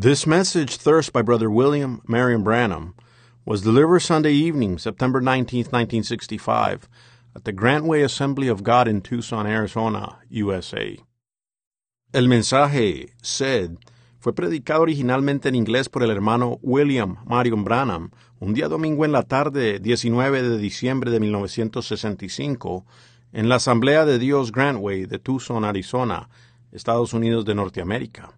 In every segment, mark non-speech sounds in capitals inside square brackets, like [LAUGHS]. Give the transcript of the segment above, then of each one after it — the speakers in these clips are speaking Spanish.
This message, Thirst by Brother William Marion Branham, was delivered Sunday evening, September 19, 1965, at the Grantway Assembly of God in Tucson, Arizona, USA. El mensaje, said, fue predicado originalmente en inglés por el hermano William Marion Branham un día domingo en la tarde 19 de diciembre de 1965 en la Asamblea de Dios Grantway de Tucson, Arizona, Estados Unidos de Norteamérica.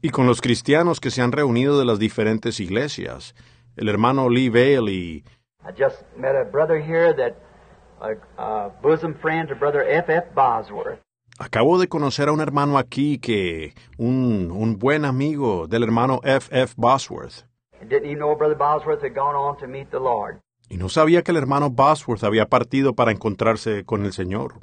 y con los cristianos que se han reunido de las diferentes iglesias, el hermano Lee Vale y... Acabo de conocer a un hermano aquí que, un, un buen amigo del hermano F.F. F. Bosworth. Y no sabía que el hermano Bosworth había partido para encontrarse con el Señor.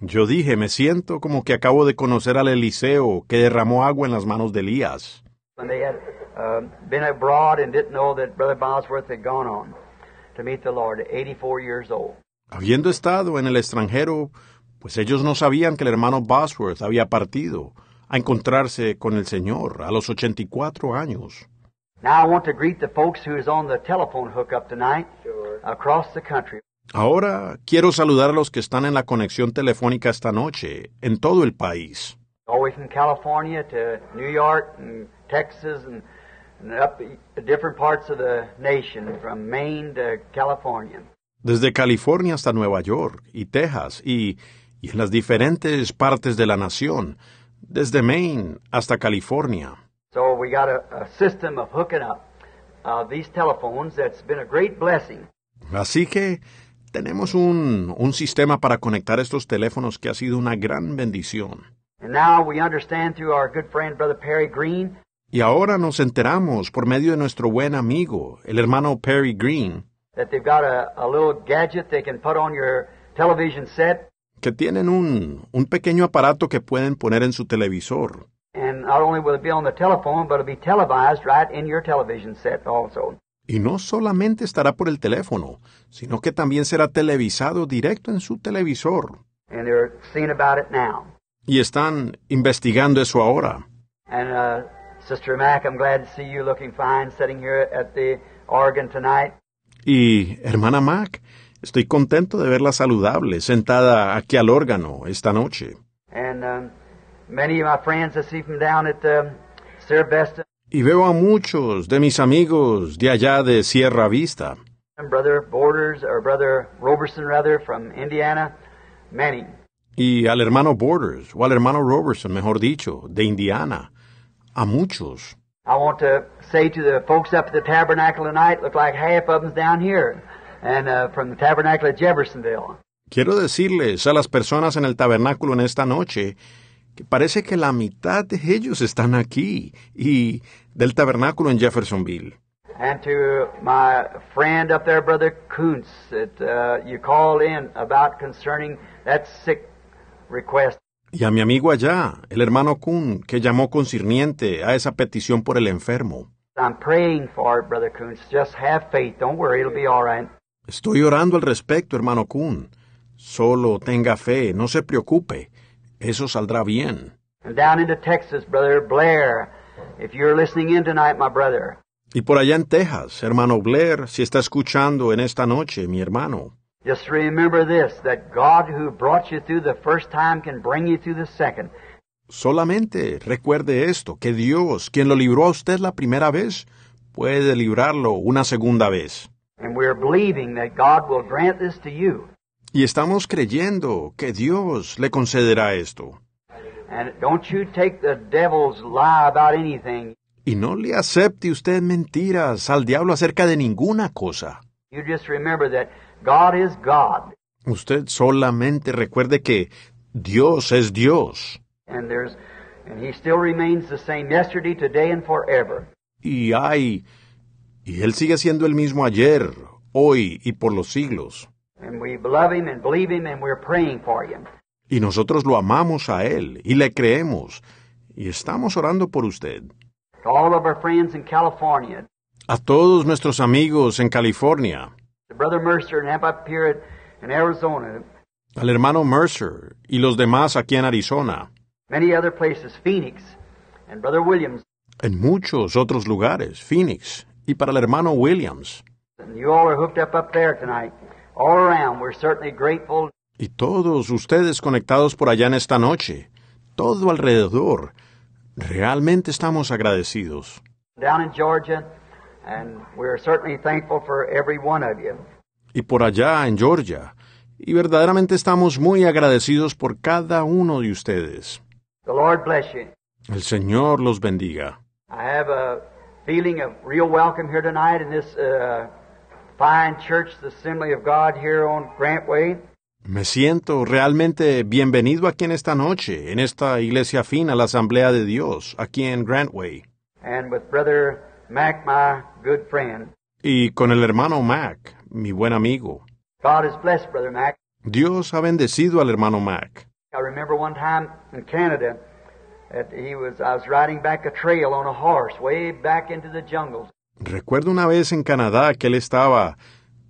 Yo dije, me siento como que acabo de conocer al Eliseo que derramó agua en las manos de Elías. Habiendo estado en el extranjero, pues ellos no sabían que el hermano Bosworth había partido a encontrarse con el Señor a los 84 años. Now I want to greet the folks who is on the telephone up tonight across the country. Ahora quiero saludar a los que están en la conexión telefónica esta noche, en todo el país. Always in California to New York and Texas and, and up different parts of the nation, from Maine to California. Desde California hasta Nueva York y Texas y, y en las diferentes partes de la nación, desde Maine hasta California. So we got a, a system of hooking up uh, these telephones that's been a great blessing. Así que tenemos un, un sistema para conectar estos teléfonos que ha sido una gran bendición. Y ahora nos enteramos por medio de nuestro buen amigo, el hermano Perry Green, que tienen un, un pequeño aparato que pueden poner en su televisor. Y no solamente estará por el teléfono, sino que también será televisado directo en su televisor. Y están investigando eso ahora. Y hermana Mac, estoy contento de verla saludable sentada aquí al órgano esta noche. Um, many of my friends down at um, y veo a muchos de mis amigos de allá de Sierra Vista. Y al hermano Borders, o al hermano Roberson, mejor dicho, de Indiana. A muchos. Quiero decirles a las personas en el tabernáculo en esta noche parece que la mitad de ellos están aquí y del tabernáculo en Jeffersonville. And to my friend up there, Brother Kuntz, that uh, you called in about concerning that sick request. Y a mi amigo allá, el hermano Kuhn, que llamó concerniente a esa petición por el enfermo. I'm praying for it, Brother Kuntz. Just have faith. Don't worry, it'll be all right. Estoy orando al respecto, hermano Kuhn. Solo tenga fe, no se preocupe. Eso saldrá bien. Y por allá en Texas, hermano Blair, si está escuchando en esta noche, mi hermano. Just remember this, that God who brought you through the first time can bring you through the second. Solamente recuerde esto, que Dios, quien lo libró a usted la primera vez, puede librarlo una segunda vez. And we are believing that God will grant this to you. Y estamos creyendo que Dios le concederá esto. Y no le acepte usted mentiras al diablo acerca de ninguna cosa. Usted solamente recuerde que Dios es Dios. Y hay, y Él sigue siendo el mismo ayer, hoy y por los siglos. Y nosotros lo amamos a Él y le creemos y estamos orando por usted. A todos nuestros amigos en California. Al hermano Mercer y los demás aquí en Arizona. En muchos otros lugares, Phoenix, y para el hermano Williams. Y todos ustedes conectados por allá en esta noche, todo alrededor, realmente estamos agradecidos. Y por allá en Georgia, y verdaderamente estamos muy agradecidos por cada uno de ustedes. El Señor los bendiga. I have a feeling of real welcome here tonight in uh, fine church, the assembly of God here on Grant Way. Me siento realmente bienvenido aquí en esta noche, en esta iglesia fin a la Asamblea de Dios, aquí en Grantway. And with brother Mac, my good friend. Y con el hermano Mac, mi buen amigo. God has blessed brother Mac. Dios ha bendecido al hermano Mac. I remember one time in Canada that he was I was riding back a trail on a horse way back into the jungles. Recuerdo una vez en Canadá que él estaba...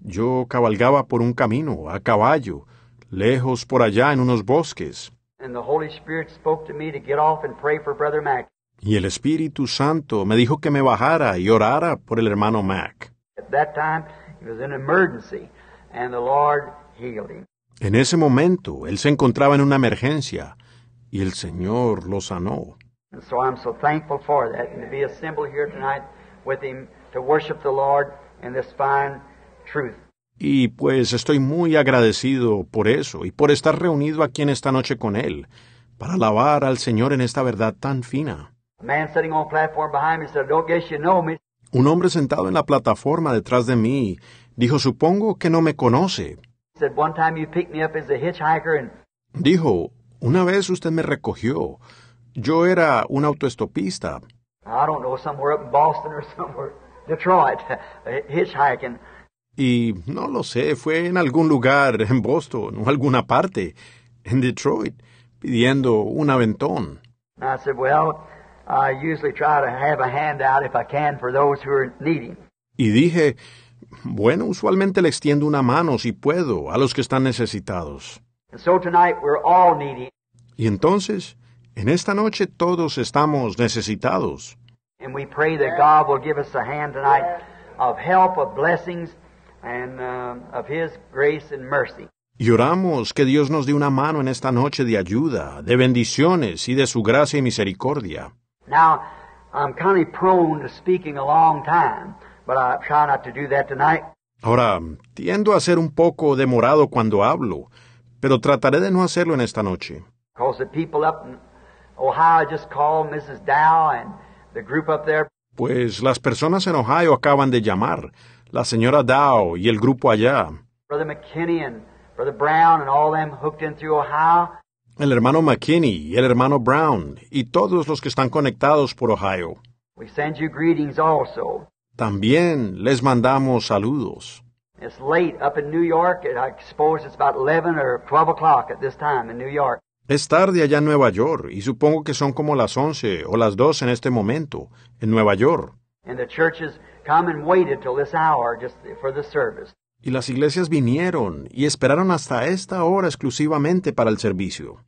Yo cabalgaba por un camino, a caballo, lejos por allá en unos bosques. Y el Espíritu Santo me dijo que me bajara y orara por el hermano Mac. En ese momento, él se encontraba en una emergencia y el Señor lo sanó. so I'm so thankful for to be assembled here tonight with him y pues estoy muy agradecido por eso y por estar reunido aquí en esta noche con él para alabar al Señor en esta verdad tan fina. Un hombre sentado en la plataforma detrás de mí dijo, supongo que no me conoce. Dijo, una vez usted me recogió. Yo era un autoestopista. Detroit, hitchhiking. Y no lo sé, fue en algún lugar, en Boston, o alguna parte, en Detroit, pidiendo un aventón. Y dije, bueno, usualmente le extiendo una mano si puedo a los que están necesitados. Y entonces, en esta noche todos estamos necesitados. And we pray that God will give us a hand tonight of help, of blessings, and um, of His grace and mercy. que Dios nos dé una mano en esta noche de ayuda, de bendiciones y de su gracia y misericordia. Now, I'm kind of prone to speaking a long time, but I try not to do that tonight. Ahora, tiendo a ser un poco demorado cuando hablo, pero trataré de no hacerlo en esta noche. Because the people up in Ohio just called Mrs. Dow and pues las personas en Ohio acaban de llamar, la señora Dow y el grupo allá. El hermano McKinney, y el hermano Brown y todos los que están conectados por Ohio. También les mandamos saludos. It's late up in New York. I suppose it's about 11 or 12 o'clock at this time in New York. Es tarde allá en Nueva York, y supongo que son como las once o las dos en este momento, en Nueva York. Y las iglesias vinieron y esperaron hasta esta hora exclusivamente para el servicio.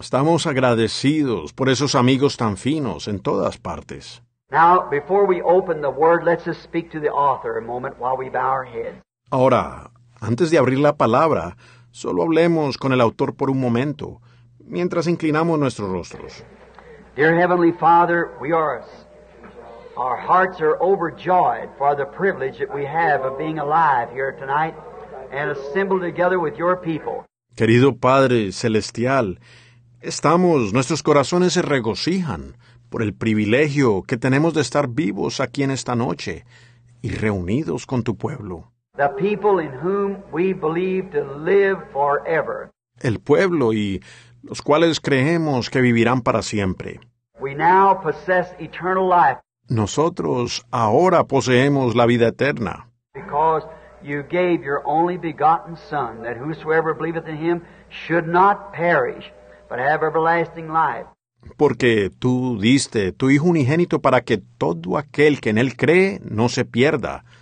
Estamos agradecidos por esos amigos tan finos en todas partes. Ahora, antes de abrir la palabra, solo hablemos con el autor por un momento, mientras inclinamos nuestros rostros. Querido Padre Celestial, estamos, nuestros corazones se regocijan por el privilegio que tenemos de estar vivos aquí en esta noche y reunidos con tu pueblo. The people in whom we believe to live forever. El pueblo y los cuales creemos que vivirán para siempre. We now possess eternal life. Nosotros ahora poseemos la vida eterna. Because you gave your only begotten son that whosoever believeth in him should not perish but have everlasting life. Porque tú diste tu hijo unigénito para que todo aquel que en él cree no se pierda,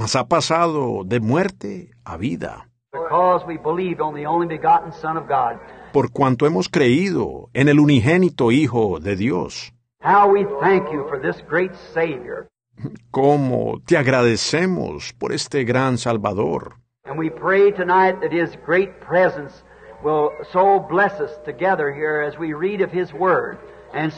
mas ha pasado de muerte a vida. Por cuanto hemos creído en el unigénito Hijo de Dios. Cómo te agradecemos por este gran Salvador. Y we pray tonight that His great presence will so bless us together here as we read of His Word and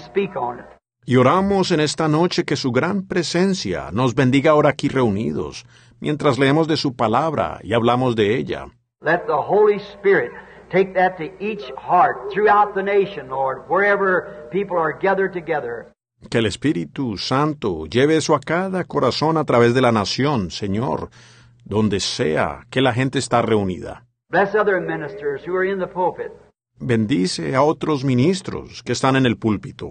y oramos en esta noche que su gran presencia nos bendiga ahora aquí reunidos, mientras leemos de su palabra y hablamos de ella. Que el Espíritu Santo lleve eso a cada corazón a través de la nación, Señor, donde sea que la gente está reunida. Bendice a otros ministros que están en el púlpito.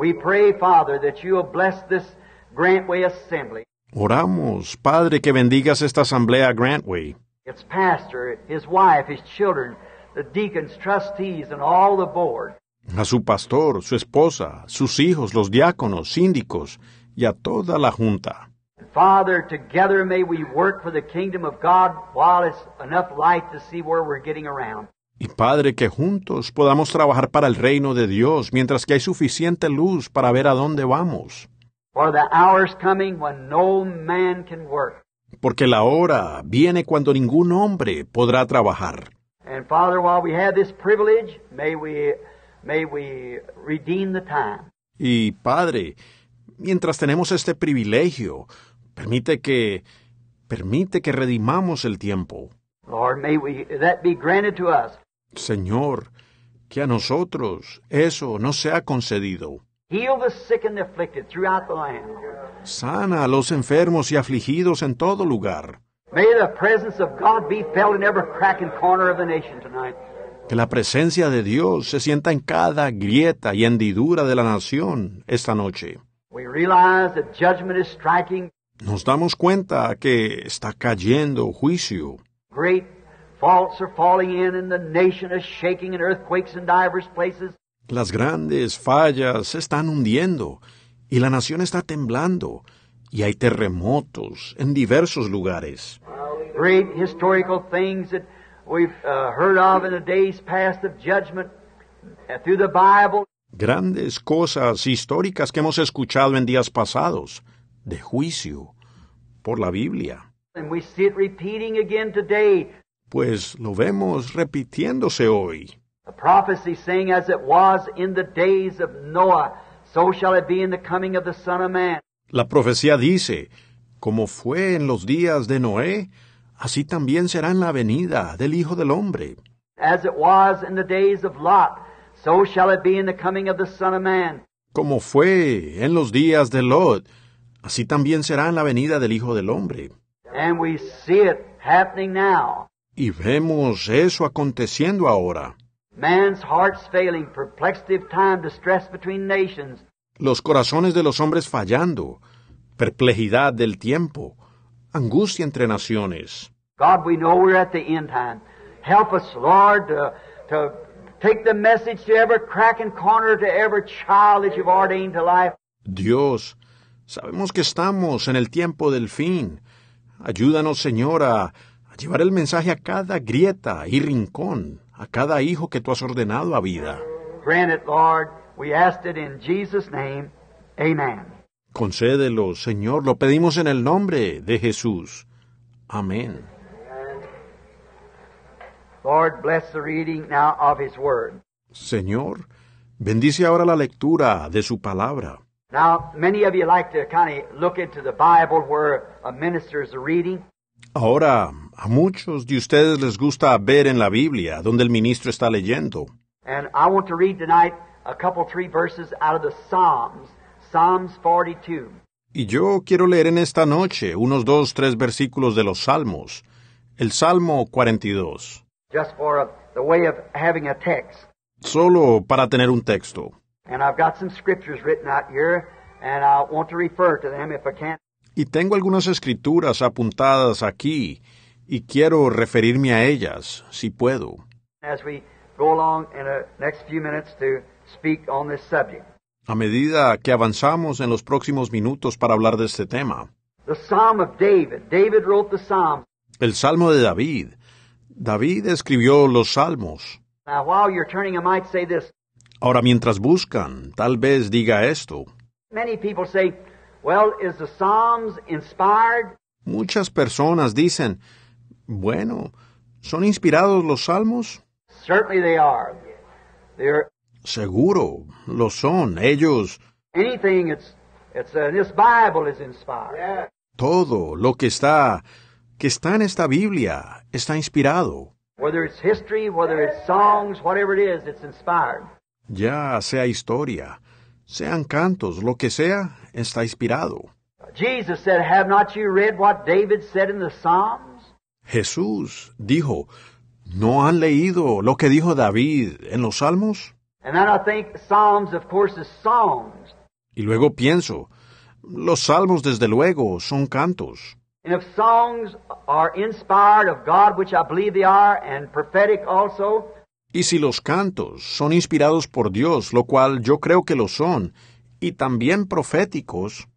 We pray, Father, that you will bless this Grantway assembly. Oramos, Padre, que bendigas esta asamblea Grantway. Its pastor, his wife, his children, the deacons, trustees, and all the board. A su pastor, su esposa, sus hijos, los diáconos, síndicos, y a toda la junta. Father, together may we work for the kingdom of God while it's enough light to see where we're getting around. Y Padre, que juntos podamos trabajar para el reino de Dios mientras que hay suficiente luz para ver a dónde vamos. Porque la hora viene cuando ningún hombre podrá trabajar. Y Padre, mientras tenemos este privilegio, permite que permite que redimamos el tiempo. may that be granted to us. Señor, que a nosotros eso no se ha concedido. Sana a los enfermos y afligidos en todo lugar. Que la presencia de Dios se sienta en cada grieta y hendidura de la nación esta noche. Nos damos cuenta que está cayendo juicio. Faults are falling in and the nation is shaking in earthquakes in diverse places. Las grandes fallas se están hundiendo y la nación está temblando y hay terremotos en diversos lugares. Great historical things that we've uh, heard of in the days past of judgment uh, through the Bible. Grandes cosas históricas que hemos escuchado en días pasados de juicio por la Biblia. And we see it repeating again today pues lo vemos repitiéndose hoy. La profecía dice, como fue en los días de Noé, así también será en la venida del Hijo del Hombre. Como fue en los días de Lot, así también será en la venida del Hijo del Hombre. Y vemos eso aconteciendo ahora. Los corazones de los hombres fallando, perplejidad del tiempo, angustia entre naciones. Dios, sabemos que estamos en el tiempo del fin. Ayúdanos, Señora, a llevar el mensaje a cada grieta y rincón, a cada hijo que tú has ordenado a vida. it, Lord, Concédelo, Señor, lo pedimos en el nombre de Jesús. Amén. Lord, bless the reading now of his word. Señor, bendice ahora la lectura de su palabra. Now, many of you like to kind of look into the Bible where a minister is reading. Ahora, a muchos de ustedes les gusta ver en la Biblia donde el ministro está leyendo. And I want to read tonight a couple three verses out of the Psalms, Psalms Y yo quiero leer en esta noche unos dos, tres versículos de los Salmos, el Salmo 42. Just for the way of having a text. Solo para tener un texto. And I've got some scriptures written out here, and I want to refer to them if I can. Y tengo algunas escrituras apuntadas aquí y quiero referirme a ellas, si puedo. A medida que avanzamos en los próximos minutos para hablar de este tema. El Salmo de David. David escribió los Salmos. Ahora, mientras buscan, tal vez diga esto. Well, is the Psalms inspired? Muchas personas dicen, bueno, ¿son inspirados los salmos? Seguro, lo son. Ellos. Uh, Todo lo que está que está en esta Biblia está inspirado. Ya sea historia, sean cantos, lo que sea, está inspirado. Jesús dijo, ¿no han leído lo que dijo David en los Salmos? Y luego pienso, los Salmos desde luego son cantos. And if songs are inspired of God, which I believe they are, and prophetic also, y si los cantos son inspirados por Dios, lo cual yo creo que lo son, y también proféticos,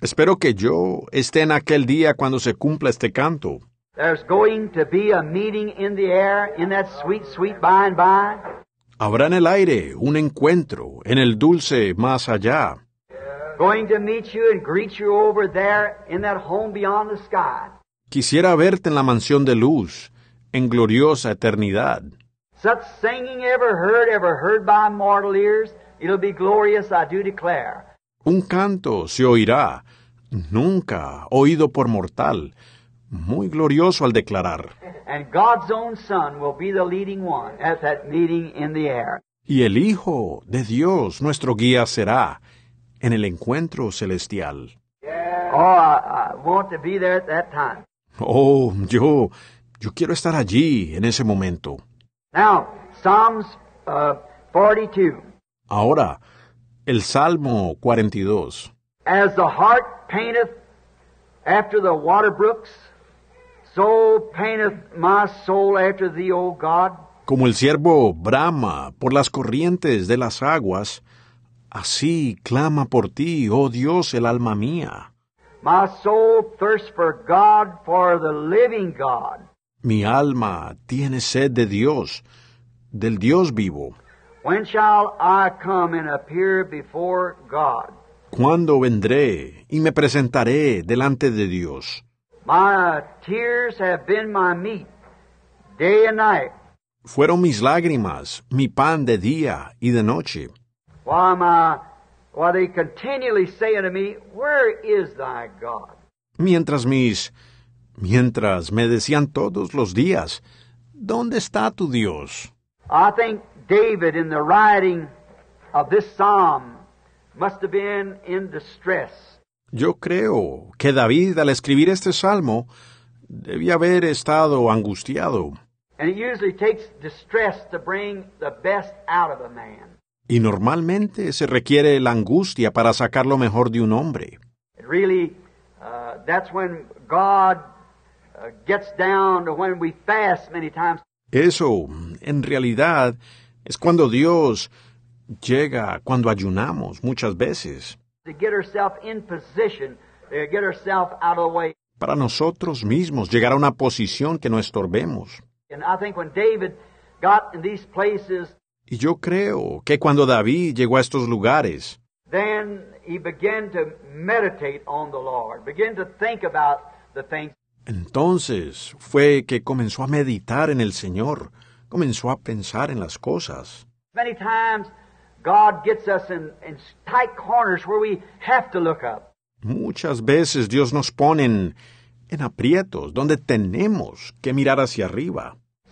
espero que yo esté en aquel día cuando se cumpla este canto. Habrá en el aire un encuentro en el dulce más allá. Going to meet you and greet you over there in that home beyond the sky. Quisiera verte en la mansión de luz, en gloriosa eternidad. Un canto se oirá, nunca oído por mortal, muy glorioso al declarar. Y el Hijo de Dios, nuestro guía, será en el encuentro celestial. Oh, want to be there at that time. Oh, yo, yo quiero estar allí en ese momento. Psalms 42. Uh, Ahora, el Salmo 42. As the after the water so my soul after thee, God. Como el siervo brama por las corrientes de las aguas, así clama por ti, oh Dios, el alma mía. My soul thirsts for God, for the living God. Mi alma tiene sed de Dios, del Dios vivo. When shall I come and appear before God? ¿Cuándo vendré y me presentaré delante de Dios? My tears have been my meat, day and night. Fueron mis lágrimas, mi pan de día y de noche while they continually say unto me, Where is thy God? Mientras mis, mientras me decían todos los días, ¿dónde está tu Dios? I think David in the writing of this psalm must have been in distress. Yo creo que David al escribir este salmo debía haber estado angustiado. And it usually takes distress to bring the best out of a man. Y normalmente se requiere la angustia para sacar lo mejor de un hombre. Eso, en realidad, es cuando Dios llega, cuando ayunamos muchas veces. Para nosotros mismos, llegar a una posición que no estorbemos. David y yo creo que cuando David llegó a estos lugares, Entonces fue que comenzó a meditar en el Señor, comenzó a pensar en las cosas. Muchas veces Dios nos pone en aprietos donde tenemos que mirar hacia arriba.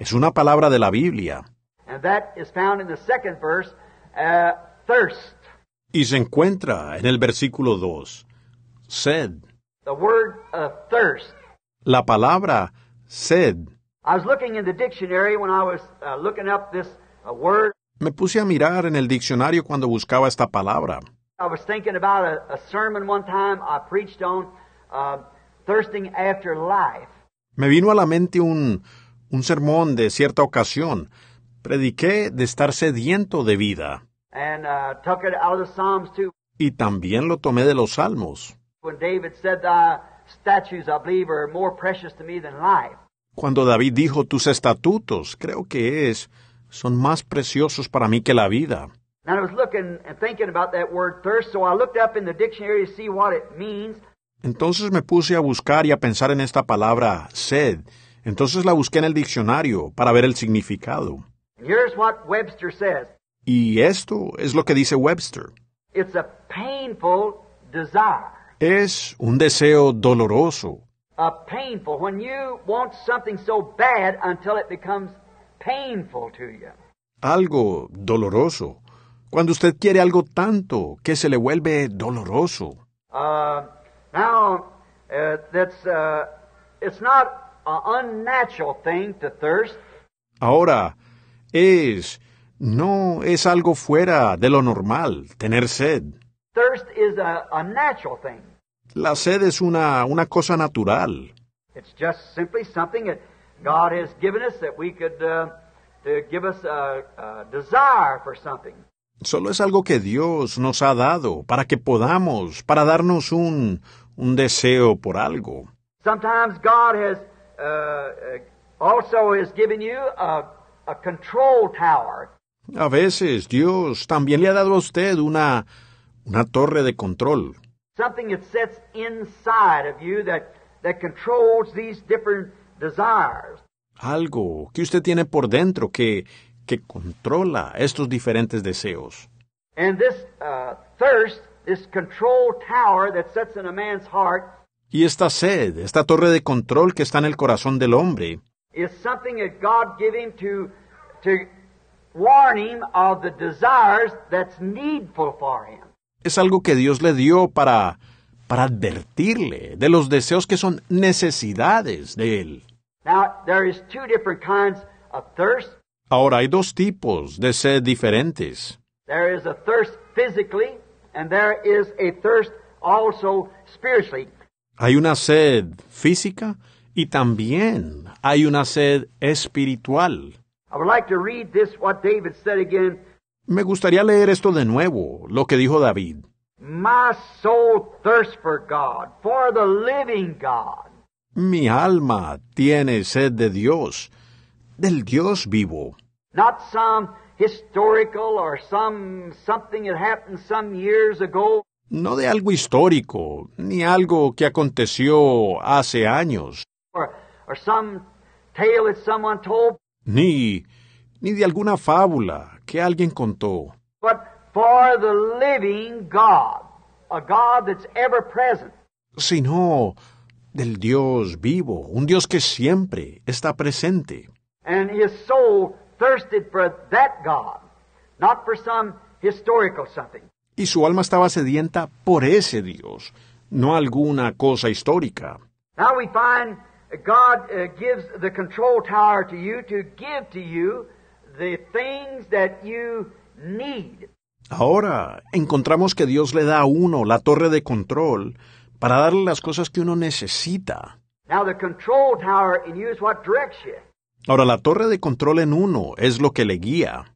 Es una palabra de la Biblia. Uh, y se encuentra en el versículo 2, sed. Uh, la palabra sed. Me puse a mirar en el diccionario cuando buscaba esta palabra. Me vino a la mente un un sermón de cierta ocasión. Prediqué de estar sediento de vida. Uh, y también lo tomé de los Salmos. Cuando David dijo, tus estatutos, creo que es, son más preciosos para mí que la vida. Entonces me puse a buscar y a pensar en esta palabra sed entonces la busqué en el diccionario para ver el significado. Y esto es lo que dice Webster. Es un deseo doloroso. Algo doloroso. Cuando usted quiere algo tanto que se le vuelve doloroso. Uh, now, uh, that's, uh, it's not Ahora, es, no es algo fuera de lo normal tener sed. La sed es una, una cosa natural. Solo es algo que Dios nos ha dado para que podamos, para darnos un, un deseo por algo. Sometimes God has Uh, uh, also is giving you a, a control tower. A veces Dios también le ha dado usted una, una torre de control. Something it sits inside of you that, that controls these different desires. Algo que usted tiene por dentro que, que controla estos diferentes deseos. And this uh, thirst, this control tower that sits in a man's heart, y esta sed, esta torre de control que está en el corazón del hombre, es algo que Dios le dio para, para advertirle de los deseos que son necesidades de él. Ahora hay dos tipos de sed diferentes. There is a thirst physically and there is a thirst also spiritually. Hay una sed física y también hay una sed espiritual. Me gustaría leer esto de nuevo, lo que dijo David. Mi alma tiene sed de Dios, del Dios vivo. Not some historical or some something that happened some years ago no de algo histórico, ni algo que aconteció hace años, ni, ni de alguna fábula que alguien contó, sino del Dios vivo, un Dios que siempre está presente. And thirsted y su alma estaba sedienta por ese Dios, no alguna cosa histórica. Ahora encontramos que Dios le da a uno la torre de control para darle las cosas que uno necesita. control Ahora la torre de control en uno es lo que le guía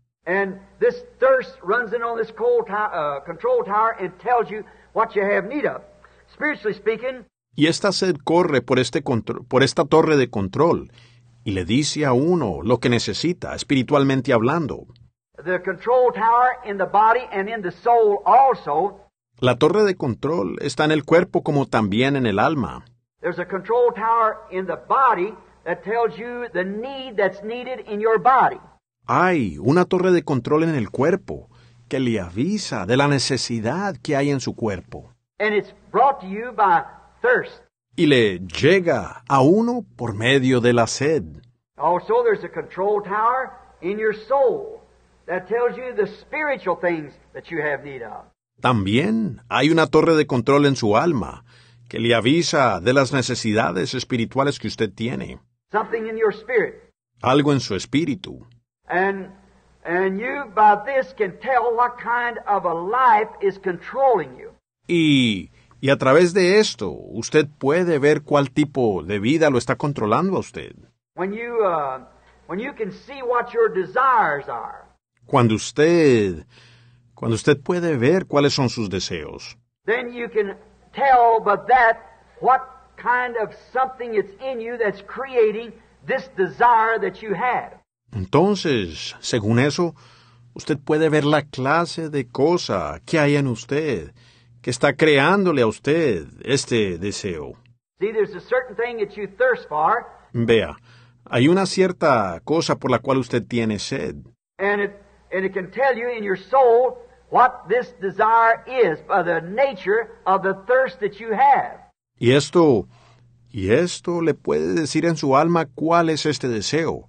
thirst runs in on this uh, control tower and tells you what you have need of. Spiritually speaking, y esta sed corre por, este control, por esta torre de control y le dice a uno lo que necesita, espiritualmente hablando. The control tower in the body and in the soul also. La torre de control está en el cuerpo como también en el alma. There's a control tower in the body that tells you the need that's needed in your body. Hay una torre de control en el cuerpo que le avisa de la necesidad que hay en su cuerpo. Y le llega a uno por medio de la sed. También hay una torre de control en su alma que le avisa de las necesidades espirituales que usted tiene. Algo en su espíritu. And, and you by this can tell what kind of a life is controlling you. Y, y a través de esto, usted puede ver cuál tipo de vida lo está controlando a usted. When you, uh, when you can see what your desires are. Cuando usted, cuando usted puede ver cuáles son sus deseos. Then you can tell but that what kind of something it's in you that's creating this desire that you have. Entonces, según eso, usted puede ver la clase de cosa que hay en usted, que está creándole a usted este deseo. Vea, hay una cierta cosa por la cual usted tiene sed. Y esto, y esto le puede decir en su alma cuál es este deseo,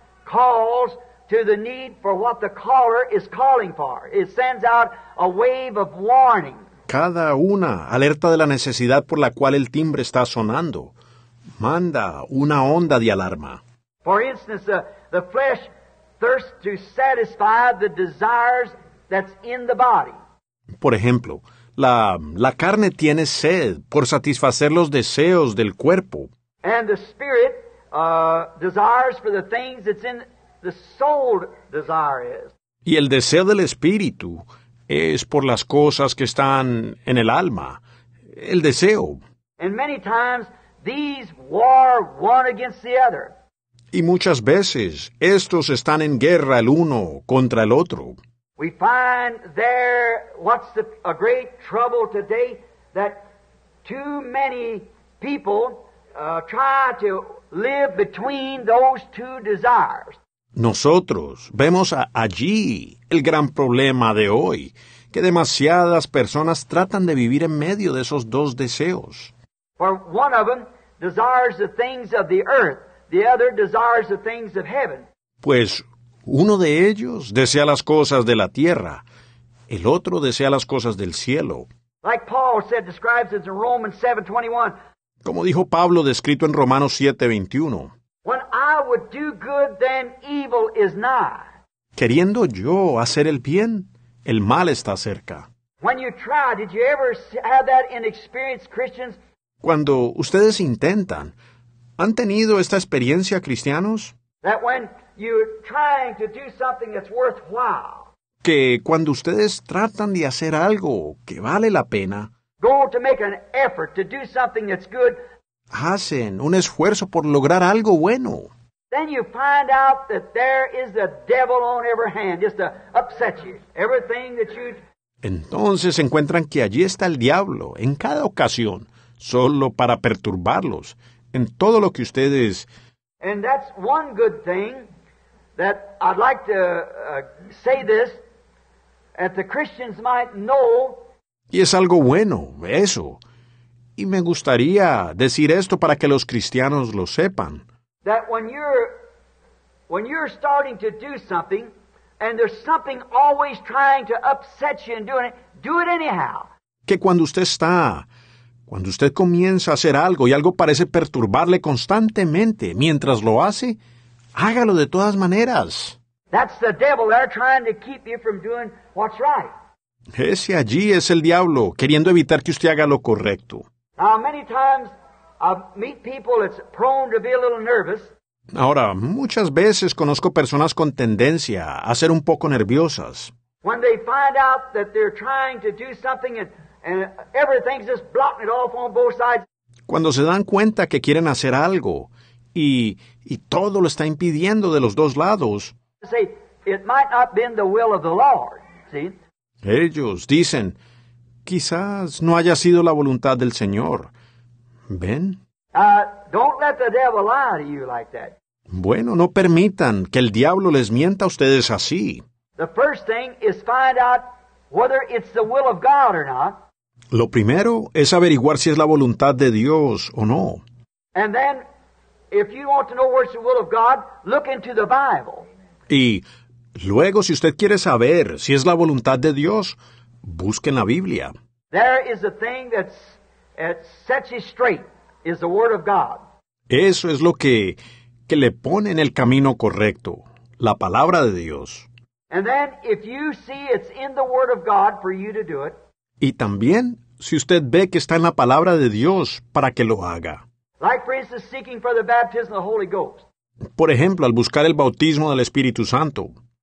calls to the need for what the caller is calling for. It sends out a wave of warning. Cada una alerta de la necesidad por la cual el timbre está sonando. Manda una onda de alarma. For instance, uh, the flesh thirsts to satisfy the desires that's in the body. Por ejemplo, la, la carne tiene sed por satisfacer los deseos del cuerpo. And the spirit uh, desires for the things that's in the soul desire is. Y el deseo del espíritu es por las cosas que están en el alma, el deseo. And many times these war one against the other. Y muchas veces estos están en guerra el uno contra el otro. We find there what's the, a great trouble today that too many people uh, try to live between those two desires. Nosotros vemos allí el gran problema de hoy, que demasiadas personas tratan de vivir en medio de esos dos deseos. For one of them desires the things of the earth, the other desires the things of heaven. Pues uno de ellos desea las cosas de la tierra, el otro desea las cosas del cielo. Like Paul said describes it in Romans 7:21, como dijo Pablo descrito en Romanos 7:21. Queriendo yo hacer el bien, el mal está cerca. Cuando ustedes intentan, ¿han tenido esta experiencia cristianos? Que cuando ustedes tratan de hacer algo que vale la pena, go to make an effort to do something that's good, hacen un esfuerzo por lograr algo bueno. Then you find out that there is the devil on every hand, just to upset you. Everything that you entonces encuentran que allí está el diablo, en cada ocasión, solo para perturbarlos, en todo lo que ustedes... And that's one good thing that I'd like to uh, say this, that the Christians might know y es algo bueno, eso. Y me gustaría decir esto para que los cristianos lo sepan. Que cuando usted está cuando usted comienza a hacer algo y algo parece perturbarle constantemente mientras lo hace, hágalo de todas maneras. That's the devil there trying to keep you from doing what's ese allí es el diablo, queriendo evitar que usted haga lo correcto. Uh, Ahora, muchas veces conozco personas con tendencia a ser un poco nerviosas. Cuando se dan cuenta que quieren hacer algo y, y todo lo está impidiendo de los dos lados. Ellos dicen, quizás no haya sido la voluntad del Señor. ¿Ven? Bueno, no permitan que el diablo les mienta a ustedes así. Lo primero es averiguar si es la voluntad de Dios o no. Y Luego, si usted quiere saber si es la voluntad de Dios, busque en la Biblia. Eso es lo que, que le pone en el camino correcto, la palabra de Dios. Y también, si usted ve que está en la palabra de Dios para que lo haga. Por ejemplo, al buscar el bautismo del Espíritu Santo.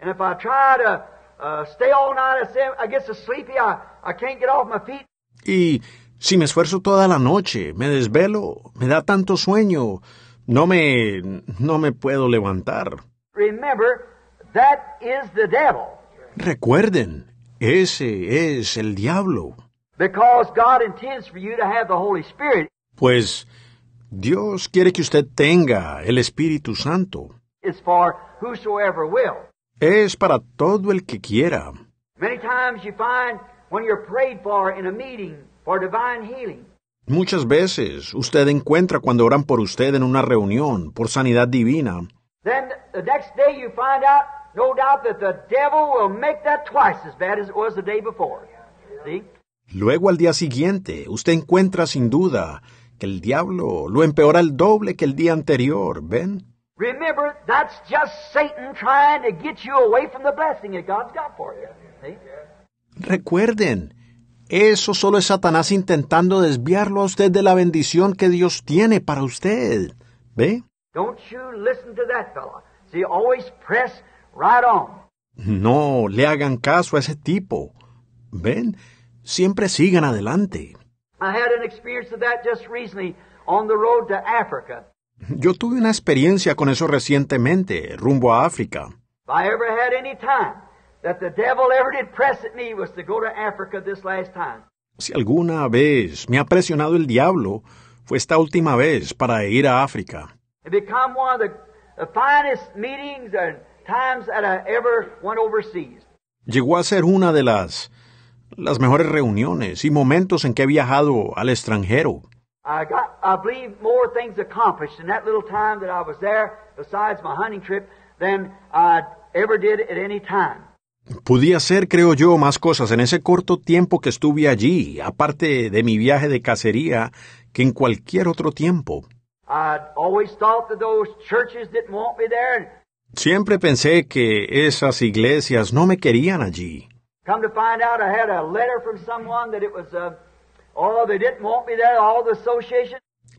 And if I try to uh, stay all night, I get so sleepy, I, I can't get off my feet. Y si me esfuerzo toda la noche, me desvelo, me da tanto sueño, no me, no me puedo levantar. Remember, that is the devil. Recuerden, ese es el diablo. Because God intends for you to have the Holy Spirit. Pues Dios quiere que usted tenga el Espíritu Santo. It's for whosoever will. Es para todo el que quiera. Muchas veces usted encuentra cuando oran por usted en una reunión por sanidad divina. Luego al día siguiente, usted encuentra sin duda que el diablo lo empeora el doble que el día anterior, ¿ven? Remember, that's just Satan trying to get you away from the blessing that God's got for you. See? Recuerden, eso solo es Satanás intentando desviarlo a usted de la bendición que Dios tiene para usted. ¿Ve? Don't you listen to that fella. See, always press right on. No le hagan caso a ese tipo. ¿Ven? Siempre sigan adelante. I had an experience of that just recently on the road to Africa. Yo tuve una experiencia con eso recientemente, rumbo a África. Si alguna vez me ha presionado el diablo, fue esta última vez para ir a África. Llegó a ser una de las las mejores reuniones y momentos en que he viajado al extranjero. I got, I believe, more things accomplished in that little time that I was there, besides my hunting trip, than I ever did at any time. Podía hacer, creo yo, más cosas en ese corto tiempo que estuve allí, aparte de mi viaje de cacería, que en cualquier otro tiempo. Siempre pensé que esas iglesias no me querían allí. Come to find out, I had a letter from someone that it was a uh, Oh,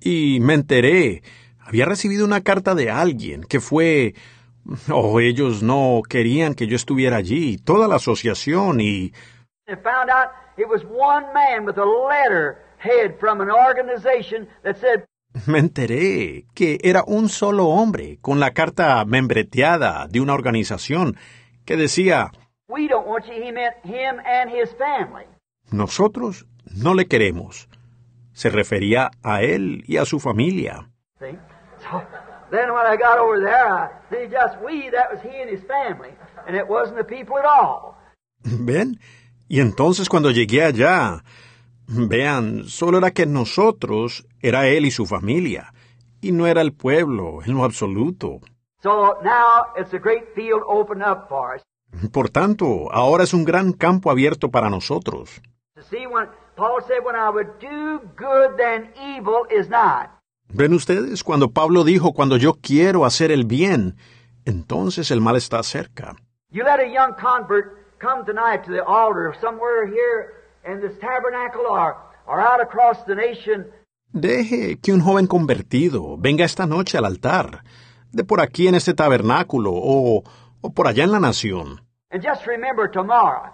y me enteré. Había recibido una carta de alguien que fue... oh, ellos no querían que yo estuviera allí, toda la asociación y... Me enteré que era un solo hombre con la carta membreteada de una organización que decía... Nosotros no le queremos. Se refería a él y a su familia. ¿Ven? Y entonces cuando llegué allá, vean, solo era que nosotros, era él y su familia, y no era el pueblo en lo absoluto. Por tanto, ahora es un gran campo abierto para nosotros. Paul said, when I would do good, then evil is not. ¿Ven ustedes? Cuando Pablo dijo, cuando yo quiero hacer el bien, entonces el mal está cerca. You let a young convert come tonight to the altar somewhere here in this tabernacle or, or out across the nation. Deje que un joven convertido venga esta noche al altar, de por aquí en este tabernáculo o, o por allá en la nación. And just remember tomorrow,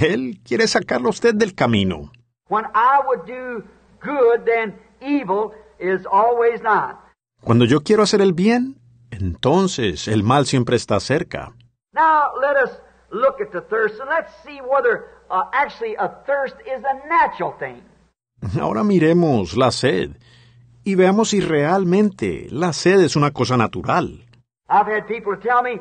Él quiere sacarlo a usted del camino. Cuando yo quiero hacer el bien, entonces el mal siempre está cerca. Ahora miremos la sed y veamos si realmente la sed es una cosa natural. I've me,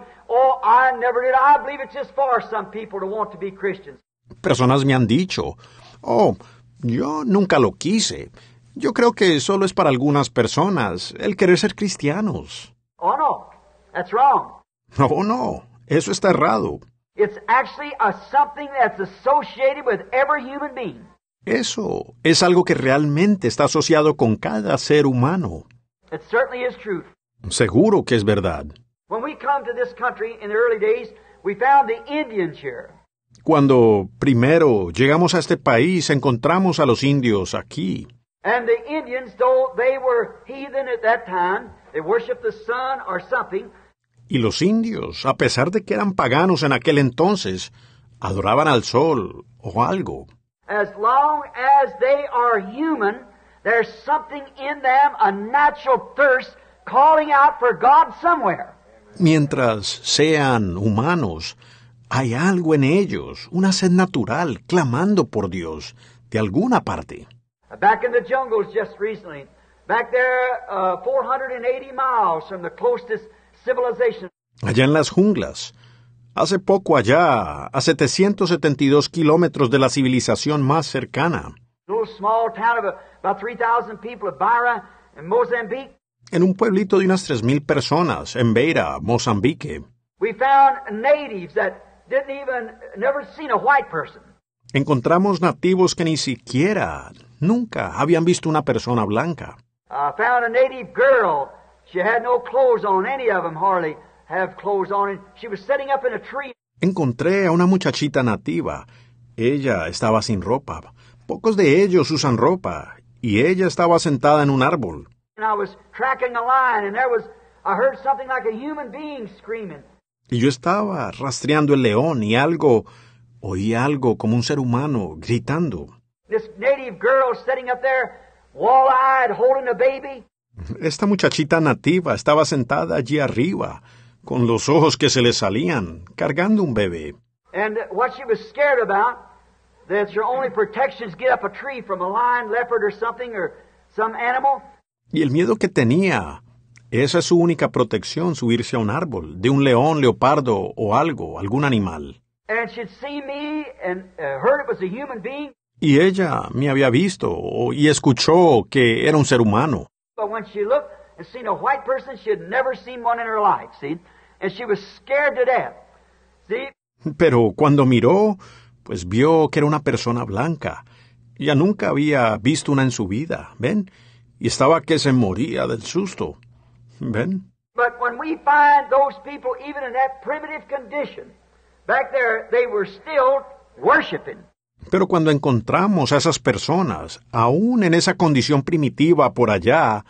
Personas me han dicho, oh, yo nunca lo quise. Yo creo que solo es para algunas personas el querer ser cristianos. Oh no, that's wrong. Oh, no, eso está errado. It's actually a something that's associated with every human being. Eso es algo que realmente está asociado con cada ser humano. It certainly is true. Seguro que es verdad. Cuando primero llegamos a este país, encontramos a los indios aquí. And the Indians, though they were heathen at that time, they worshiped the sun or something. Y los indios, a pesar de que eran paganos en aquel entonces, adoraban al sol o algo. As long as they are human, there's something in them, a natural thirst, calling out for God somewhere. Mientras sean humanos, hay algo en ellos, una sed natural, clamando por Dios, de alguna parte. Back in the jungles just recently, back there uh, 480 miles from the closest civilization. Allá en las junglas, hace poco allá, a 772 kilómetros de la civilización más cercana. Little small town of about 3,000 people of Byra in Mozambique en un pueblito de unas 3.000 personas, en Beira, Mozambique. Encontramos nativos que ni siquiera, nunca habían visto una persona blanca. Encontré a una muchachita nativa. Ella estaba sin ropa. Pocos de ellos usan ropa. Y ella estaba sentada en un árbol tracking a lion, and there was, I heard something like a human being screaming. Y yo estaba rastreando el león y algo, oí algo como un ser humano gritando. This native girl sitting up there, wall-eyed, holding a baby. Esta muchachita nativa estaba sentada allí arriba, con los ojos que se le salían, cargando un bebé. And what she was scared about, that your only protection is get up a tree from a lion, leopard or something or some animal, y el miedo que tenía. Esa es su única protección, subirse a un árbol, de un león, leopardo o algo, algún animal. Uh, y ella me había visto y escuchó que era un ser humano. Pero cuando miró, pues vio que era una persona blanca. Ya nunca había visto una en su vida, ¿ven? y estaba que se moría del susto. ¿Ven? But when we find those people, even in that primitive condition, back there, they were still worshiping. Pero cuando encontramos a esas personas, aún en esa condición primitiva por allá,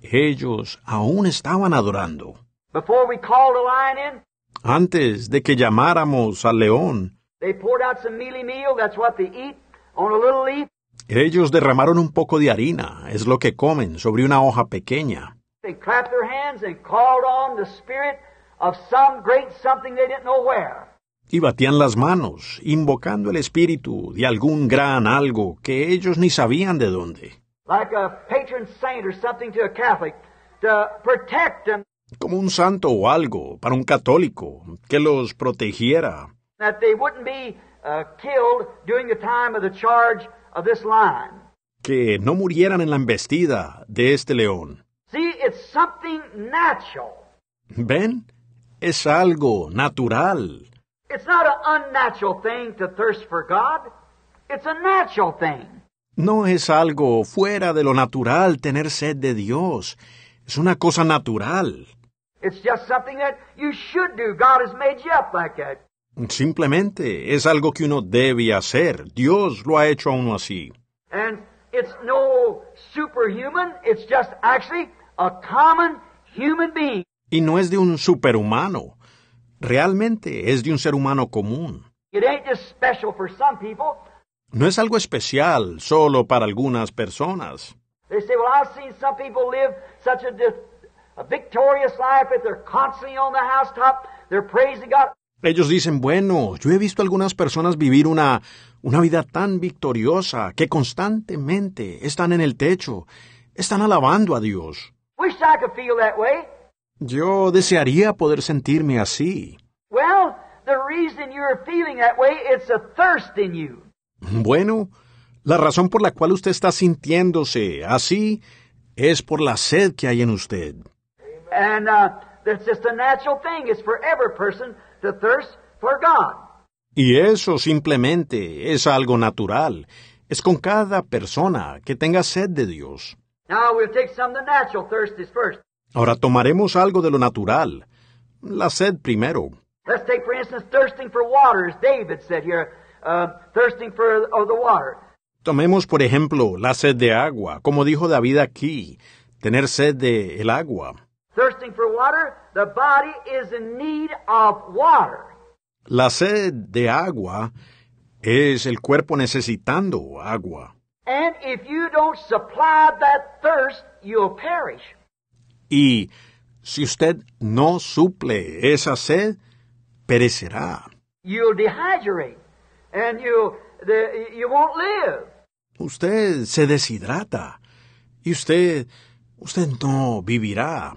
ellos aún estaban adorando. Before we called a lion in, Antes de que llamáramos al león, they poured out some mealy meal, that's what they eat, on a little leaf, ellos derramaron un poco de harina, es lo que comen, sobre una hoja pequeña. Y batían las manos, invocando el espíritu de algún gran algo que ellos ni sabían de dónde. Como un santo o algo para un católico que los protegiera this lion. Que no murieran en la embestida de este león. See, it's something natural. ¿Ven? Es algo natural. It's not an unnatural thing to thirst for God. It's a natural thing. No es algo fuera de lo natural tener sed de Dios. Es una cosa natural. It's just something that you should do. God has made you up like that. Simplemente es algo que uno debe hacer. Dios lo ha hecho a uno así. And it's no superhuman, it's just actually a common human being. Y no es de un superhumano. Realmente es de un ser humano común. It ain't just special for some people. No es algo especial solo para algunas personas. They say, well, I've seen some people live such a, a victorious life that they're constantly on the housetop, they're praising God. Ellos dicen, bueno, yo he visto algunas personas vivir una, una vida tan victoriosa que constantemente están en el techo, están alabando a Dios. Yo desearía poder sentirme así. Bueno, la razón por la cual usted está sintiéndose así es por la sed que hay en usted. natural y eso simplemente es algo natural. Es con cada persona que tenga sed de Dios. Ahora tomaremos algo de lo natural, la sed primero. Tomemos, por ejemplo, la sed de agua, como dijo David aquí, tener sed de el agua. Thirsting for water, the body is in need of water. La sed de agua es el cuerpo necesitando agua. And if you don't supply that thirst, you'll perish. Y si usted no suple esa sed, perecerá. You'll dehydrate and you the, you won't live. Usted se deshidrata y usted usted no vivirá.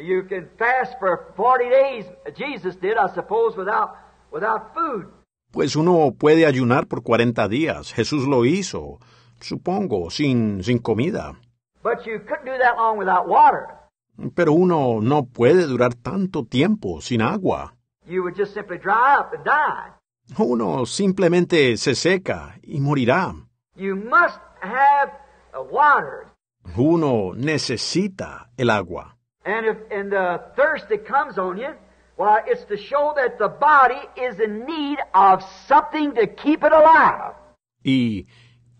You can fast for 40 days. Jesus did, I suppose, without, without food. Pues uno puede ayunar por 40 días. Jesús lo hizo, supongo, sin, sin comida. But you couldn't do that long without water. Pero uno no puede durar tanto tiempo sin agua. You would just simply dry up and die. Uno simplemente se seca y morirá. You must have water. Uno necesita el agua. And if and the thirst that comes on you, well, it's to show that the body is in need of something to keep it alive. Y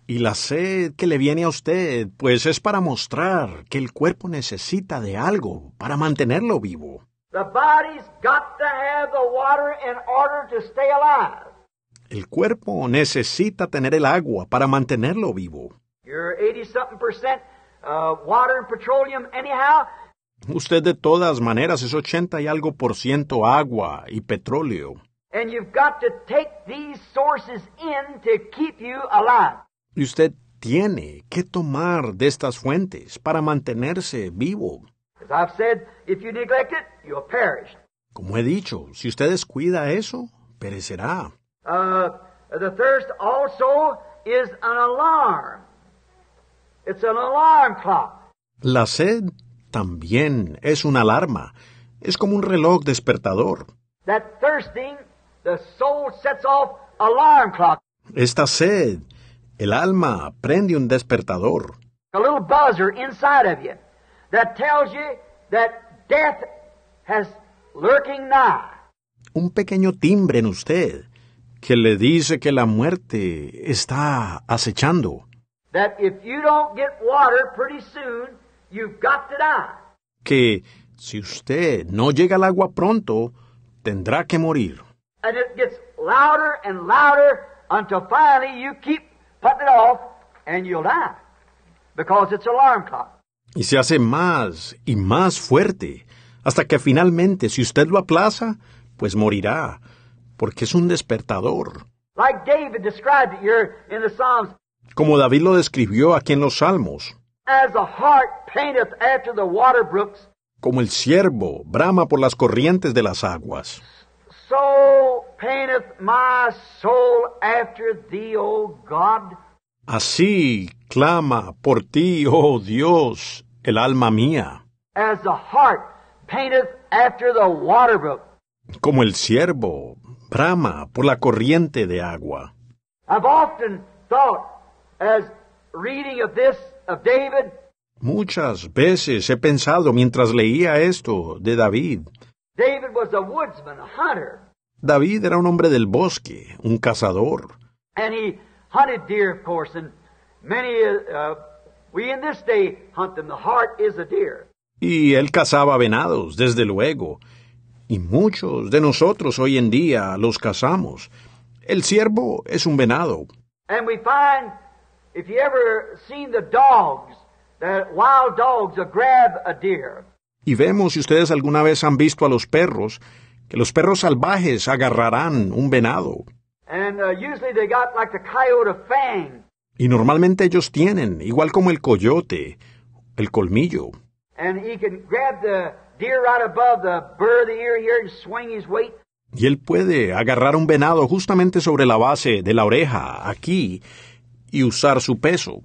y la sed que le viene a usted, pues es para mostrar que el cuerpo necesita de algo para mantenerlo vivo. The got El cuerpo necesita tener el agua para mantenerlo vivo. You're 80 something percent uh, water and petroleum anyhow, Usted de todas maneras es 80 y algo por ciento agua y petróleo. Y usted tiene que tomar de estas fuentes para mantenerse vivo. Como he dicho, si usted descuida eso, perecerá. La sed también es una alarma, es como un reloj despertador. Esta sed, el alma prende un despertador. Un pequeño timbre en usted que le dice que la muerte está acechando. That if you don't get water pretty que si usted no llega al agua pronto, tendrá que morir. Y se hace más y más fuerte, hasta que finalmente, si usted lo aplaza, pues morirá, porque es un despertador. Como David lo describió aquí en los Salmos. Como el siervo brama por las corrientes de las aguas. Así clama por ti, oh Dios, el alma mía. Como el siervo brama por la corriente de agua. I've often thought as reading of this Muchas veces he pensado mientras leía esto de David. David era un hombre del bosque, un cazador. Y él cazaba venados, desde luego. Y muchos de nosotros hoy en día los cazamos. El ciervo es un venado. And we y vemos si ustedes alguna vez han visto a los perros, que los perros salvajes agarrarán un venado. Uh, y normalmente ellos tienen, igual como el coyote, el colmillo. Y él puede agarrar un venado justamente sobre la base de la oreja, aquí, y usar su peso.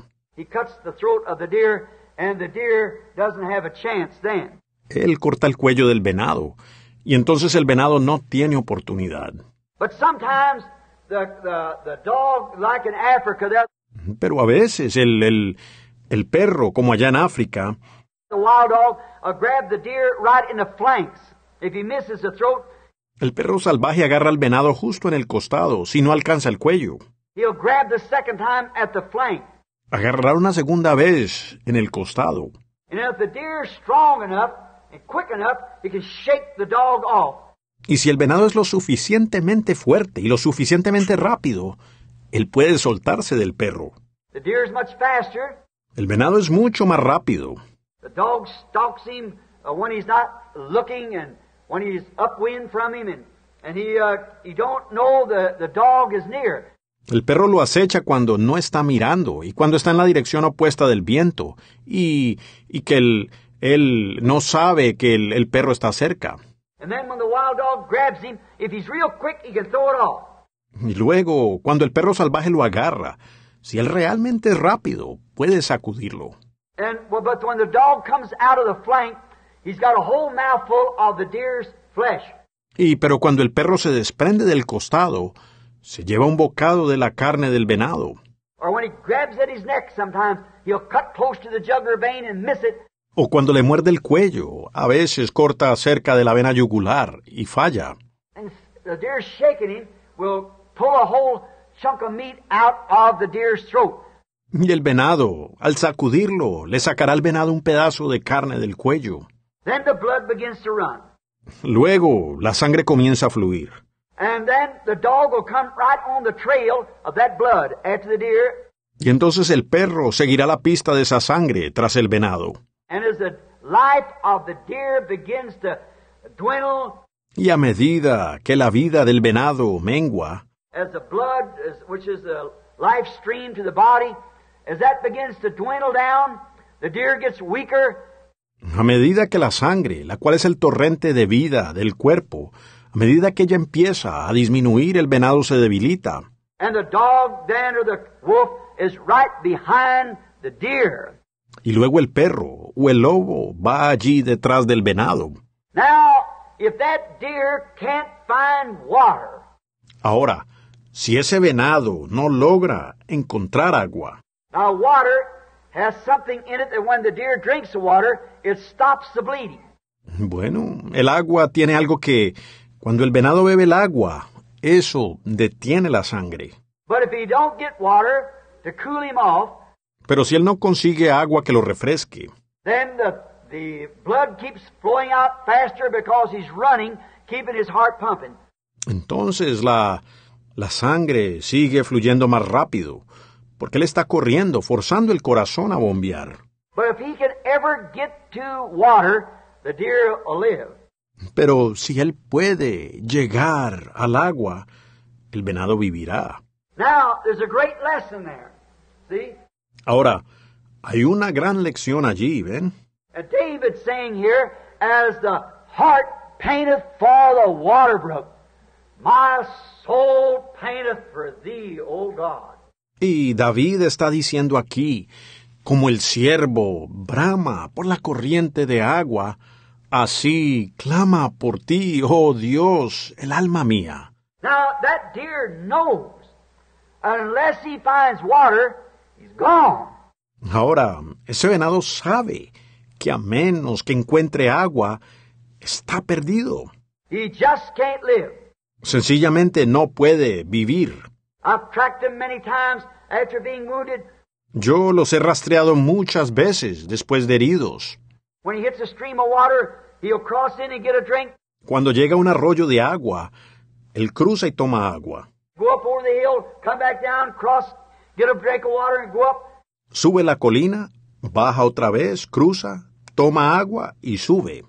Él corta el cuello del venado y entonces el venado no tiene oportunidad. Pero a veces el, el, perro, como allá en África, el perro salvaje agarra al venado justo en el costado si no alcanza el cuello. He'll grab the second time at the flank. una segunda vez en el costado. And if the deer is strong enough and quick enough, he can shake the dog off. Y si el venado es lo suficientemente fuerte y lo suficientemente rápido, él puede soltarse del perro. The deer is much faster. El venado es mucho más rápido. The dog stalks him uh, when he's not looking and when he's upwind from him and, and he, uh, he don't know the, the dog is near. El perro lo acecha cuando no está mirando y cuando está en la dirección opuesta del viento y, y que él, no sabe que el, el perro está cerca. Y luego, cuando el perro salvaje lo agarra, si él realmente es rápido, puede sacudirlo. Y pero cuando el perro se desprende del costado, se lleva un bocado de la carne del venado. O cuando le muerde el cuello, a veces corta cerca de la vena yugular y falla. Y el venado, al sacudirlo, le sacará al venado un pedazo de carne del cuello. Luego, la sangre comienza a fluir. Y entonces el perro seguirá la pista de esa sangre tras el venado. Y a medida que la vida del venado mengua, a medida que la sangre, la cual es el torrente de vida del cuerpo, a medida que ella empieza a disminuir, el venado se debilita. Y luego el perro o el lobo va allí detrás del venado. Ahora, si ese venado no logra encontrar agua, bueno, el agua tiene algo que cuando el venado bebe el agua, eso detiene la sangre. Pero si él no consigue agua que lo refresque, entonces la, la sangre sigue fluyendo más rápido, porque él está corriendo, forzando el corazón a bombear. But pero si él puede llegar al agua, el venado vivirá. Ahora, hay una gran lección allí, ¿ven? Y David está diciendo aquí, como el siervo brama por la corriente de agua, Así clama por ti, oh Dios, el alma mía. Ahora, ese venado sabe que a menos que encuentre agua, está perdido. Sencillamente no puede vivir. Yo los he rastreado muchas veces después de heridos. Cuando cuando llega a un arroyo de agua, él cruza y toma agua. Sube la colina, baja otra vez, cruza, toma agua y sube.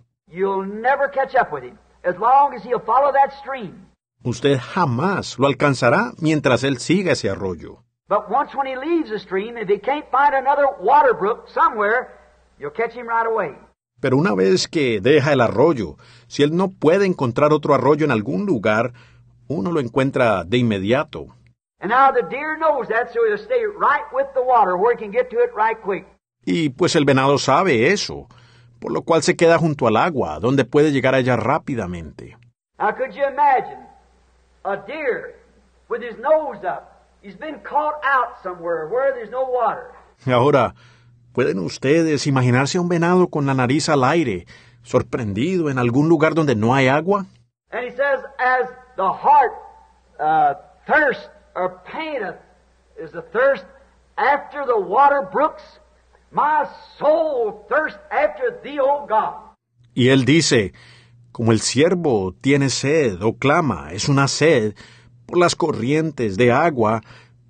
Usted jamás lo alcanzará mientras él siga ese arroyo. Pero una vez que leaves the stream, arroyo, si no encuentra otro arroyo brook somewhere, you'll lo him de away. Pero una vez que deja el arroyo, si él no puede encontrar otro arroyo en algún lugar, uno lo encuentra de inmediato. Y pues el venado sabe eso, por lo cual se queda junto al agua, donde puede llegar a ella rápidamente. Ahora, ¿Pueden ustedes imaginarse a un venado con la nariz al aire, sorprendido en algún lugar donde no hay agua? as the heart uh, is the thirst after the water brooks, my soul after God. Y él dice, como el siervo tiene sed o clama, es una sed por las corrientes de agua,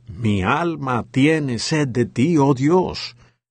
mi alma tiene sed de ti, oh Dios.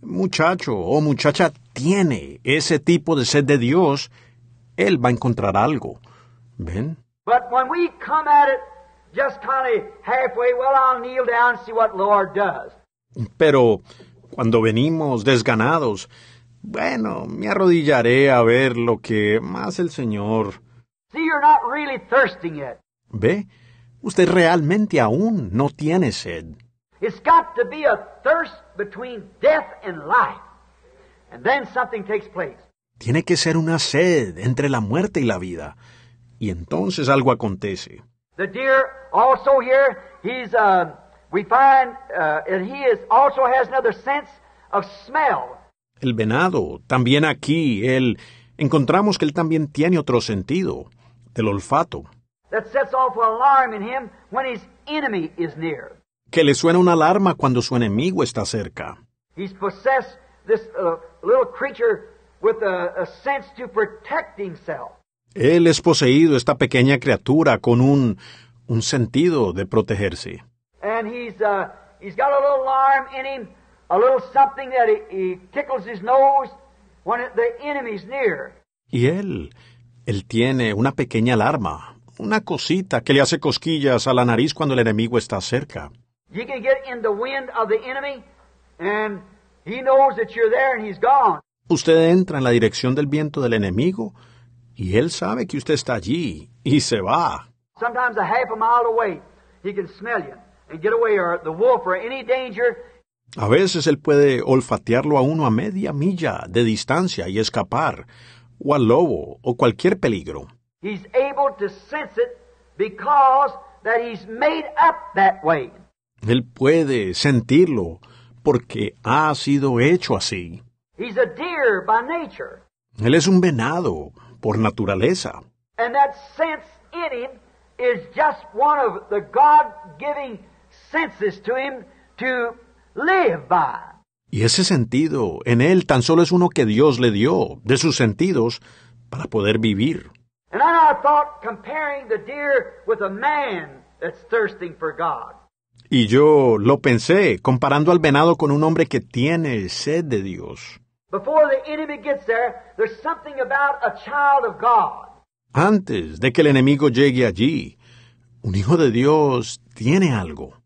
muchacho o muchacha tiene ese tipo de sed de Dios, él va a encontrar algo. ¿Ven? Pero cuando venimos desganados, bueno, me arrodillaré a ver lo que más el Señor. Ve, usted realmente aún no tiene sed. It's got to be a thirst between death and life. And then something takes place. Tiene que ser una sed entre la muerte y la vida. Y entonces algo acontece. The deer also here, he's uh, we find uh, and he is also has another sense of smell. El venado, también aquí, él encontramos que él también tiene otro sentido, del olfato. That sets off an alarm in him when his enemy is near que le suena una alarma cuando su enemigo está cerca. Uh, él es poseído esta pequeña criatura con un un sentido de protegerse. Y él él tiene una pequeña alarma, una cosita que le hace cosquillas a la nariz cuando el enemigo está cerca. You can get in the wind of the enemy and he knows that you're there and he's gone. Usted entra en la dirección del viento del enemigo y él sabe que usted está allí y se va. Sometimes a half a mile away, he can smell you and get away or the wolf or any danger. A veces él puede olfatearlo a uno a media milla de distancia y escapar, o al lobo, o cualquier peligro. He's able to sense it because that he's made up that way. Él puede sentirlo porque ha sido hecho así. Él es un venado por naturaleza. And that sense in is just one of the God-giving senses to him to live by. Y ese sentido en él tan solo es uno que Dios le dio de sus sentidos para poder vivir. And I thought comparing the deer with a man that's thirsting for God. Y yo lo pensé, comparando al venado con un hombre que tiene sed de Dios. Antes de que el enemigo llegue allí, un hijo de Dios tiene algo.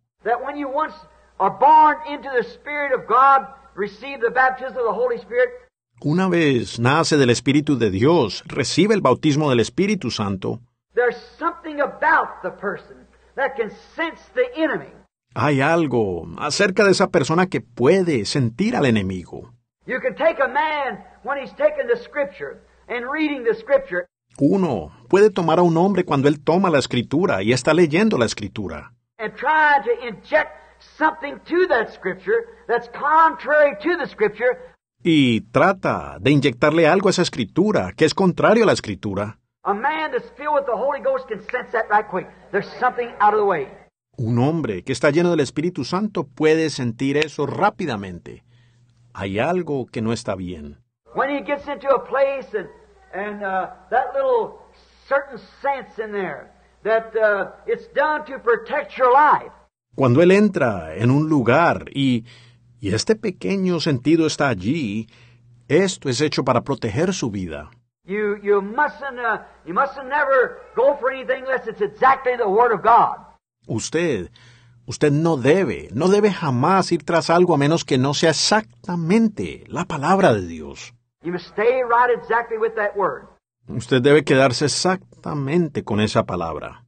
Una vez nace del Espíritu de Dios, recibe el bautismo del Espíritu Santo. There's something about the person that can sense the enemy. Hay algo acerca de esa persona que puede sentir al enemigo. Uno puede tomar a un hombre cuando él toma la escritura y está leyendo la escritura. Y trata de inyectarle algo a esa escritura que es contrario a la escritura. A man that's filled with the Holy Ghost can sense that right quick. There's something out of the way. Un hombre que está lleno del Espíritu Santo puede sentir eso rápidamente. Hay algo que no está bien. Cuando él entra en un lugar y, y este pequeño sentido está allí, esto es hecho para proteger su vida. You, you mustn't, uh, you mustn't never go for anything unless it's exactly the Word of God. Usted, usted no debe, no debe jamás ir tras algo a menos que no sea exactamente la palabra de Dios. usted debe quedarse exactamente con esa palabra.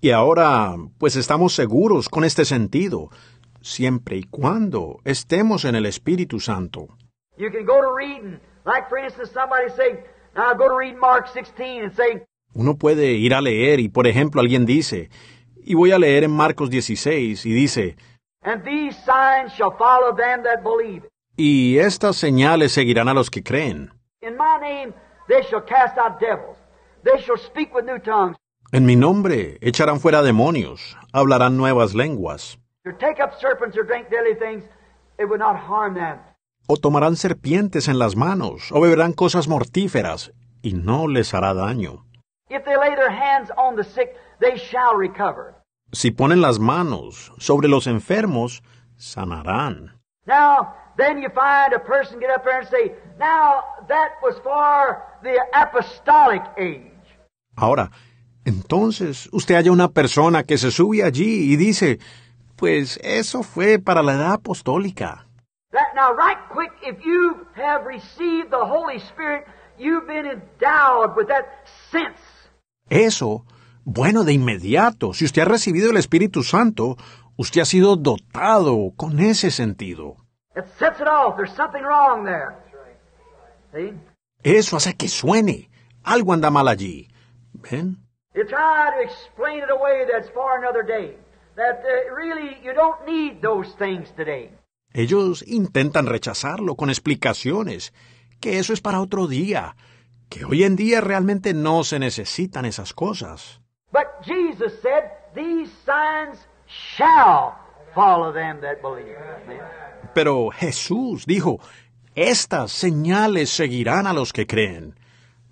Y ahora, pues estamos seguros con este sentido, siempre y cuando estemos en el Espíritu Santo. You can go to reading. Like for instance, somebody say, now go to read Mark 16 and say, uno puede ir a leer y, por ejemplo, alguien dice, y voy a leer en Marcos 16 y dice, And these signs shall follow them that believe. Y estas señales seguirán a los que creen. In my name, they They shall shall cast out devils. speak with new tongues. En mi nombre echarán fuera demonios, hablarán nuevas lenguas. To take up serpents or drink deadly things, it would not harm them o tomarán serpientes en las manos, o beberán cosas mortíferas, y no les hará daño. Si ponen las manos sobre los enfermos, sanarán. Ahora, entonces usted haya una persona que se sube allí y dice, pues eso fue para la edad apostólica. That now, right quick, if you have received the Holy Spirit, you've been endowed with that sense. Eso, bueno, de inmediato, si usted ha recibido el Espíritu Santo, usted ha sido dotado con ese sentido. It sets it off. There's something wrong there. See? Eso hace que suene. Algo anda mal allí. ¿Ven? You try to explain it away that's for another day. That uh, really you don't need those things today. Ellos intentan rechazarlo con explicaciones, que eso es para otro día, que hoy en día realmente no se necesitan esas cosas. But Jesus said, these signs shall follow them that believe. Pero Jesús dijo, estas señales seguirán a los que creen.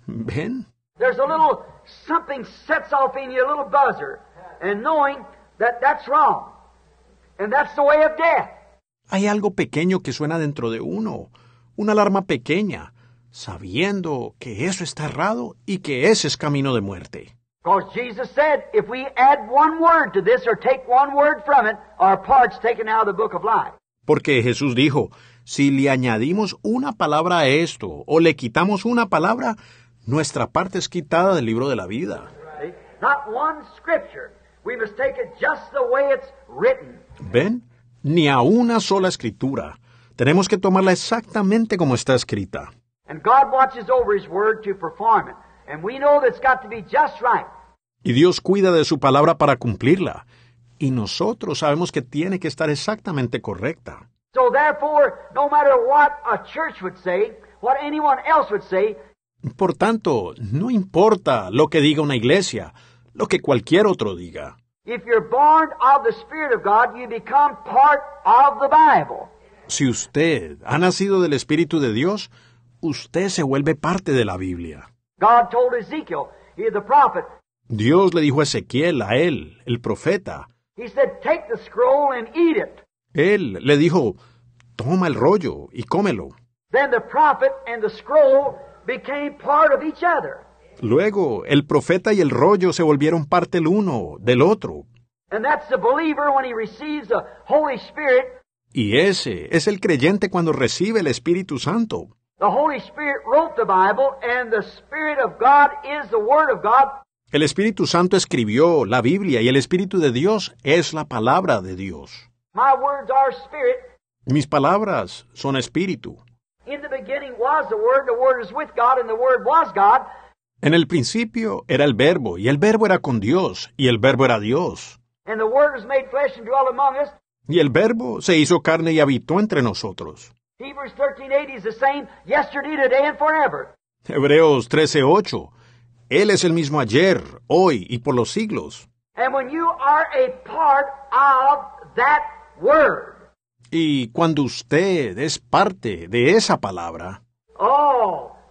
¿Ven? There's a little something sets off in you a little buzzer and knowing that that's wrong and that's the way of death. Hay algo pequeño que suena dentro de uno, una alarma pequeña, sabiendo que eso está errado y que ese es camino de muerte. Porque Jesús dijo, si le añadimos una palabra a esto o le quitamos una palabra, nuestra parte es quitada del libro de la vida. ¿Ven? ni a una sola escritura. Tenemos que tomarla exactamente como está escrita. Y Dios cuida de su palabra para cumplirla. Y nosotros sabemos que tiene que estar exactamente correcta. Por tanto, no importa lo que diga una iglesia, lo que cualquier otro diga. If you're born of the Spirit of God, you become part of the Bible. Si usted ha nacido del Espíritu de Dios, usted se vuelve parte de la Biblia. God told Ezekiel, the prophet, Dios le dijo a Ezequiel, a él, el profeta. He said, Take the scroll and eat it. Él le dijo, toma el rollo y cómelo. Then the prophet and the scroll became part of each other. Luego, el profeta y el rollo se volvieron parte el uno del otro. Y ese es el creyente cuando recibe el Espíritu Santo. El Espíritu Santo escribió la Biblia y el Espíritu de Dios es la palabra de Dios. Mis palabras son espíritu. In the beginning was the Word, the Word with God, and the Word was God. En el principio era el verbo, y el verbo era con Dios, y el verbo era Dios. Y el verbo se hizo carne y habitó entre nosotros. Hebreos 13:8. Él es el mismo ayer, hoy y por los siglos. Y cuando usted es parte de esa palabra. Oh.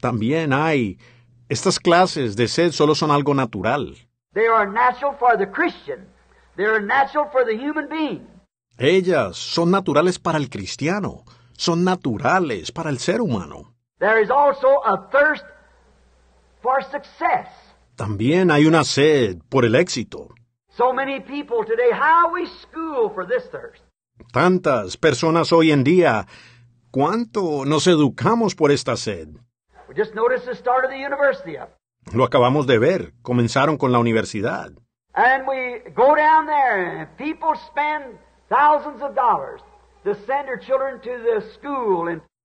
También hay estas clases de sed solo son algo natural. Ellas son naturales para el cristiano, son naturales para el ser humano. También hay una sed por el éxito. So many people today, how we school for this thirst. Tantas personas hoy en día. ¿Cuánto nos educamos por esta sed? Lo acabamos de ver. Comenzaron con la universidad.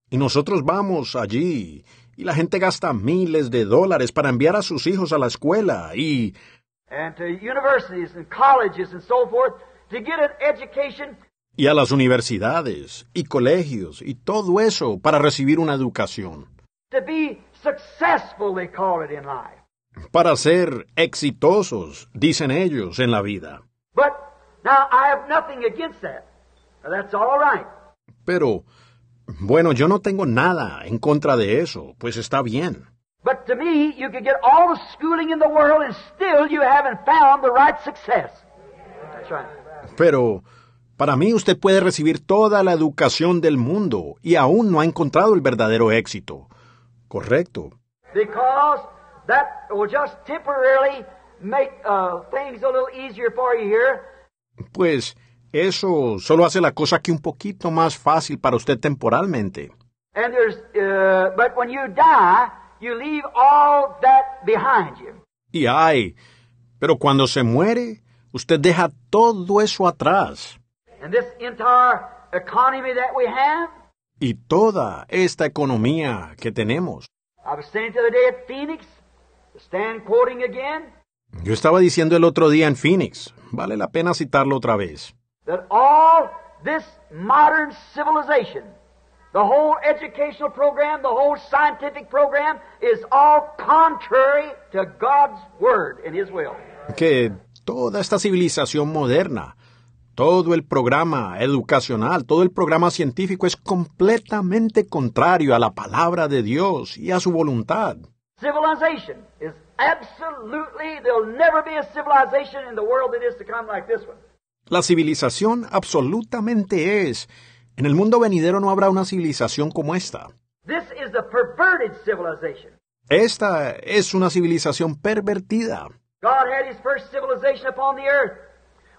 Y nosotros vamos allí y la gente gasta miles de dólares para enviar a sus hijos a la escuela y y a las universidades y colegios y todo eso para recibir una educación. Para ser exitosos, dicen ellos, en la vida. Pero, bueno, yo no tengo nada en contra de eso, pues está bien. Pero, para mí usted puede recibir toda la educación del mundo y aún no ha encontrado el verdadero éxito. Correcto. Pues eso solo hace la cosa que un poquito más fácil para usted temporalmente. Y ay, pero cuando se muere, usted deja todo eso atrás. Y toda esta economía que tenemos. Yo estaba diciendo el otro día en Phoenix, vale la pena citarlo otra vez. That all this modern civilization, the whole educational program, the whole scientific program is all contrary to God's word and his will. Que toda esta civilización moderna, todo el programa educacional, todo el programa científico es completamente contrario a la palabra de Dios y a su voluntad. La civilización absolutamente es. En el mundo venidero no habrá una civilización como esta. Esta es una civilización pervertida.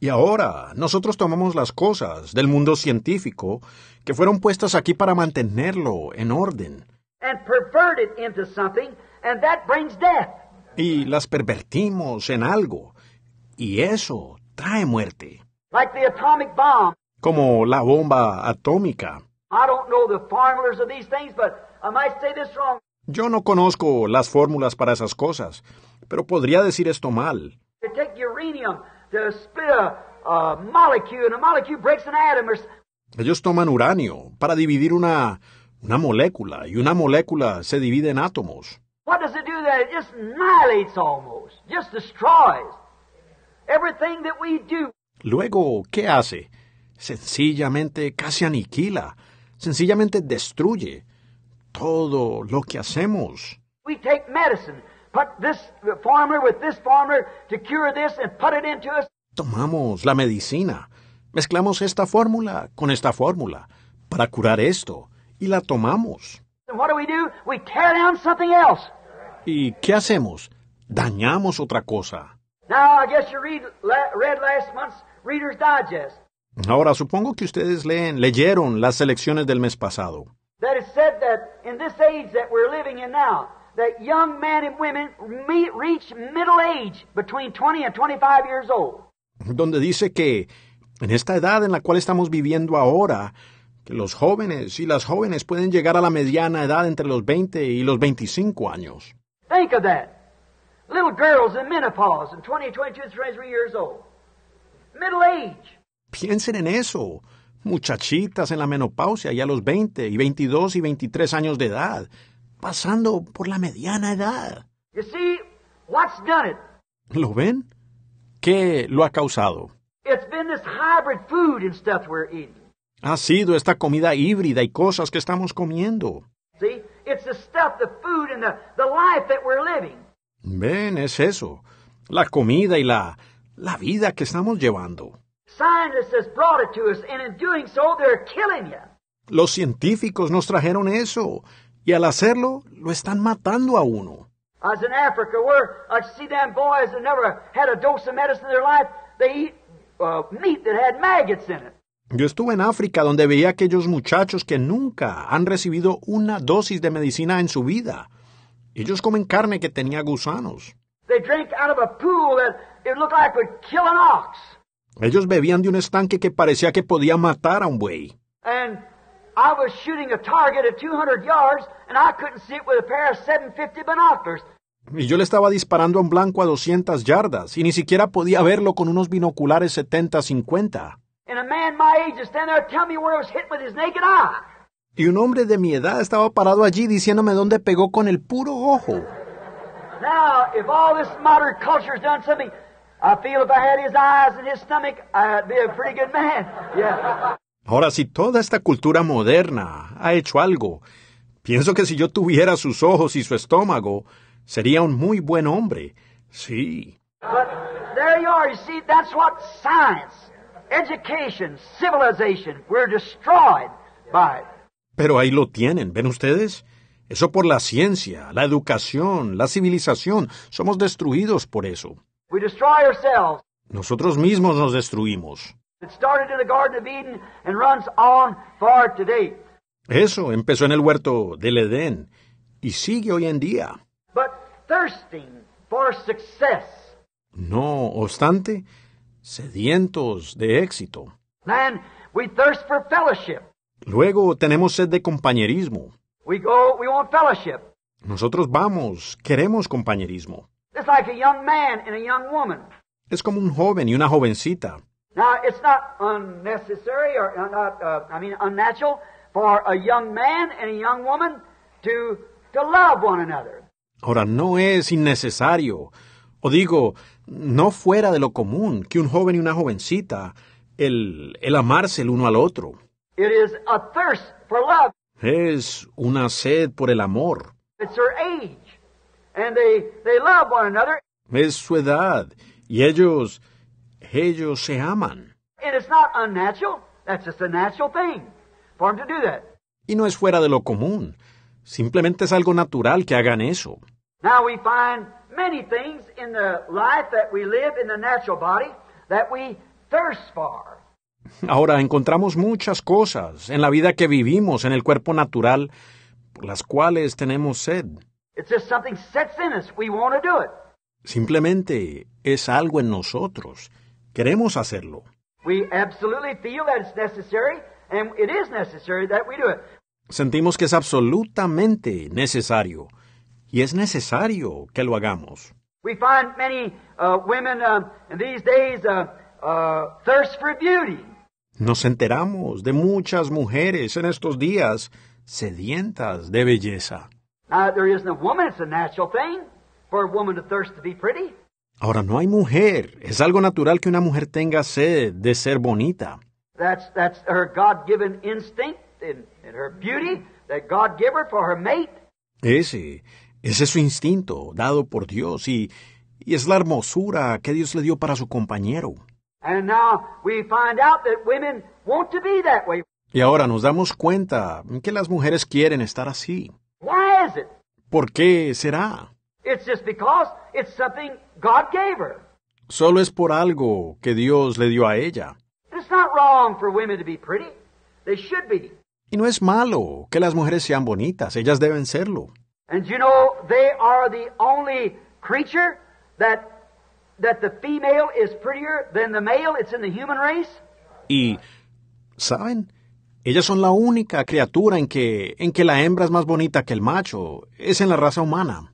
Y ahora nosotros tomamos las cosas del mundo científico que fueron puestas aquí para mantenerlo en orden. Y las pervertimos en algo. Y eso trae muerte. Como la bomba atómica. Yo no conozco las fórmulas para esas cosas, pero podría decir esto mal split a, molecule, and a molecule breaks an atom or... Ellos toman uranio para dividir una, una molécula, y una molécula se divide en átomos. What does it do that? It just annihilates almost, just destroys everything that we do. Luego, ¿qué hace? Sencillamente casi aniquila, sencillamente destruye todo lo que hacemos. We take medicine put this farmer with this farmer to cure this and put it into us. Tomamos la medicina, mezclamos esta fórmula con esta fórmula para curar esto y la tomamos. what do we do? We tear down something else. ¿Y qué hacemos? Dañamos otra cosa. Now, I guess you read, read last month's Reader's Digest. Ahora supongo que ustedes leen, leyeron las selecciones del mes pasado. That is said that in this age that we're living in now, donde dice que en esta edad en la cual estamos viviendo ahora, que los jóvenes y las jóvenes pueden llegar a la mediana edad entre los 20 y los 25 años. Piensen en eso. Muchachitas en la menopausia ya a los 20 y 22 y 23 años de edad pasando por la mediana edad. ¿Lo ven? ¿Qué lo ha causado? Ha sido esta comida híbrida y cosas que estamos comiendo. Ven, es eso. La comida y la, la vida que estamos llevando. Los científicos nos trajeron eso y al hacerlo, lo están matando a uno. Yo estuve en África donde veía a aquellos muchachos que nunca han recibido una dosis de medicina en su vida. Ellos comen carne que tenía gusanos. Ellos bebían de un estanque que parecía que podía matar a un buey. I was shooting a target at 200 yards and I couldn't see it with a pair of 750 binoculars. Y yo le estaba disparando a un blanco a 200 yardas y ni siquiera podía verlo con unos binoculares 70-50. Y un hombre de mi edad estaba parado allí diciéndome dónde pegó con el puro ojo. Now, if all this modern culture has done something, I feel if I had his eyes and his stomach, I'd be a pretty good man. Yeah. Ahora, si toda esta cultura moderna ha hecho algo, pienso que si yo tuviera sus ojos y su estómago, sería un muy buen hombre. Sí. Pero ahí lo tienen, ¿ven ustedes? Eso por la ciencia, la educación, la civilización. Somos destruidos por eso. Nosotros mismos nos destruimos. Eso empezó en el huerto del Edén y sigue hoy en día. No obstante, sedientos de éxito. Luego tenemos sed de compañerismo. Nosotros vamos, queremos compañerismo. Es como un joven y una jovencita. Now, it's not unnecessary or uh, not, uh, I mean, unnatural for a young man and a young woman to, to love one another. Ahora, no es innecesario, o digo, no fuera de lo común que un joven y una jovencita el, el amarse el uno al otro. It is a thirst for love. Es una sed por el amor. It's their age, and they, they love one another. Es su edad, y ellos ellos se aman. Y no es fuera de lo común. Simplemente es algo natural que hagan eso. Now we find many things in the life that we live in the natural body that we thirst for. Ahora encontramos muchas cosas en la vida que vivimos en el cuerpo natural por las cuales tenemos sed. It's something sets in us. We want to do it. Simplemente es algo en nosotros Queremos hacerlo. Sentimos que es absolutamente necesario y es necesario que lo hagamos. We find many uh, women um, in these days uh, uh, thirst for beauty. Nos enteramos de muchas mujeres en estos días sedientas de belleza. Now, there isn't a woman, it's a natural thing for a woman to thirst to be pretty. Ahora, no hay mujer. Es algo natural que una mujer tenga sed de ser bonita. That's, that's her God-given instinct her beauty that God gave her for her mate. Ese, ese es su instinto dado por Dios y, y es la hermosura que Dios le dio para su compañero. And now we find out that women be that way. Y ahora nos damos cuenta que las mujeres quieren estar así. Why is it? ¿Por qué será? It's Solo es por algo que Dios le dio a ella. Y no es malo que las mujeres sean bonitas, ellas deben serlo. Y ¿saben? Ellas son la única criatura en que en que la hembra es más bonita que el macho. Es en la raza humana.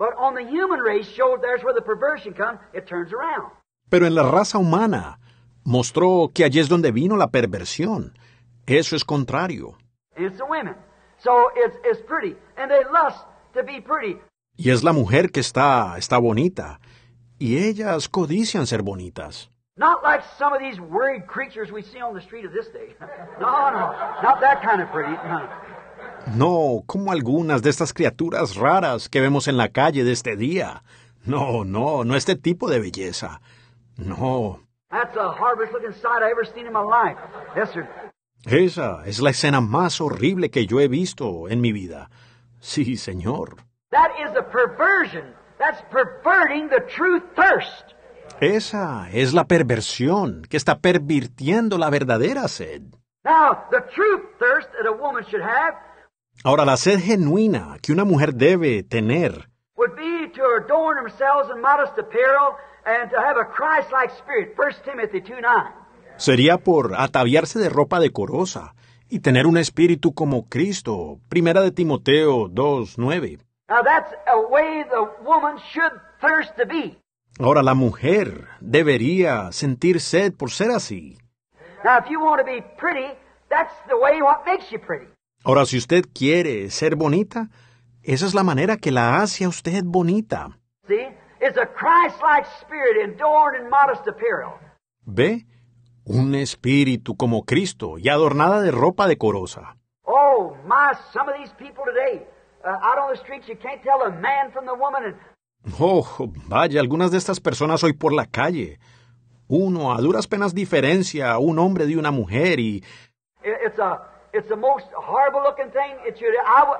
but on the the human race where perversion it turns around. Pero en la raza humana mostró que allí es donde vino la perversión. Eso es contrario. Y es la mujer que está, está bonita, y ellas codician ser bonitas. Not like some of these worried creatures we see on the street of this day. [LAUGHS] No, no, not that kind of pretty. No. No, como algunas de estas criaturas raras que vemos en la calle de este día. No, no, no este tipo de belleza. No. Esa es la escena más horrible que yo he visto en mi vida. Sí, señor. Esa es la perversión que está pervirtiendo la verdadera sed. Now, the true thirst that a woman should have Ahora, la sed genuina que una mujer debe tener Sería por ataviarse de ropa decorosa y tener un espíritu como Cristo. Primera de Timoteo 2:9. Ahora la mujer debería sentir sed por ser así. Ahora, si quieres ser esa es la Ahora, si usted quiere ser bonita, esa es la manera que la hace a usted bonita. ¿Ve? Un espíritu como Cristo y adornada de ropa decorosa. Oh, my, some of these people today, uh, streets, you can't tell a man from the woman. Oh, vaya, algunas de estas personas hoy por la calle. Uno a duras penas diferencia a un hombre de una mujer y... It's the most horrible looking thing. It's your, I,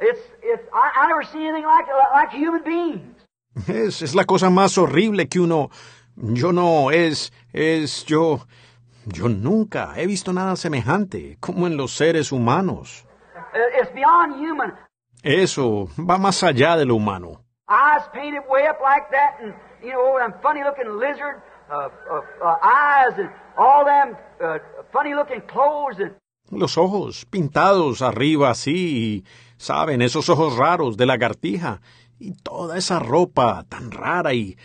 it's, it's, I, I never see anything like, like human beings. Es, es la cosa más horrible que uno. Yo no, es, es, yo. Yo nunca he visto nada semejante, como en los seres humanos. Uh, it's beyond human. Eso va más allá de lo humano. Eyes painted way up like that, and you know, them funny looking lizard uh, uh, uh, eyes, and all them uh, funny looking clothes, and los ojos pintados arriba así, saben, esos ojos raros de lagartija y toda esa ropa tan rara y...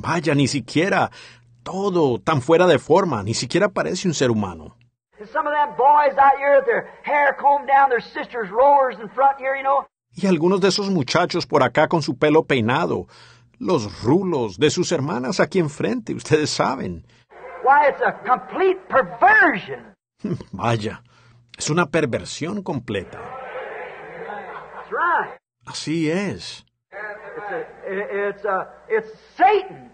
Vaya, ni siquiera todo tan fuera de forma, ni siquiera parece un ser humano. Y algunos de esos muchachos por acá con su pelo peinado, los rulos de sus hermanas aquí enfrente, ustedes saben. Why, it's a complete perversion. [LAUGHS] Vaya, es una perversión completa. That's right. Así es. It's, a, it's, a, it's Satan.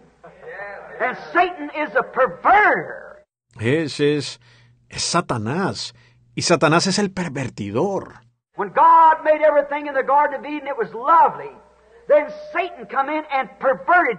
And Satan is a perverter. Ese es, es Satanás. Y Satanás es el pervertidor. When God made everything in the Garden of Eden, it was lovely. Then Satan come in and perverted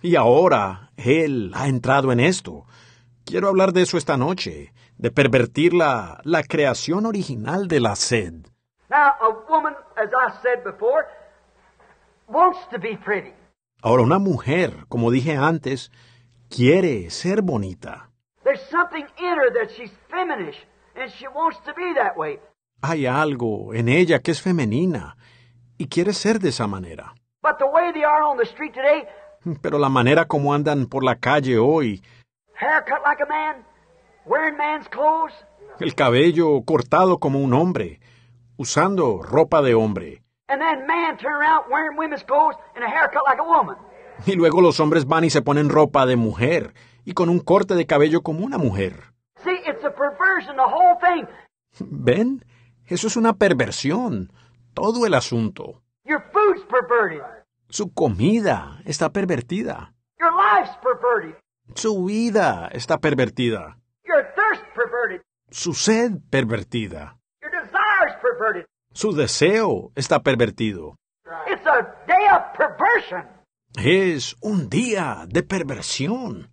Y ahora él ha entrado en esto. Quiero hablar de eso esta noche, de pervertir la, la creación original de la sed. Ahora, una mujer, como dije antes, quiere ser bonita. Hay algo en ella que es femenina y quiere ser de esa manera. Pero la manera como andan por la calle hoy, el cabello cortado como un hombre, usando ropa de hombre. Y luego los hombres van y se ponen ropa de mujer y con un corte de cabello como una mujer. ¿Ven? Eso es una perversión todo el asunto. Su comida está pervertida. Su vida está pervertida. Su sed pervertida. Su deseo está pervertido. Es un día de perversión.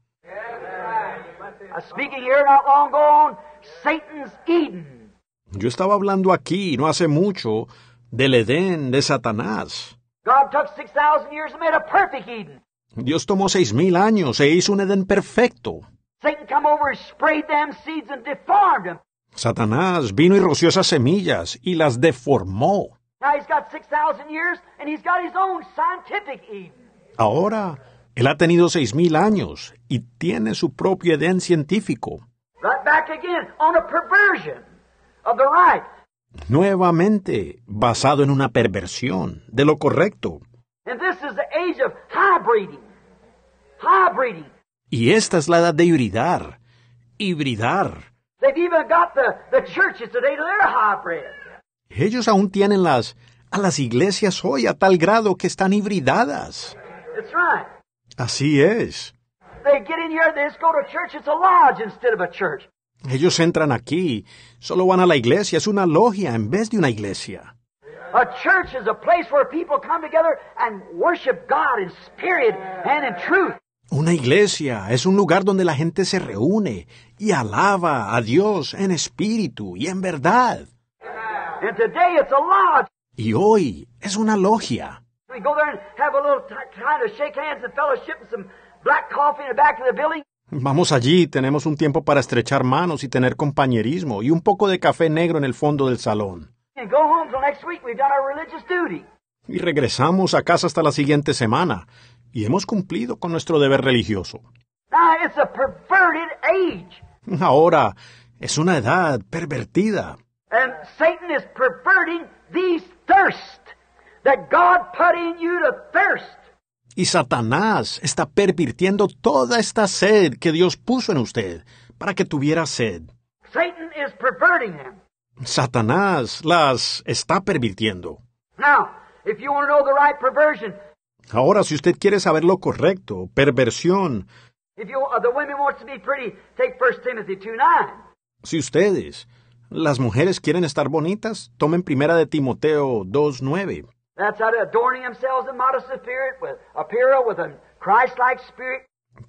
Yo estaba hablando aquí no hace mucho del Edén de Satanás. Dios tomó seis mil años e hizo un Edén perfecto. Satanás vino y roció esas semillas y las deformó. Ahora, él ha tenido seis mil años y tiene su propio Edén científico. Right back again on a perversion of the nuevamente basado en una perversión de lo correcto. Y esta es la edad de hibridar, hibridar. Ellos aún tienen las a las iglesias hoy a tal grado que están hibridadas. Así es. Ellos entran aquí, solo van a la iglesia, es una logia en vez de una iglesia. A church is a place where people come together and worship God in spirit and in truth. Una iglesia es un lugar donde la gente se reúne y alaba a Dios en espíritu y en verdad. And today it's a lodge. Y hoy es una logia. We go there and have a little time to shake hands and fellowship and some black coffee in the back of the building. Vamos allí, tenemos un tiempo para estrechar manos y tener compañerismo y un poco de café negro en el fondo del salón. Y regresamos a casa hasta la siguiente semana y hemos cumplido con nuestro deber religioso. Ah, Ahora es una edad pervertida. Satan is perverting these thirst that God put in you to thirst. Y Satanás está pervirtiendo toda esta sed que Dios puso en usted para que tuviera sed. Satanás las está pervirtiendo. Ahora, si usted quiere saber lo correcto, perversión. Si ustedes, las mujeres quieren estar bonitas, tomen primera de Timoteo 2.9.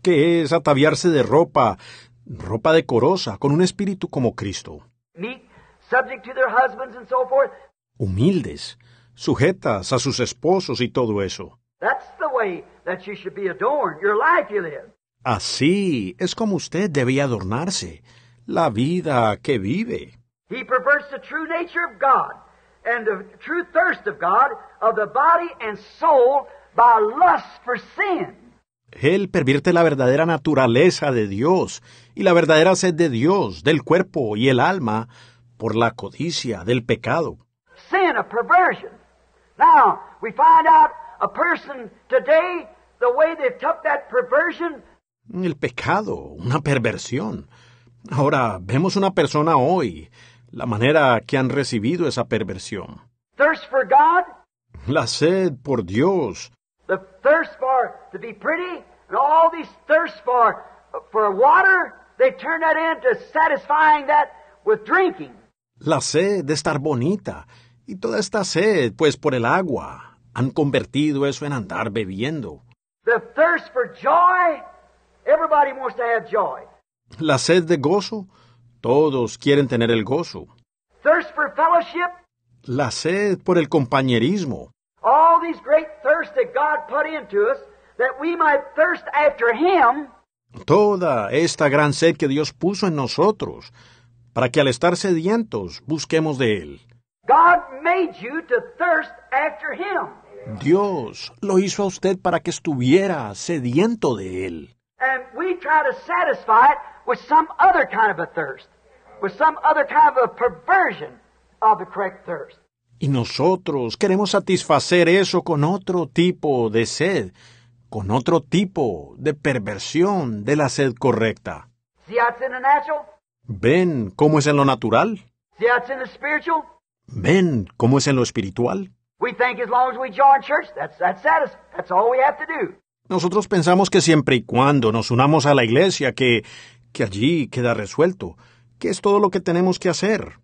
Que es ataviarse de ropa, ropa decorosa, con un espíritu como Cristo. Humildes, sujetas a sus esposos y todo eso. Así es como usted debía adornarse, la vida que vive. He perverts the true nature of God and the true thirst of God of Él pervierte la verdadera naturaleza de Dios y la verdadera sed de Dios, del cuerpo y el alma, por la codicia del pecado. El pecado, una perversión. Ahora, vemos una persona hoy, la manera que han recibido esa perversión. Thirst for God, la sed por Dios. The thirst for to be pretty and all these thirsts for for water, they turn that into satisfying that with drinking. La sed de estar bonita y toda esta sed, pues por el agua, han convertido eso en andar bebiendo. The thirst for joy, everybody wants to have joy. La sed de gozo, todos quieren tener el gozo. Thirst for fellowship, la sed por el compañerismo. All great that God put into us, that we might thirst after Him. Toda esta gran sed que Dios puso en nosotros, para que al estar sedientos busquemos de Él. God made you to thirst after Him. Dios lo hizo a usted para que estuviera sediento de Él. And we try to satisfy it with some other kind of a thirst, with some other kind of perversion. Y nosotros queremos satisfacer eso con otro tipo de sed, con otro tipo de perversión de la sed correcta. ¿Ven cómo es en lo natural? ¿Ven cómo es en lo espiritual? Nosotros pensamos que siempre y cuando nos unamos a la iglesia, que, que allí queda resuelto, que es todo lo que tenemos que hacer.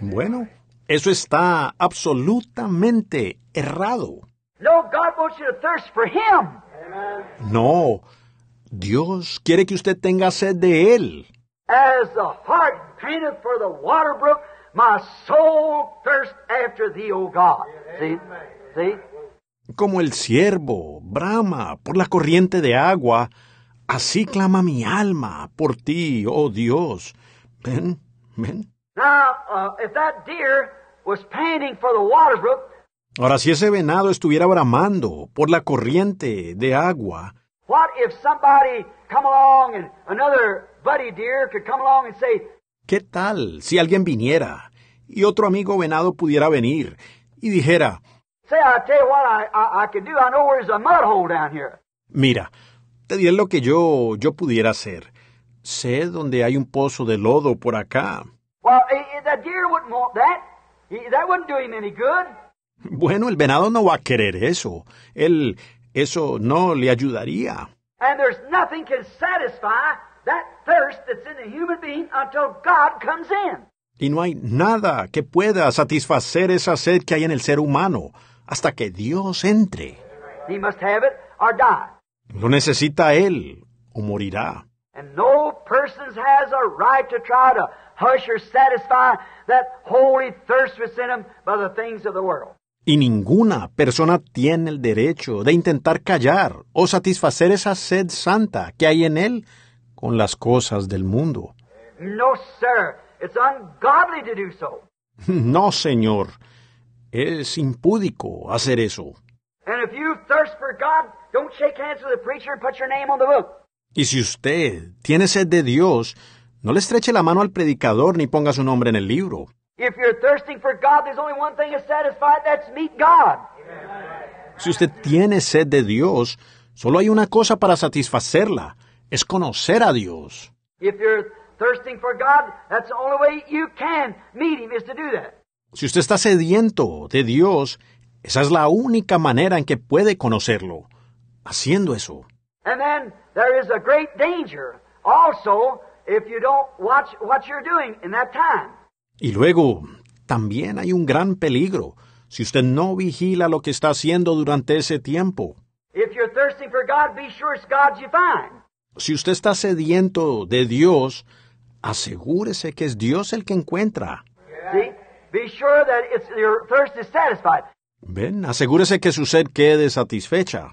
Bueno, eso está absolutamente errado. No, Dios quiere que usted tenga sed de Él. Como el siervo brama por la corriente de agua, así clama mi alma por ti, oh Dios. ¿Ven? Ahora, si ese venado estuviera bramando por la corriente de agua, ¿qué tal si alguien viniera y otro amigo venado pudiera venir y dijera, Mira, te diré lo que yo, yo pudiera hacer sé dónde hay un pozo de lodo por acá. Bueno, el venado no va a querer eso. Él, eso no le ayudaría. Y no hay nada que pueda satisfacer esa sed que hay en el ser humano hasta que Dios entre. Lo necesita él o morirá. And no person has a right to try to hush or satisfy that holy thirst within him em by the things of the world. Y ninguna persona tiene el derecho de intentar callar o satisfacer esa sed santa que hay en él con las cosas del mundo. No, sir. It's ungodly to do so. [LAUGHS] No, señor. Es impúdico hacer eso. And if you thirst for God, don't shake hands with the preacher and put your name on the book. Y si usted tiene sed de Dios, no le estreche la mano al predicador ni ponga su nombre en el libro. Si usted tiene sed de Dios, solo hay una cosa para satisfacerla, es conocer a Dios. Si usted está sediento de Dios, esa es la única manera en que puede conocerlo, haciendo eso. Y luego, también hay un gran peligro si usted no vigila lo que está haciendo durante ese tiempo. Si usted está sediento de Dios, asegúrese que es Dios el que encuentra. Ven, asegúrese que su sed quede satisfecha.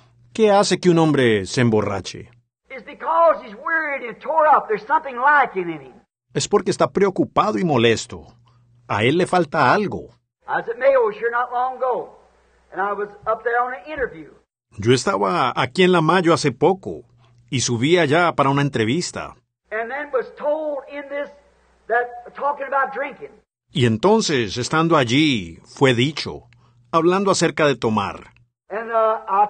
¿Qué hace que un hombre se emborrache? Es porque está preocupado y molesto. A él le falta algo. Yo estaba aquí en la Mayo hace poco y subí allá para una entrevista. Y entonces, estando allí, fue dicho, hablando acerca de tomar. Uh,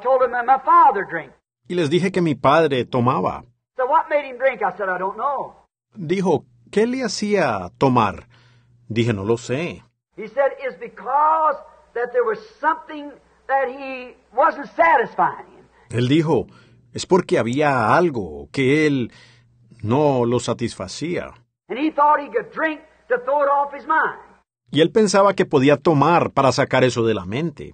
y les dije que mi padre tomaba. Dijo, ¿qué le hacía tomar? Dije, no lo sé. Él dijo, es porque había algo que él no lo satisfacía. Y él pensaba que podía tomar para sacar eso de la mente.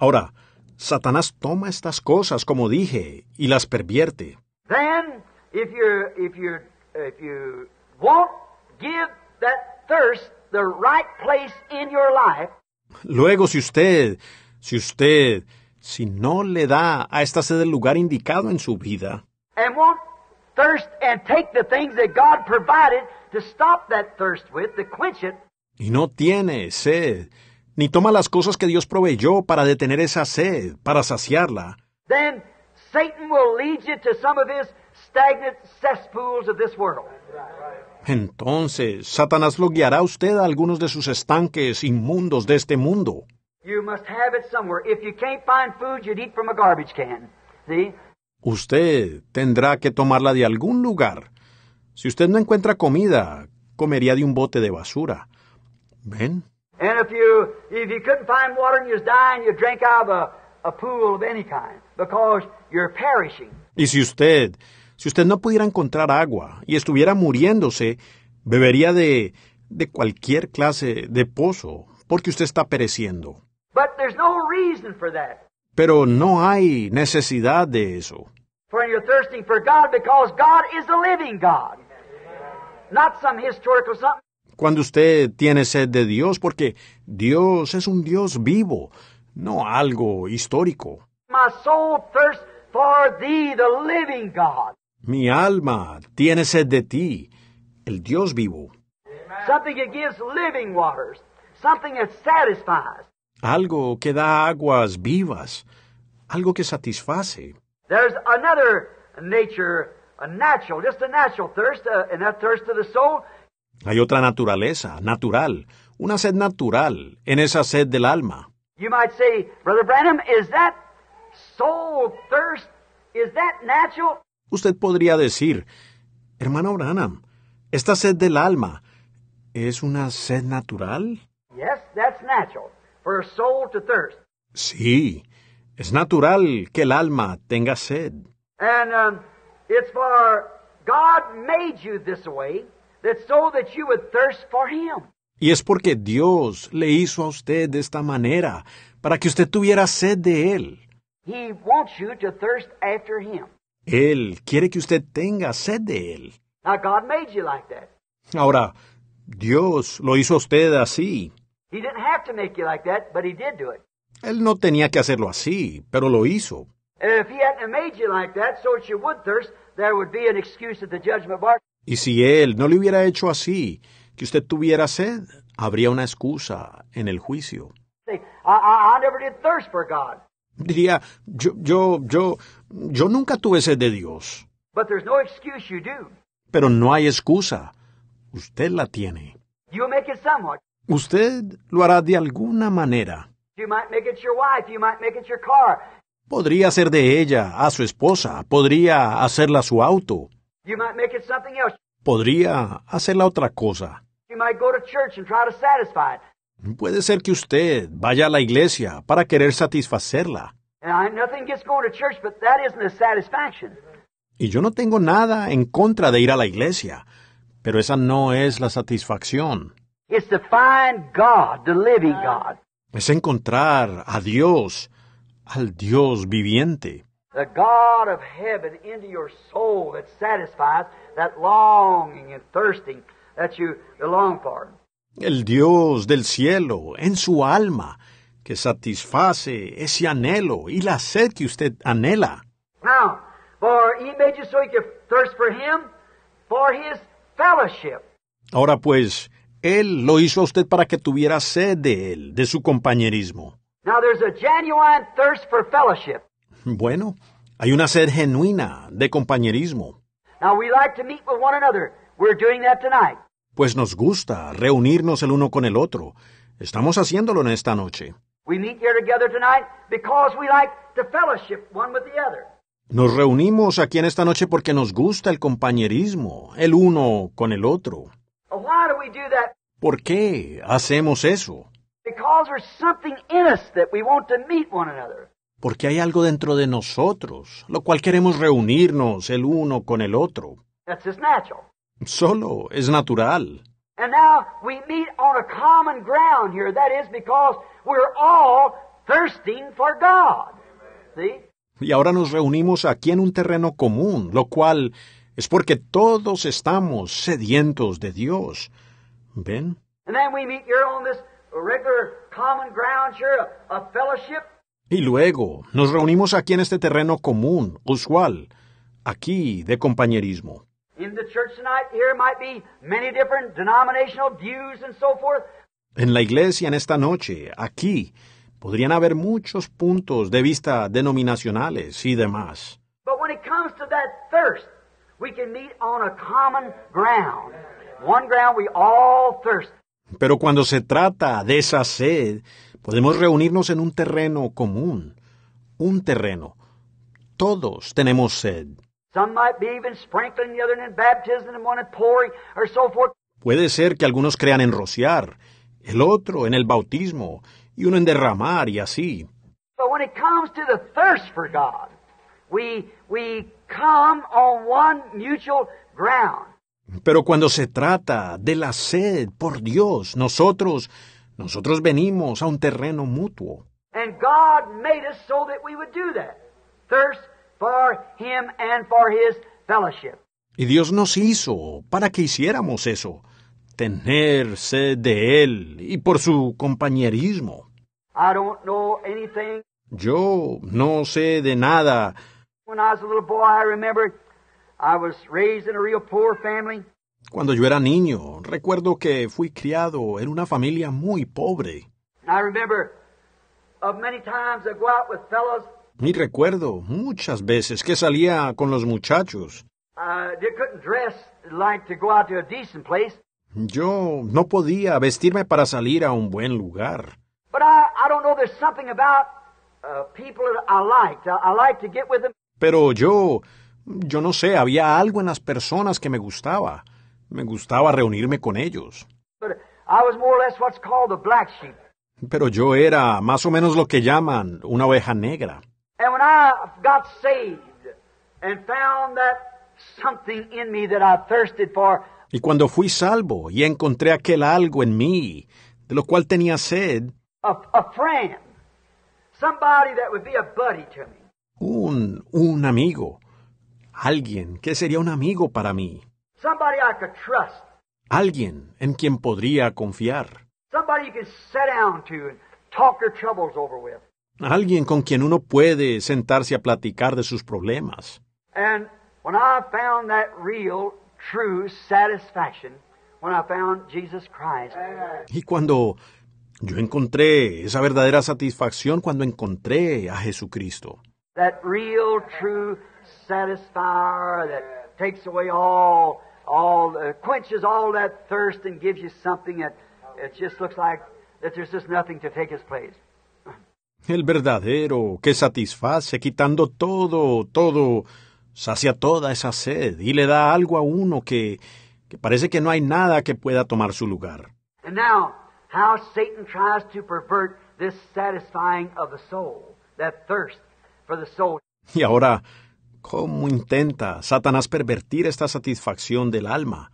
Ahora, Satanás toma estas cosas, como dije, y las pervierte. Then, if you if you if you won't give that thirst the right place in your life. Luego, si usted, si usted, si no le da a esta sed el lugar indicado en su vida. And won't thirst and take the things that God provided to stop that thirst with to quench it y no tiene sed, ni toma las cosas que Dios proveyó para detener esa sed, para saciarla, then Satan will lead you to some of his stagnant cesspools of this world. Entonces, Satanás lo guiará a usted a algunos de sus estanques inmundos de este mundo. Usted tendrá que tomarla de algún lugar. Si usted no encuentra comida, comería de un bote de basura. Ven. And if you if you couldn't find water and you was dying, you drink out of a, a pool of any kind because you're perishing. Y si usted si usted no pudiera encontrar agua y estuviera muriéndose, bebería de de cualquier clase de pozo porque usted está pereciendo. But there's no reason for that. Pero no hay necesidad de eso. For you're thirsting for God because God is the living God. Not some historical something cuando usted tiene sed de Dios, porque Dios es un Dios vivo, no algo histórico. My soul thirsts for thee, the living God. Mi alma tiene sed de ti, el Dios vivo. Something that gives living waters, something that satisfies. Algo que da aguas vivas, algo que satisface. There's another nature, a natural, just a natural thirst, uh, and that thirst of the soul hay otra naturaleza, natural, una sed natural, en esa sed del alma. You might say, Brother Branham, is that soul thirst? Is that natural? Usted podría decir, hermano Branham, esta sed del alma, ¿es una sed natural? Yes, that's natural, for soul to thirst. Sí, es natural que el alma tenga sed. And um, it's for God made you this way. Y es porque Dios le hizo a usted de esta manera, para que usted tuviera sed de Él. Él quiere que usted tenga sed de Él. Ahora, Dios lo hizo a usted así. Él no tenía que hacerlo así, pero lo hizo. Si no lo hizo así, que usted se thirst. There would be an excuse at the judgment y si él no le hubiera hecho así, que usted tuviera sed, habría una excusa en el juicio. Diría, yo, yo, yo, yo nunca tuve sed de Dios. Pero no hay excusa. Usted la tiene. Usted lo hará de alguna manera. Podría ser de ella, a su esposa, podría hacerla su auto. Podría hacer la otra cosa. Puede ser que usted vaya a la iglesia para querer satisfacerla. Y yo no tengo nada en contra de ir a la iglesia, pero esa no es la satisfacción. Es encontrar a Dios, al Dios viviente the God of heaven into your soul that satisfies that longing and thirsting that you long for. El Dios del cielo en su alma que satisface ese anhelo y la sed que usted anhela. Now, for he made you so you could thirst for him, for his fellowship. Ahora pues, él lo hizo a usted para que tuviera sed de él, de su compañerismo. Now there's a genuine thirst for fellowship. Bueno, hay una sed genuina de compañerismo. Pues nos gusta reunirnos el uno con el otro. Estamos haciéndolo en esta noche. Nos reunimos aquí en esta noche porque nos gusta el compañerismo, el uno con el otro. ¿Por qué hacemos eso? porque hay algo dentro de nosotros, lo cual queremos reunirnos el uno con el otro. Solo es natural. Y ahora nos reunimos aquí en un terreno común, lo cual es porque todos estamos sedientos de Dios. ¿Ven? Y nos reunimos terreno común, y luego nos reunimos aquí en este terreno común, usual, aquí de compañerismo. En la iglesia en esta noche, aquí, podrían haber muchos puntos de vista denominacionales y demás. Pero cuando se trata de esa sed, Podemos reunirnos en un terreno común, un terreno. Todos tenemos sed. Puede ser que algunos crean en rociar, el otro en el bautismo, y uno en derramar y así. Pero cuando se trata de la sed por Dios, nosotros nosotros venimos a un terreno mutuo. And God made us so that we would do that. him and for his fellowship. Y Dios nos hizo para que hiciéramos eso, tener sed de él y por su compañerismo. Yo no sé de nada. Cuando era un niño, little boy, I remember I was raised in a real poor family. Cuando yo era niño, recuerdo que fui criado en una familia muy pobre. Y recuerdo muchas veces que salía con los muchachos. Yo no podía vestirme para salir a un buen lugar. Pero yo, yo no sé, había algo en las personas que me gustaba. Me gustaba reunirme con ellos. Pero yo era más o menos lo que llaman una oveja negra. Y cuando fui salvo y encontré aquel algo en mí, de lo cual tenía sed, un, un amigo, alguien que sería un amigo para mí. Alguien en quien podría confiar. Alguien con quien uno puede sentarse a platicar de sus problemas. Y cuando yo encontré esa verdadera satisfacción cuando encontré a Jesucristo. That real, true satisfaction that takes away all all uh, quenches all that thirst and gives you something that it just looks like that there's just nothing to take its place. El verdadero que satisface quitando todo, todo, sacia toda esa sed y le da algo a uno que, que parece que no hay nada que pueda tomar su lugar. And now, how Satan tries to pervert this satisfying of the soul, that thirst for the soul. Y ahora, ¿Cómo intenta Satanás pervertir esta satisfacción del alma,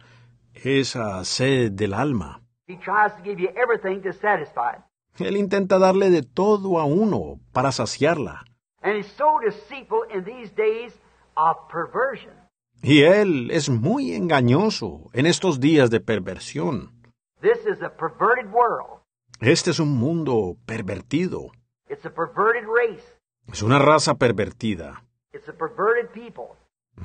esa sed del alma? Él intenta darle de todo a uno para saciarla. Y él es muy engañoso en estos días de perversión. Este es un mundo pervertido. Es una raza pervertida. It's a perverted people.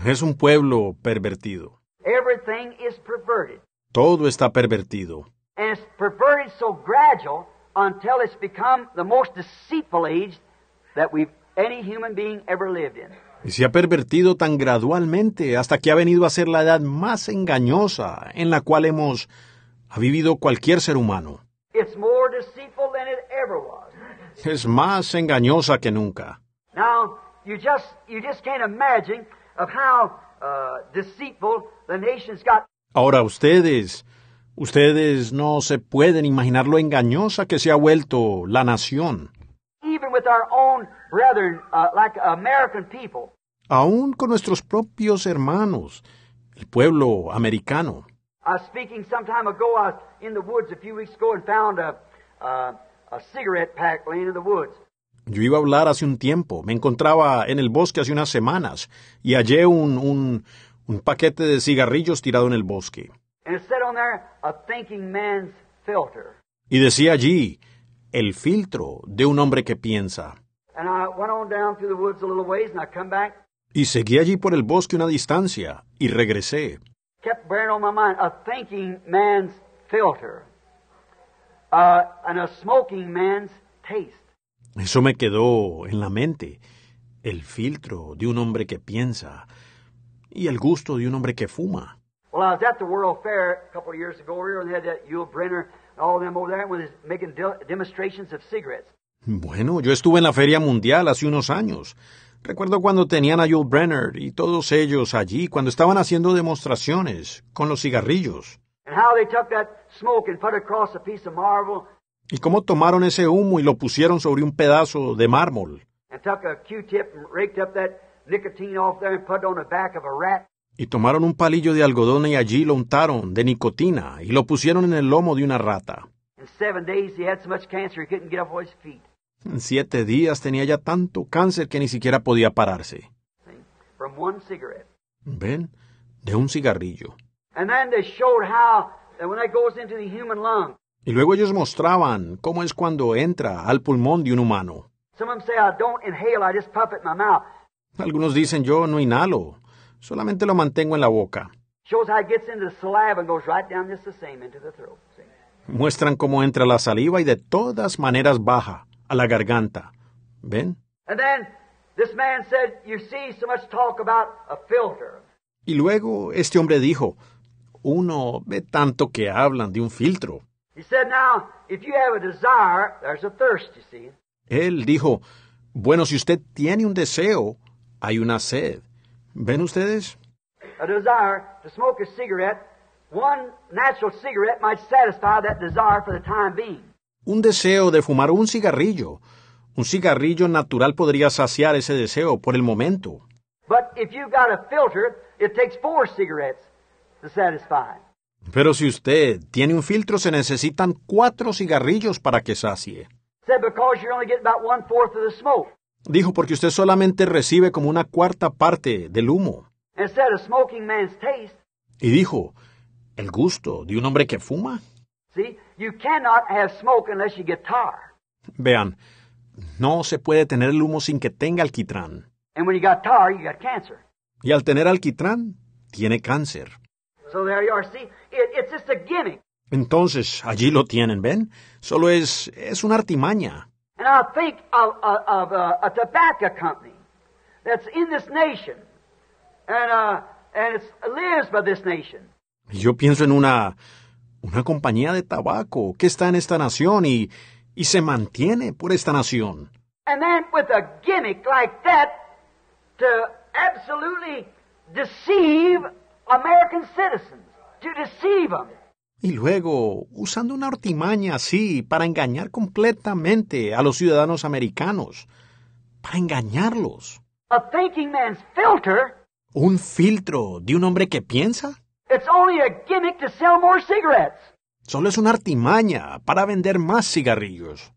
Es un pueblo pervertido. Everything is perverted. Todo está pervertido. And it's perverted so gradual until it's become the most deceitful age that we've any human being ever lived in. Y se ha pervertido tan gradualmente hasta que ha venido a ser la edad más engañosa en la cual hemos ha vivido cualquier ser humano. It's more deceitful than it ever was. Es más engañosa que nunca. Now, You just, you just can't imagine of how uh, deceitful the nation's got. Ahora ustedes, ustedes no se pueden imaginar lo engañosa que se ha vuelto la nación. Even with our own brethren, uh, like American people. Aún con nuestros propios hermanos, el pueblo americano. I was speaking some time ago. I uh, was in the woods a few weeks ago and found a, uh, a cigarette pack laying in the woods. Yo iba a hablar hace un tiempo, me encontraba en el bosque hace unas semanas y hallé un, un paquete de cigarrillos tirado en el bosque. Y decía allí, el filtro de un hombre que piensa. Y seguí allí por el bosque una distancia y regresé. Eso me quedó en la mente, el filtro de un hombre que piensa y el gusto de un hombre que fuma. Bueno, yo estuve en la Feria Mundial hace unos años. Recuerdo cuando tenían a Yul Brenner y todos ellos allí, cuando estaban haciendo demostraciones con los cigarrillos. ¿Y cómo tomaron ese humo y lo pusieron sobre un pedazo de mármol? Y tomaron un palillo de algodón y allí lo untaron de nicotina y lo pusieron en el lomo de una rata. En siete días tenía ya tanto cáncer que ni siquiera podía pararse. ¿Ven? De un cigarrillo. Y luego ellos mostraban cómo es cuando entra al pulmón de un humano. Algunos dicen yo no inhalo, solamente lo mantengo en la boca. Muestran cómo entra la saliva y de todas maneras baja a la garganta. ¿Ven? Y luego este hombre dijo, uno ve tanto que hablan de un filtro. Él dijo, bueno, si usted tiene un deseo, hay una sed. ¿Ven ustedes? A desire to smoke a cigarette, one natural cigarette might satisfy that desire for the time being. Un deseo de fumar un cigarrillo. Un cigarrillo natural podría saciar ese deseo por el momento. But if you've got a filter, it takes four cigarettes to satisfy. Pero si usted tiene un filtro, se necesitan cuatro cigarrillos para que sacie. Dijo porque usted solamente recibe como una cuarta parte del humo. Y dijo, ¿el gusto de un hombre que fuma? Vean, no se puede tener el humo sin que tenga alquitrán. Y al tener alquitrán, tiene cáncer. Entonces, allí lo tienen, ¿ven? Solo es, es una artimaña. Yo pienso en una una compañía de tabaco que está en esta nación y, y se mantiene por esta nación. And then with a gimmick like that to absolutely deceive Em. Y luego, usando una artimaña así para engañar completamente a los ciudadanos americanos, para engañarlos. ¿Un filtro de un hombre que piensa? Solo es una artimaña para vender más cigarrillos.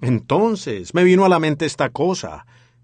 Entonces me vino a la mente esta cosa,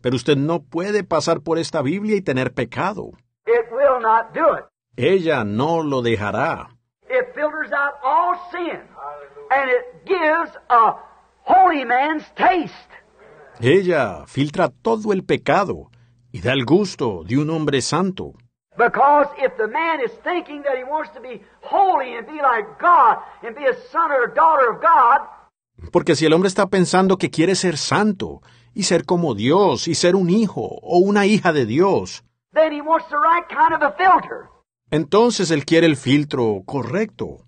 Pero usted no puede pasar por esta Biblia y tener pecado. Ella no lo dejará. Ella filtra todo el pecado y da el gusto de un hombre santo. porque si el hombre está pensando que quiere ser santo y ser como Dios y ser un hijo o una hija de Dios. Entonces él quiere el filtro correcto.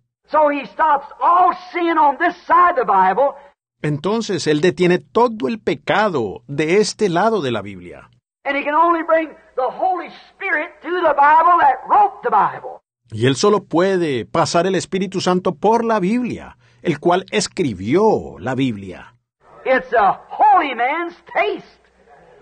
Entonces él detiene todo el pecado de este lado de la Biblia. Y él solo puede pasar el Espíritu Santo por la Biblia, el cual escribió la Biblia. It's a holy man's taste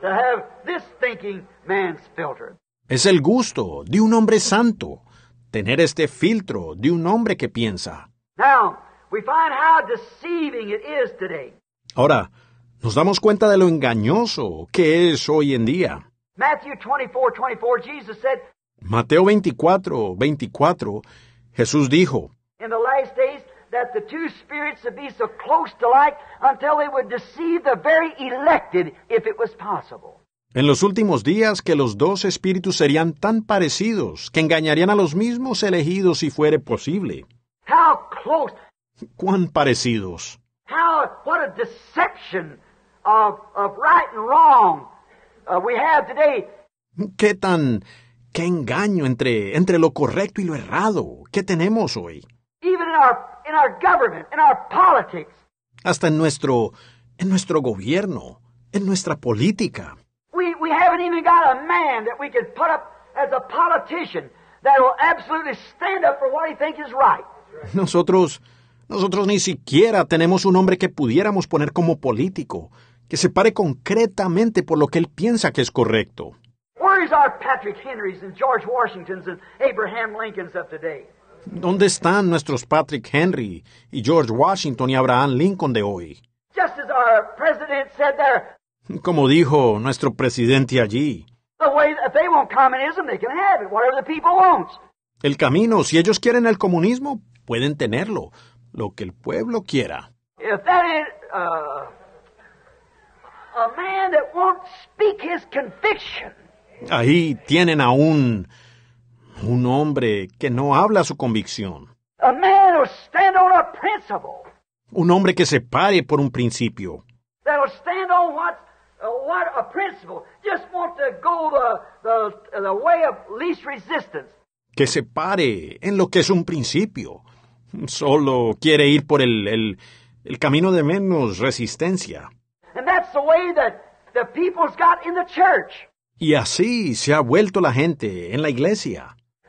to have this thinking man's filter. Es el gusto de un hombre santo tener este filtro de un hombre que piensa. Now, we find how deceiving it is today. Ahora, nos damos cuenta de lo engañoso que es hoy en día. Jesus said, Mateo 24, 24, Jesús dijo, that the two spirits would be so close to like until they would deceive the very elected if it was possible. En los últimos días que los dos espíritus serían tan parecidos que engañarían a los mismos elegidos si fuere posible. How close. Cuán parecidos. How what a deception of of right and wrong uh, we have today. Qué tan qué engaño entre entre lo correcto y lo errado que tenemos hoy. Even in our hasta en nuestro, en nuestro gobierno, en nuestra política. Nosotros, nosotros ni siquiera tenemos un hombre que pudiéramos poner como político, que se pare concretamente por lo que él piensa que es correcto. Where is our Patrick Henrys and George Washingtons and Abraham Lincolns of today? ¿Dónde están nuestros Patrick Henry y George Washington y Abraham Lincoln de hoy? Como dijo nuestro presidente allí. El camino, si ellos quieren el comunismo, pueden tenerlo, lo que el pueblo quiera. Ahí tienen a un un hombre que no habla su convicción. Un hombre que se pare por un principio. Uh, que se pare en lo que es un principio. Solo quiere ir por el, el, camino de menos resistencia. Y así se ha vuelto la gente en la iglesia.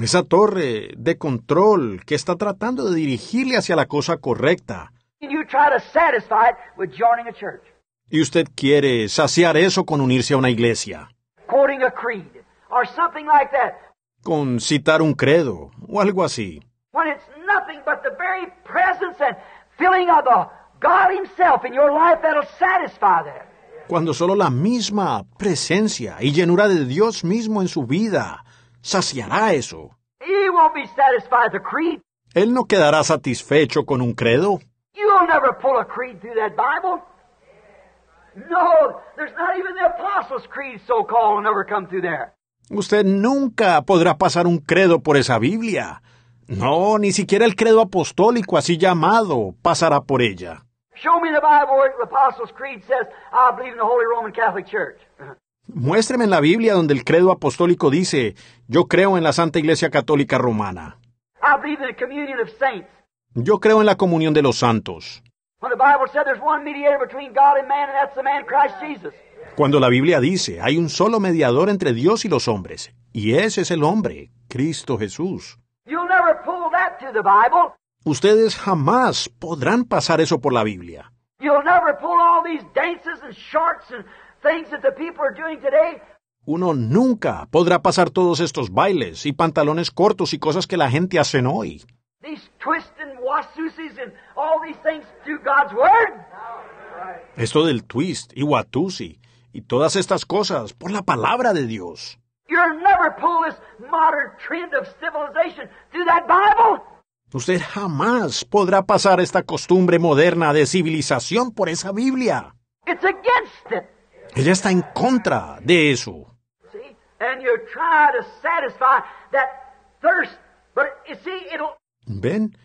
Esa torre de control que está tratando de dirigirle hacia la cosa correcta. Y usted quiere saciar eso con unirse a una iglesia. Con citar un credo o algo así. Cuando solo la misma presencia y llenura de Dios mismo en su vida saciará eso. He won't be satisfied the creed. Él no quedará satisfecho con un credo. You'll never pull a creed through that Bible. No, there's not even the Apostles' Creed, so-called, will never come through there. Usted nunca podrá pasar un credo por esa Biblia. No, ni siquiera el credo apostólico, así llamado, pasará por ella. Show me the Bible where the Apostles' Creed says, I believe in the Holy Roman Catholic Church. [LAUGHS] Muéstreme en la Biblia donde el credo apostólico dice, yo creo en la Santa Iglesia Católica Romana. Yo creo en la comunión de los santos. Cuando la Biblia dice, hay un solo mediador entre Dios y los hombres, y ese es el hombre, Cristo Jesús. Ustedes jamás podrán pasar eso por la Biblia. Uno nunca podrá pasar todos estos bailes y pantalones cortos y cosas que la gente hace hoy. Esto del twist y watusi y todas estas cosas por la palabra de Dios. Usted jamás podrá pasar esta costumbre moderna de civilización por esa Biblia. It's against ella está en contra de eso. ¿Ven?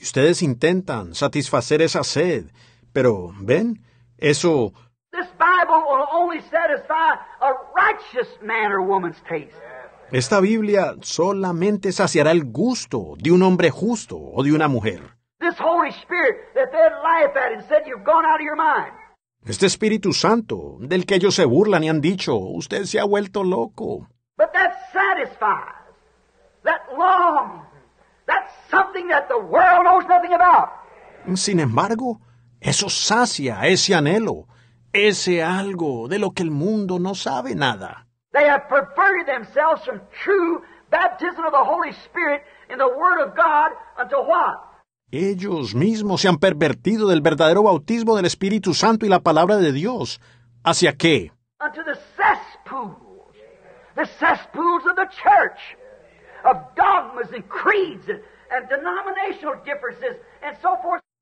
Ustedes intentan satisfacer esa sed, pero ¿ven? Eso... Esta Biblia solamente saciará el gusto de un hombre justo o de una mujer. This Holy Spirit at and said you've gone out of your mind. Este Espíritu Santo, del que ellos se burlan y han dicho, usted se ha vuelto loco. But that satisfies, that long that's something that the world knows nothing about. Sin embargo, eso sacia ese anhelo, ese algo de lo que el mundo no sabe nada. They have perverted themselves from true baptism of the Holy Spirit in the Word of God unto what? Ellos mismos se han pervertido del verdadero bautismo del Espíritu Santo y la palabra de Dios. ¿Hacia qué?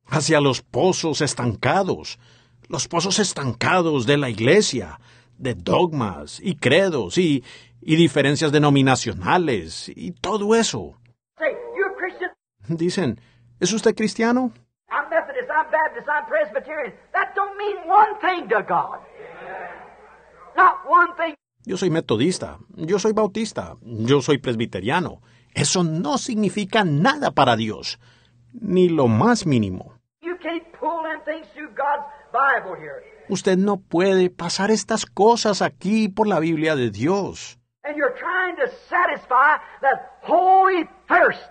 Hacia los pozos estancados, los pozos estancados de la iglesia, de dogmas y credos y, y diferencias denominacionales y todo eso. Dicen, ¿Es usted cristiano? That don't mean one thing to God. Not one thing. Yo soy metodista, yo soy bautista, yo soy presbiteriano. Eso no significa nada para Dios, ni lo más mínimo. Usted no puede pasar estas cosas aquí por la Biblia de Dios. And you're trying to satisfy that holy thirst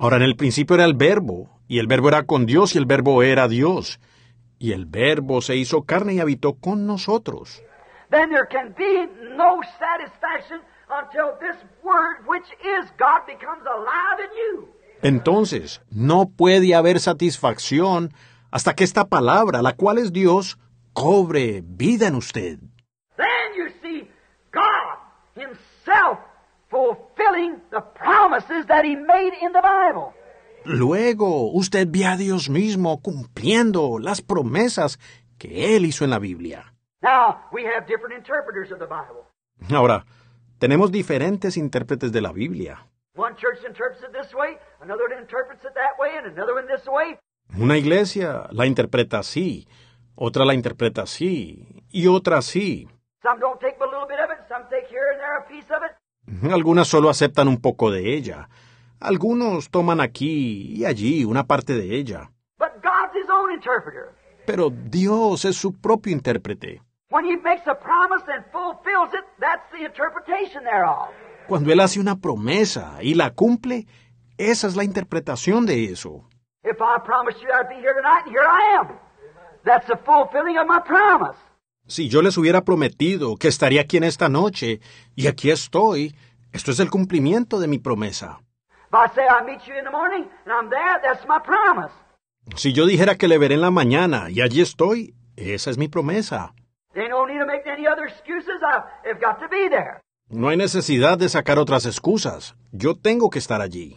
Ahora, en el principio era el verbo, y el verbo era con Dios, y el verbo era Dios. Y el verbo se hizo carne y habitó con nosotros. Entonces, no puede haber satisfacción hasta que esta palabra, la cual es Dios, cobre vida en usted fulfilling the promises that he made in the Bible. Luego, usted ve a Dios mismo cumpliendo las promesas que él hizo en la Biblia. Now, we have different interpreters of the Bible. Ahora, tenemos diferentes intérpretes de la Biblia. One church interprets it this way, another interprets it that way, and another one this way. Una iglesia la interpreta así, otra la interpreta así y otra así. Some don't take a little bit of it, some take here and there a piece of it, algunas solo aceptan un poco de ella. Algunos toman aquí y allí una parte de ella. Pero Dios es su propio intérprete. Cuando Él hace una promesa y la cumple, esa es la interpretación de eso. aquí estoy. That's the fulfilling of my promise. Si yo les hubiera prometido que estaría aquí en esta noche, y aquí estoy, esto es el cumplimiento de mi promesa. Si yo dijera que le veré en la mañana y allí estoy, esa es mi promesa. No hay necesidad de sacar otras excusas. Yo tengo que estar allí.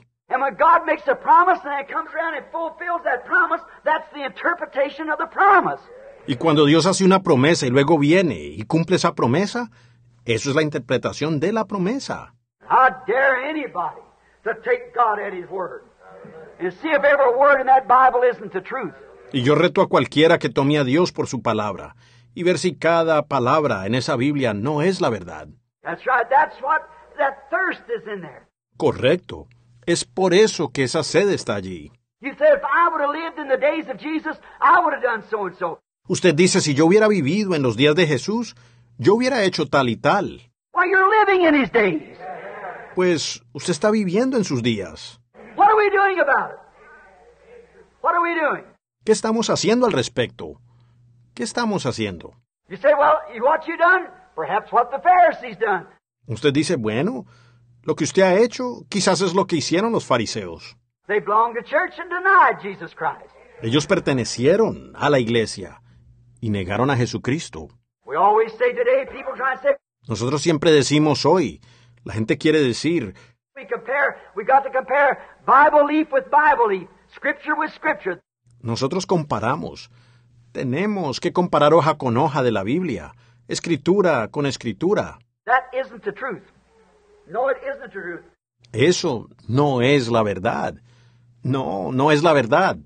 Y cuando Dios hace una promesa y luego viene y cumple esa promesa, eso es la interpretación de la promesa. Y yo reto a cualquiera que tome a Dios por su palabra y ver si cada palabra en esa Biblia no es la verdad. Correcto. Es por eso que esa sed está allí. Usted dice, si yo hubiera vivido en los días de Jesús, yo hubiera hecho tal y tal. Pues usted está viviendo en sus días. ¿Qué estamos haciendo al respecto? ¿Qué estamos haciendo? Usted dice, bueno, lo que usted ha hecho quizás es lo que hicieron los fariseos. Ellos pertenecieron a la iglesia y negaron a Jesucristo. Nosotros siempre decimos hoy, la gente quiere decir, nosotros comparamos, tenemos que comparar hoja con hoja de la Biblia, escritura con escritura. Eso no es la verdad. No, no es la verdad.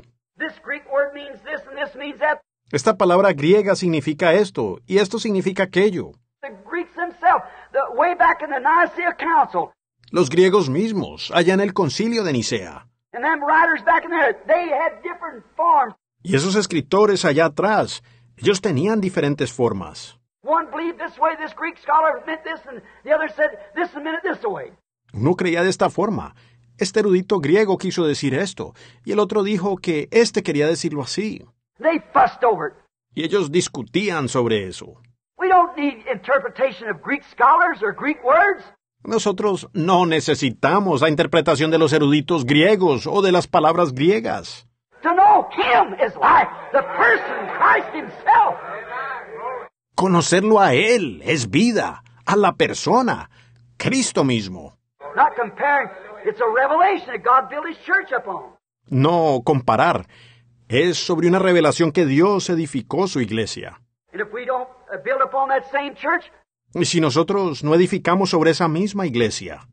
Esta palabra griega significa esto, y esto significa aquello. Los griegos mismos, allá en el concilio de Nicea. Y esos escritores allá atrás, ellos tenían diferentes formas. Uno creía de esta forma. Este erudito griego quiso decir esto, y el otro dijo que este quería decirlo así. Y ellos discutían sobre eso. Nosotros no necesitamos la interpretación de los eruditos griegos o de las palabras griegas. Conocerlo a él es vida, a la persona, Cristo mismo. No comparar, es sobre una revelación que Dios edificó su iglesia. Y si nosotros no edificamos sobre esa misma iglesia,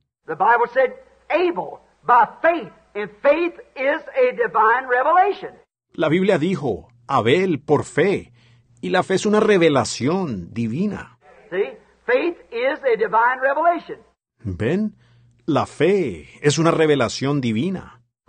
la Biblia dijo, Abel por fe, y la fe es una revelación divina. ¿Ven? La fe es una revelación divina.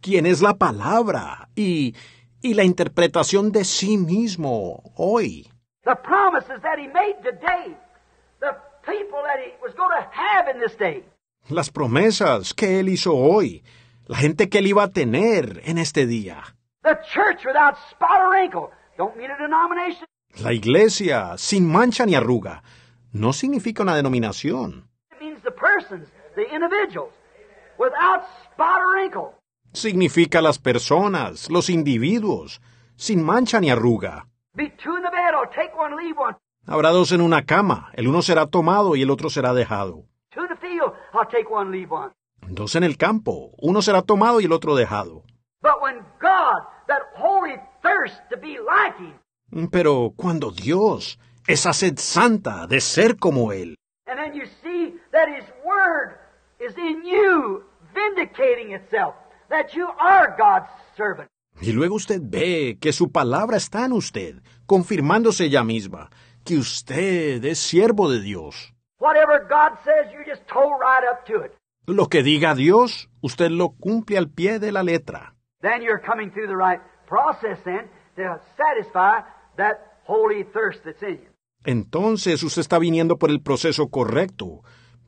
¿Quién es la palabra y, y la interpretación de sí mismo hoy? Las promesas que él hizo hoy, la gente que él iba a tener en este día. La iglesia sin mancha ni arruga no significa una denominación. Significa las personas, los individuos, sin mancha ni arruga. Habrá dos en una cama, el uno será tomado y el otro será dejado. Dos en el campo, uno será tomado y el otro dejado. Pero cuando Dios, esa sed santa de ser como Él, y luego usted ve que su palabra está en usted, confirmándose ella misma, que usted es siervo de Dios. Lo que diga Dios, usted lo cumple al pie de la letra. Entonces usted está viniendo por el proceso correcto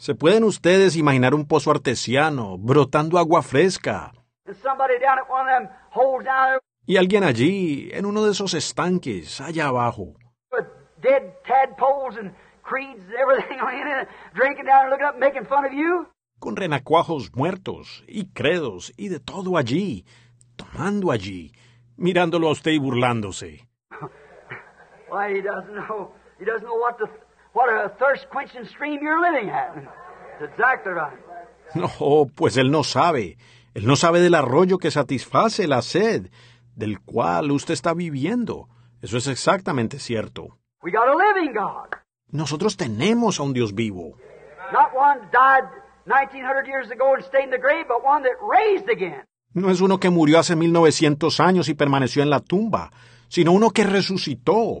¿Se pueden ustedes imaginar un pozo artesiano brotando agua fresca? Y alguien allí, en uno de esos estanques, allá abajo, [LAUGHS] con renacuajos muertos y credos y de todo allí, tomando allí, mirándolo a usted y burlándose. What a thirst quenching stream you're living at. No, pues él no sabe. Él no sabe del arroyo que satisface la sed del cual usted está viviendo. Eso es exactamente cierto. Nosotros tenemos a un Dios vivo. No es uno que murió hace 1900 años y permaneció en la tumba, sino uno que resucitó.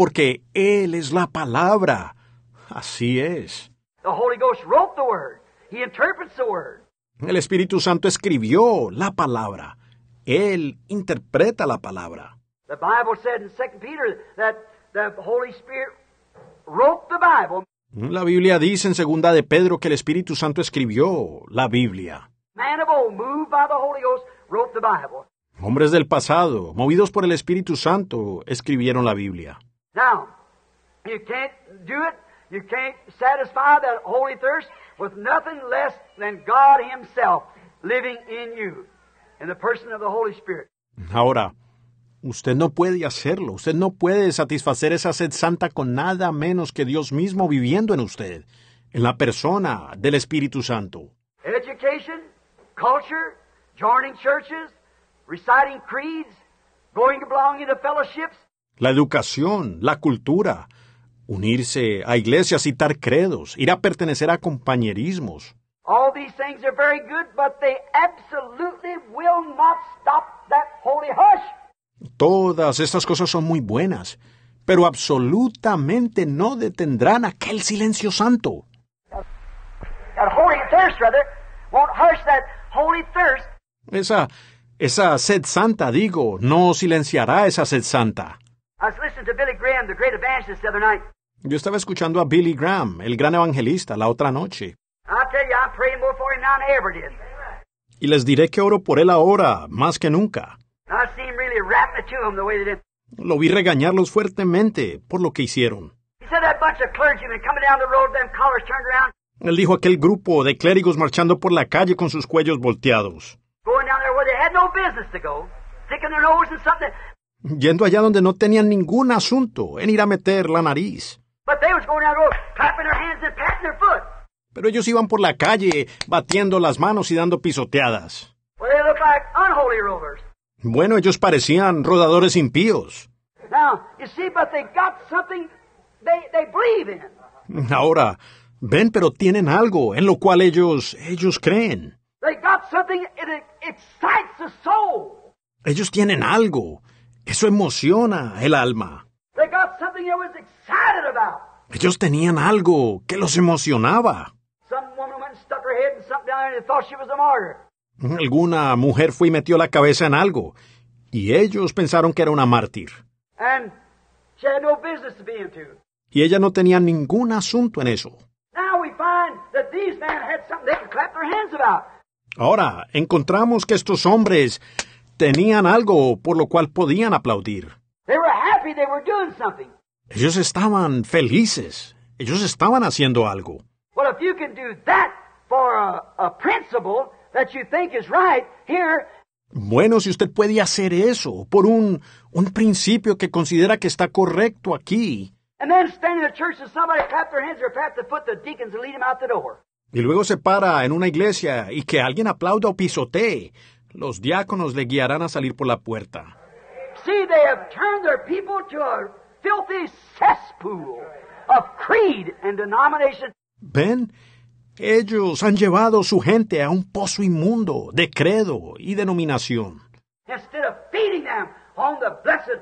porque Él es la palabra. Así es. El Espíritu Santo escribió la palabra. Él interpreta la palabra. La Biblia dice en segunda de Pedro que el Espíritu Santo escribió la Biblia. Hombres del pasado, movidos por el Espíritu Santo, escribieron la Biblia. Now, you can't do it. You can't satisfy that holy thirst with nothing less than God Himself living in you, in the person of the Holy Spirit. Ahora, usted no puede hacerlo. Usted no puede satisfacer esa sed santa con nada menos que Dios mismo viviendo en usted, en la persona del Espíritu Santo. Education, culture, joining churches, reciting creeds, going along into fellowships, la educación, la cultura, unirse a iglesias, citar credos, ir a pertenecer a compañerismos. Todas estas cosas son muy buenas, pero absolutamente no detendrán aquel silencio santo. Esa, esa sed santa, digo, no silenciará esa sed santa. Yo estaba escuchando a Billy Graham, el gran evangelista, la otra noche. Y les diré que oro por él ahora, más que nunca. Lo vi regañarlos fuertemente por lo que hicieron. Él dijo aquel grupo de clérigos marchando por la calle con sus cuellos volteados yendo allá donde no tenían ningún asunto en ir a meter la nariz. Pero ellos iban por la calle batiendo las manos y dando pisoteadas. Bueno, ellos parecían rodadores impíos. Ahora, ven, pero tienen algo en lo cual ellos, ellos creen. Ellos tienen algo eso emociona el alma. Ellos tenían algo que los emocionaba. Alguna mujer fue y metió la cabeza en algo, y ellos pensaron que era una mártir. Y ella no tenía ningún asunto en eso. Ahora encontramos que estos hombres tenían algo por lo cual podían aplaudir. Ellos estaban felices. Ellos estaban haciendo algo. Bueno, si usted puede hacer eso por un, un principio que considera que está correcto aquí. Y luego se para en una iglesia y que alguien aplauda o pisotee los diáconos le guiarán a salir por la puerta. See, they have turned their people to a filthy cesspool of creed and denomination. Ven, ellos han llevado su gente a un pozo inmundo de credo y denominación. Instead of feeding them on the blessed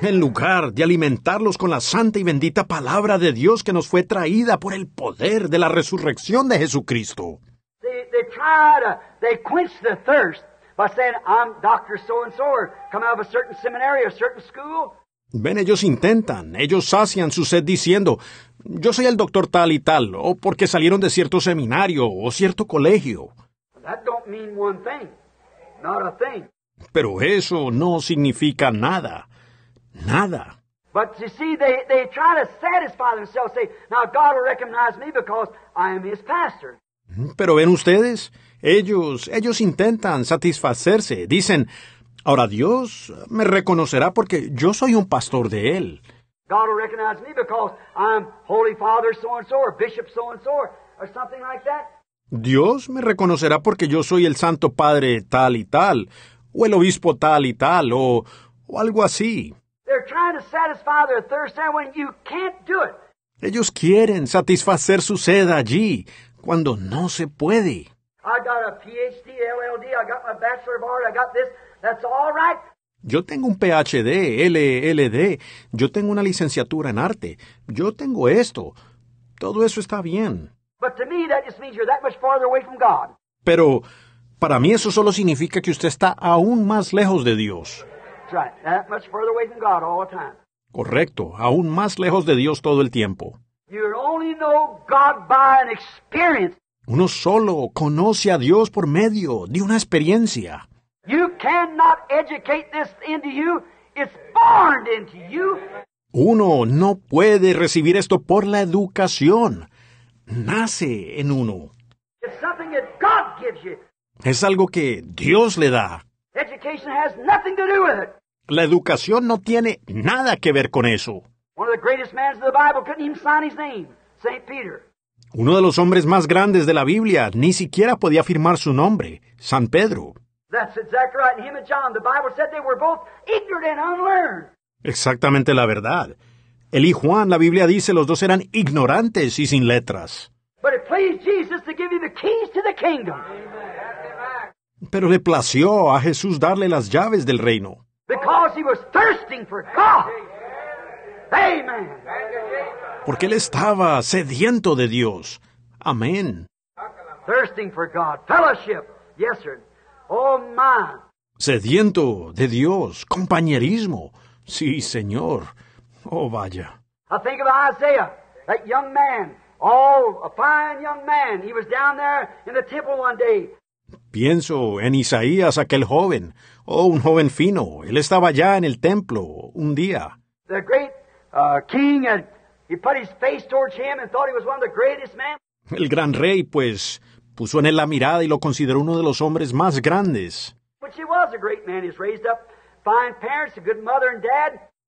en lugar de alimentarlos con la santa y bendita palabra de Dios que nos fue traída por el poder de la resurrección de Jesucristo. Ven, ellos intentan, ellos sacian su sed diciendo, yo soy el doctor tal y tal, o porque salieron de cierto seminario o cierto colegio. That don't mean one thing. Not a thing. Pero eso no significa nada. Nada. But you see, they, they try to satisfy themselves, say, now God will recognize me because I am his pastor. Mm, pero ven ustedes, ellos, ellos intentan satisfacerse, dicen, ahora Dios me reconocerá porque yo soy un pastor de él. God will recognize me because I'm Holy Father so and so or Bishop so and so or something like that. Dios me reconocerá porque yo soy el Santo Padre tal y tal, o el obispo tal y tal, o, o algo así. Ellos quieren satisfacer su sed allí, cuando no se puede. Yo tengo un PhD, LLD, yo tengo una licenciatura en arte, yo tengo esto. Todo eso está bien. Pero para mí eso solo significa que usted está aún más lejos de Dios. Correcto, aún más lejos de Dios todo el tiempo. Uno solo conoce a Dios por medio de una experiencia. Uno no puede recibir esto por la educación nace en uno. Es algo que Dios le da. La educación no tiene nada que ver con eso. Uno de los hombres más grandes de la Biblia ni siquiera podía firmar su nombre, San Pedro. Exactamente la verdad y Juan, la Biblia dice, los dos eran ignorantes y sin letras. Pero le plació a Jesús darle las llaves del reino. Porque él estaba sediento de Dios. Amén. Oh, sediento de Dios, compañerismo. Sí, Señor. Oh, vaya. I think of Isaiah, that young man, oh, a fine young man. He was down there in the temple one day. Pienso en Isaías, aquel joven, oh, un joven fino. Él estaba allá en el templo un día. The great uh, king had, he put his face towards him and thought he was one of the greatest men. El gran rey, pues, puso en él la mirada y lo consideró uno de los hombres más grandes. But he was a great man. He's raised up fine parents, a good mother and dad.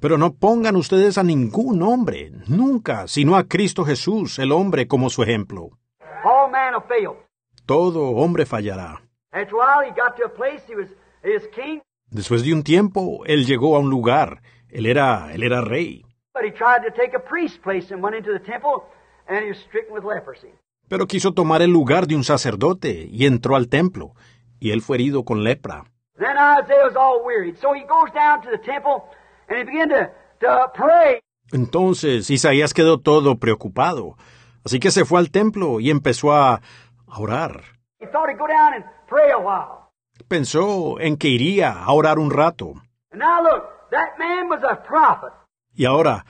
Pero no pongan ustedes a ningún hombre, nunca, sino a Cristo Jesús, el hombre, como su ejemplo. Todo hombre fallará. Después de un tiempo, él llegó a un lugar. Él era, él era rey. Pero quiso tomar el lugar de un sacerdote y entró al templo, y él fue herido con lepra. Then Isaiah was all wearied. So he goes down to the temple and he began to, to pray. Entonces Isaías quedó todo preocupado. Así que se fue al templo y empezó a orar. He thought he'd go down and pray a while. Pensó en que iría a orar un rato. And now look, that man was a prophet. Y ahora,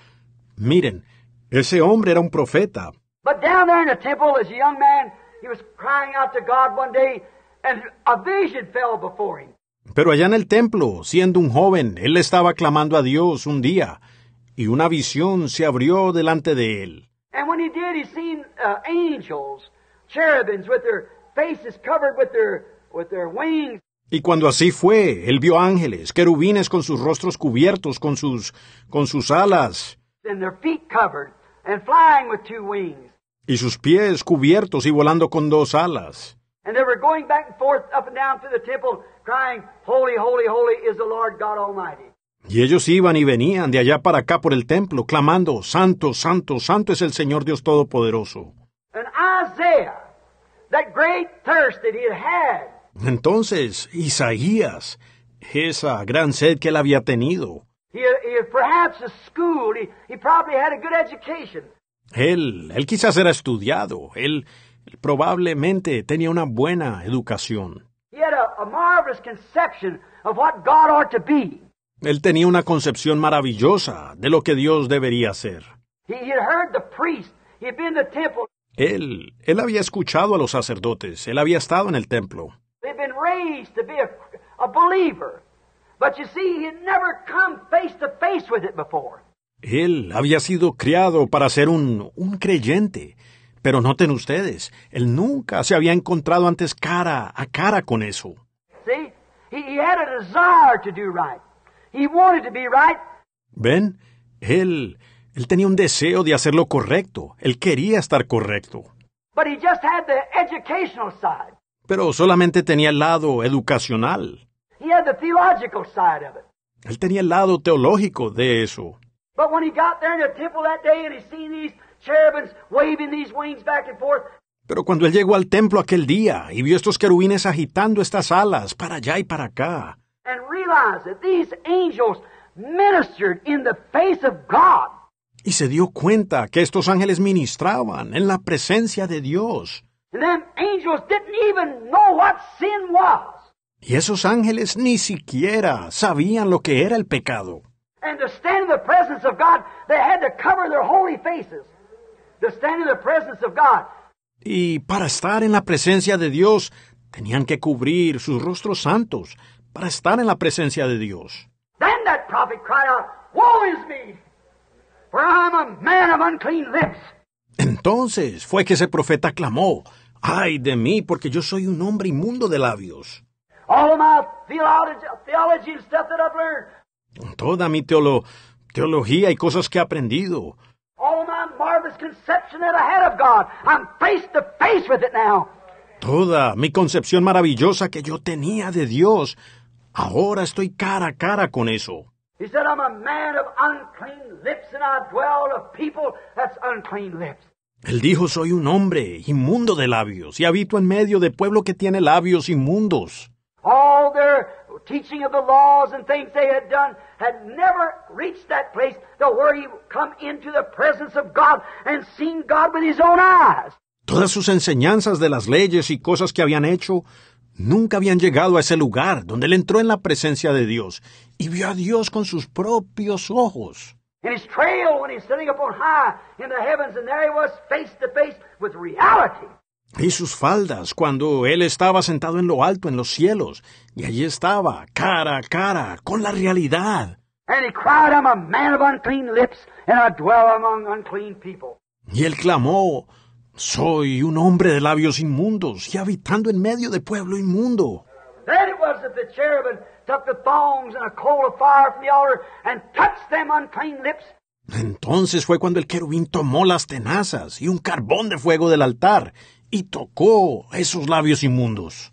miren, ese hombre era un profeta. But down there in the temple, as a young man, he was crying out to God one day, and a vision fell before him. Pero allá en el templo, siendo un joven, él estaba clamando a Dios un día, y una visión se abrió delante de él. Y cuando así fue, él vio ángeles, querubines con sus rostros cubiertos con sus con sus alas. Y sus pies cubiertos y volando con dos alas. And they were going back and forth up y ellos iban y venían de allá para acá por el templo, clamando, Santo, Santo, Santo es el Señor Dios Todopoderoso. Entonces, Isaías, esa gran sed que él había tenido. Él, él quizás era estudiado, él probablemente tenía una buena educación. Él tenía una concepción maravillosa de lo que Dios debería ser. Él, él había escuchado a los sacerdotes, él había estado en el templo. Él había sido criado para ser un, un creyente, pero noten ustedes, él nunca se había encontrado antes cara a cara con eso. ¿Ven? Él, él tenía un deseo de hacer lo correcto. Él quería estar correcto. Pero solamente tenía el lado educacional. Él tenía el lado teológico de eso. Pero cuando él llegó al templo aquel día y vio estos querubines agitando estas alas para allá y para acá, y se dio cuenta que estos ángeles ministraban en la presencia de Dios. Y esos ángeles ni siquiera sabían lo que era el pecado. And in the y para estar en la presencia de Dios, tenían que cubrir sus rostros santos para estar en la presencia de Dios. Entonces fue que ese profeta clamó, ay de mí, porque yo soy un hombre inmundo de labios. Toda mi teología y cosas que he aprendido, Toda mi concepción maravillosa que yo tenía de Dios, ahora estoy cara a cara con eso. Él dijo, soy un hombre inmundo de labios y habito en medio de pueblo que tiene labios inmundos. All their teaching of the laws and things they had done had never reached that place to where he Todas sus enseñanzas de las leyes y cosas que habían hecho nunca habían llegado a ese lugar donde él entró en la presencia de Dios y vio a Dios con sus propios ojos. Y sus faldas cuando él estaba sentado en lo alto en los cielos y allí estaba cara a cara con la realidad. Y él clamó, soy un hombre de labios inmundos y habitando en medio de pueblo inmundo. Entonces fue cuando el querubín tomó las tenazas y un carbón de fuego del altar y tocó esos labios inmundos.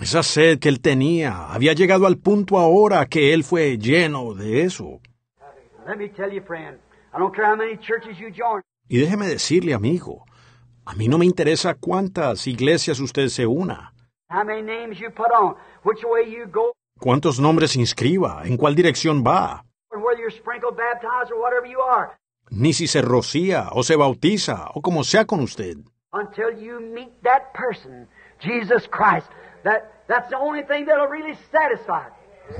Esa sed que él tenía había llegado al punto ahora que él fue lleno de eso. Y déjeme decirle, amigo, a mí no me interesa cuántas iglesias usted se una. Cuántos nombres inscriba, en cuál dirección va. Ni si se rocía o se bautiza o como sea con usted. Until you meet that person, Jesus Christ,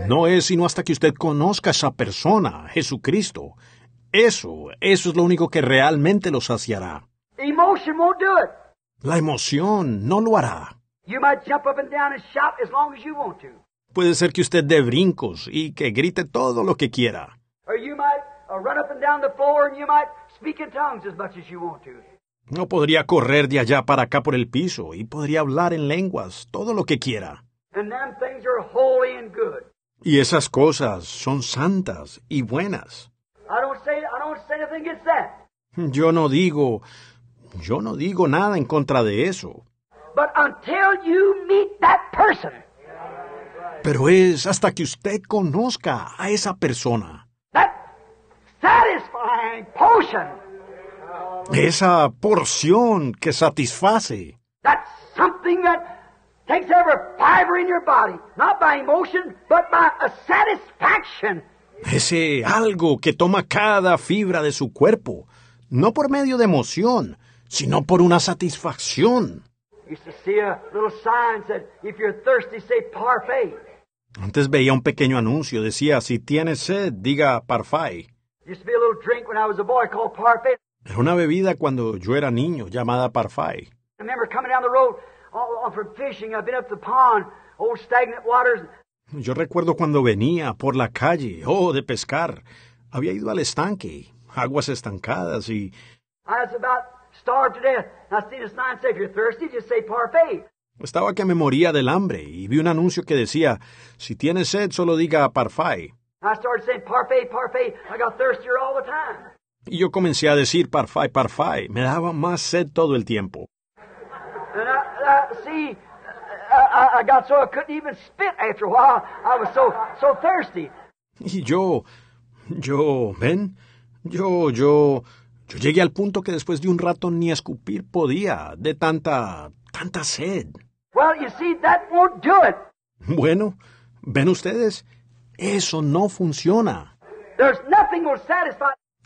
no es sino hasta que usted conozca a esa persona, Jesucristo. Eso, eso es lo único que realmente lo saciará. La emoción no lo hará. Puede ser que usted dé brincos y que grite todo lo que quiera. No podría correr de allá para acá por el piso y podría hablar en lenguas, todo lo que quiera. Y esas cosas son santas y buenas. Yo no digo, yo no digo nada en contra de eso. Pero es hasta que usted conozca a esa persona esa porción que satisface. That's something that takes every fiber in your body, not by emotion, but by a satisfaction. Ese algo que toma cada fibra de su cuerpo, no por medio de emoción, sino por una satisfacción. Antes veía un pequeño anuncio, decía, si tienes sed, diga parfait. Era una bebida cuando yo era niño llamada Parfai. Yo recuerdo cuando venía por la calle, oh, de pescar. Había ido al estanque, aguas estancadas y... Estaba que me moría del hambre y vi un anuncio que decía, si tienes sed, solo diga Parfait. Y yo comencé a decir parfai, parfai. Me daba más sed todo el tiempo. Y yo, yo, ven, yo, yo, yo llegué al punto que después de un rato ni escupir podía, de tanta, tanta sed. Bueno, ven ustedes, eso no funciona. There's nothing more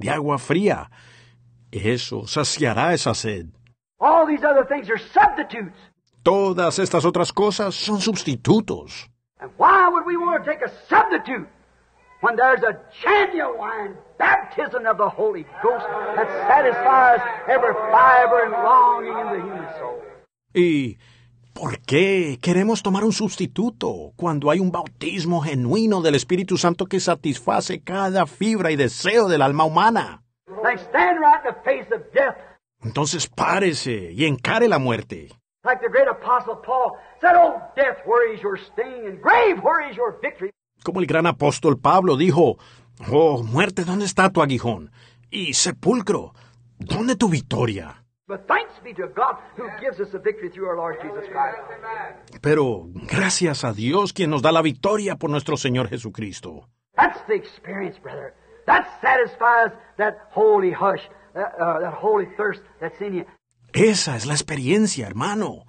de agua fría. Eso saciará esa sed. All these other things are substitutes. Todas estas otras cosas son sustitutos. And why would we want to take a substitute when there's a genuine baptism of the Holy Ghost that satisfies every fiber and longing in the human soul? Y ¿Por qué queremos tomar un sustituto cuando hay un bautismo genuino del Espíritu Santo que satisface cada fibra y deseo del alma humana? Entonces párese y encare la muerte. Como el gran apóstol Pablo dijo, Oh, muerte, ¿dónde está tu aguijón? Y sepulcro, ¿dónde tu victoria? Pero gracias a Dios quien nos da la victoria por nuestro Señor Jesucristo. Esa es la experiencia, hermano.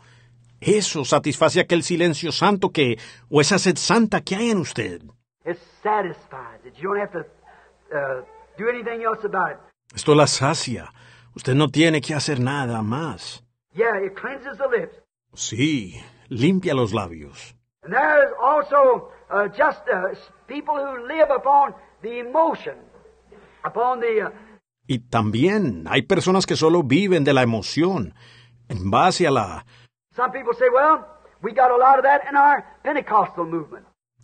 Eso satisface aquel silencio santo que, o esa sed santa que hay en usted. Esto la sacia. Usted no tiene que hacer nada más. Sí, limpia los labios. y también hay personas que solo viven de la emoción, en base a la.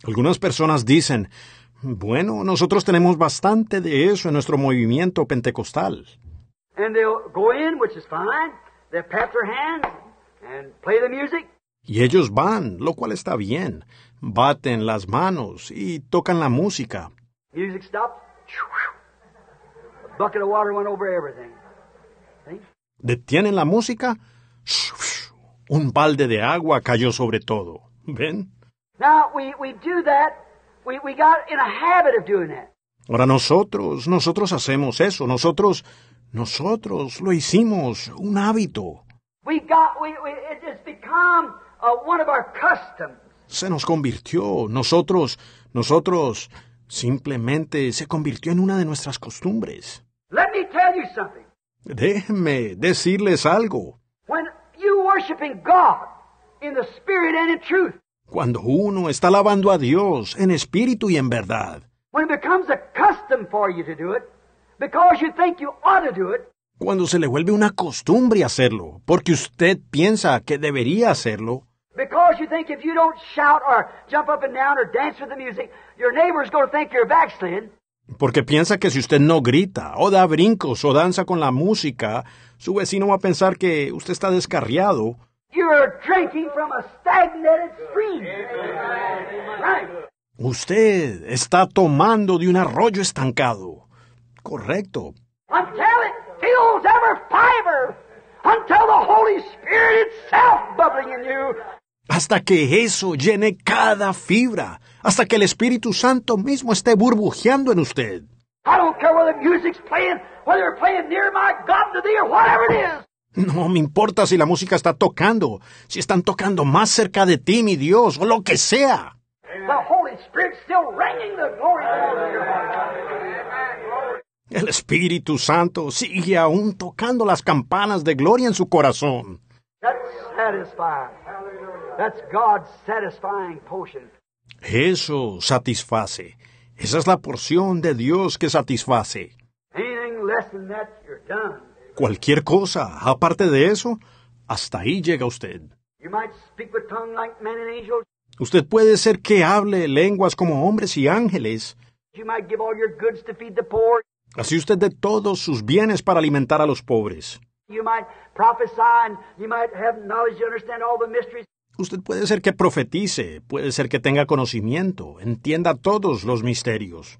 Algunas personas dicen, bueno, nosotros tenemos bastante de eso en nuestro movimiento pentecostal. Y ellos van, lo cual está bien. Baten las manos y tocan la música. bucket of water went over everything. Detienen la música. Un balde de agua cayó sobre todo. ¿Ven? Ahora nosotros, nosotros hacemos eso, nosotros nosotros lo hicimos un hábito. Se nos convirtió, nosotros, nosotros, simplemente se convirtió en una de nuestras costumbres. Déjenme decirles algo. Cuando uno está alabando a Dios en espíritu y en verdad. When custom for you to cuando se le vuelve una costumbre hacerlo, porque usted piensa que debería hacerlo. Porque piensa que si usted no grita, o da brincos, o danza con la música, su vecino va a pensar que usted está descarriado. Usted está tomando de un arroyo estancado correcto. Hasta que eso llene cada fibra, hasta que el Espíritu Santo mismo esté burbujeando en usted. No me importa si la música está tocando, si están tocando más cerca de ti, mi Dios, o lo que sea. El Espíritu Santo sigue aún tocando las campanas de gloria en su corazón. Eso satisface. Esa es la porción de Dios que satisface. Cualquier cosa, aparte de eso, hasta ahí llega usted. Usted puede ser que hable lenguas como hombres y ángeles. Así usted dé todos sus bienes para alimentar a los pobres. Usted puede ser que profetice, puede ser que tenga conocimiento, entienda todos los misterios.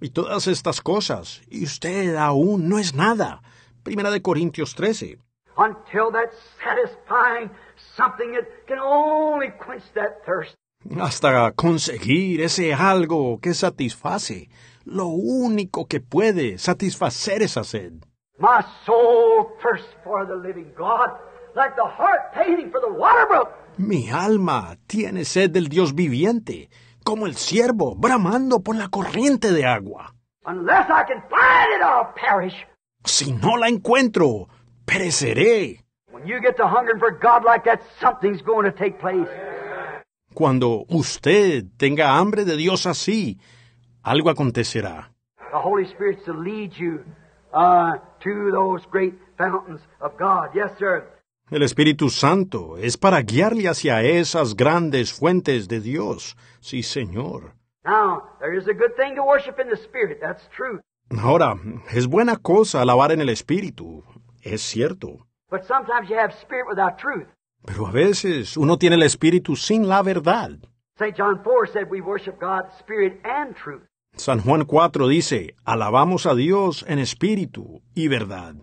Y todas estas cosas, y usted aún no es nada. Primera de Corintios 13. Until that satisfying something that can only quench that thirst hasta conseguir ese algo que satisface, lo único que puede satisfacer esa sed. My soul thirsts for the living God, like the heart painting for the water brook. Mi alma tiene sed del Dios viviente, como el ciervo bramando por la corriente de agua. Unless I can find it, I'll perish. Si no la encuentro, pereceré. When you get to hungering for God like that, something's going to take place. Cuando usted tenga hambre de Dios así, algo acontecerá. El Espíritu Santo es para guiarle hacia esas grandes fuentes de Dios. Sí, Señor. Ahora, es buena cosa alabar en el Espíritu. Es cierto. But sometimes you have spirit without truth. Pero a veces uno tiene el espíritu sin la verdad. San Juan 4 dice, alabamos a Dios en espíritu y verdad.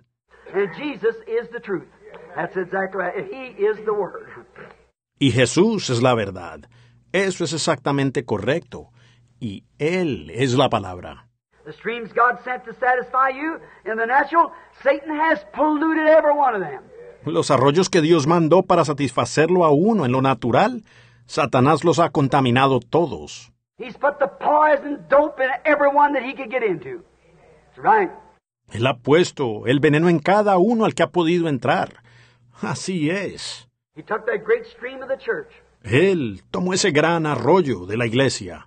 Y Jesús es la verdad. Eso es exactamente correcto. Y Él es la palabra. natural, los arroyos que Dios mandó para satisfacerlo a uno en lo natural, Satanás los ha contaminado todos. Él ha puesto el veneno en cada uno al que ha podido entrar. Así es. Él tomó ese gran arroyo de la iglesia.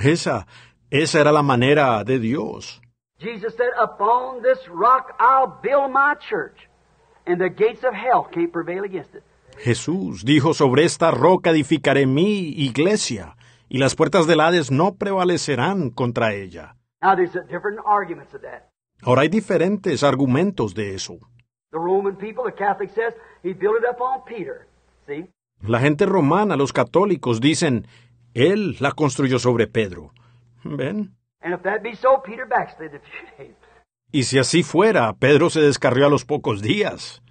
Esa, esa era la manera de Dios. Jesús dijo, Sobre esta roca edificaré mi iglesia, y las puertas del Hades no prevalecerán contra ella. Ahora hay diferentes argumentos de eso. La gente romana, los católicos, dicen, Él la construyó sobre Pedro. ¿Ven? Y si así fuera, Pedro se descarrió a los pocos días.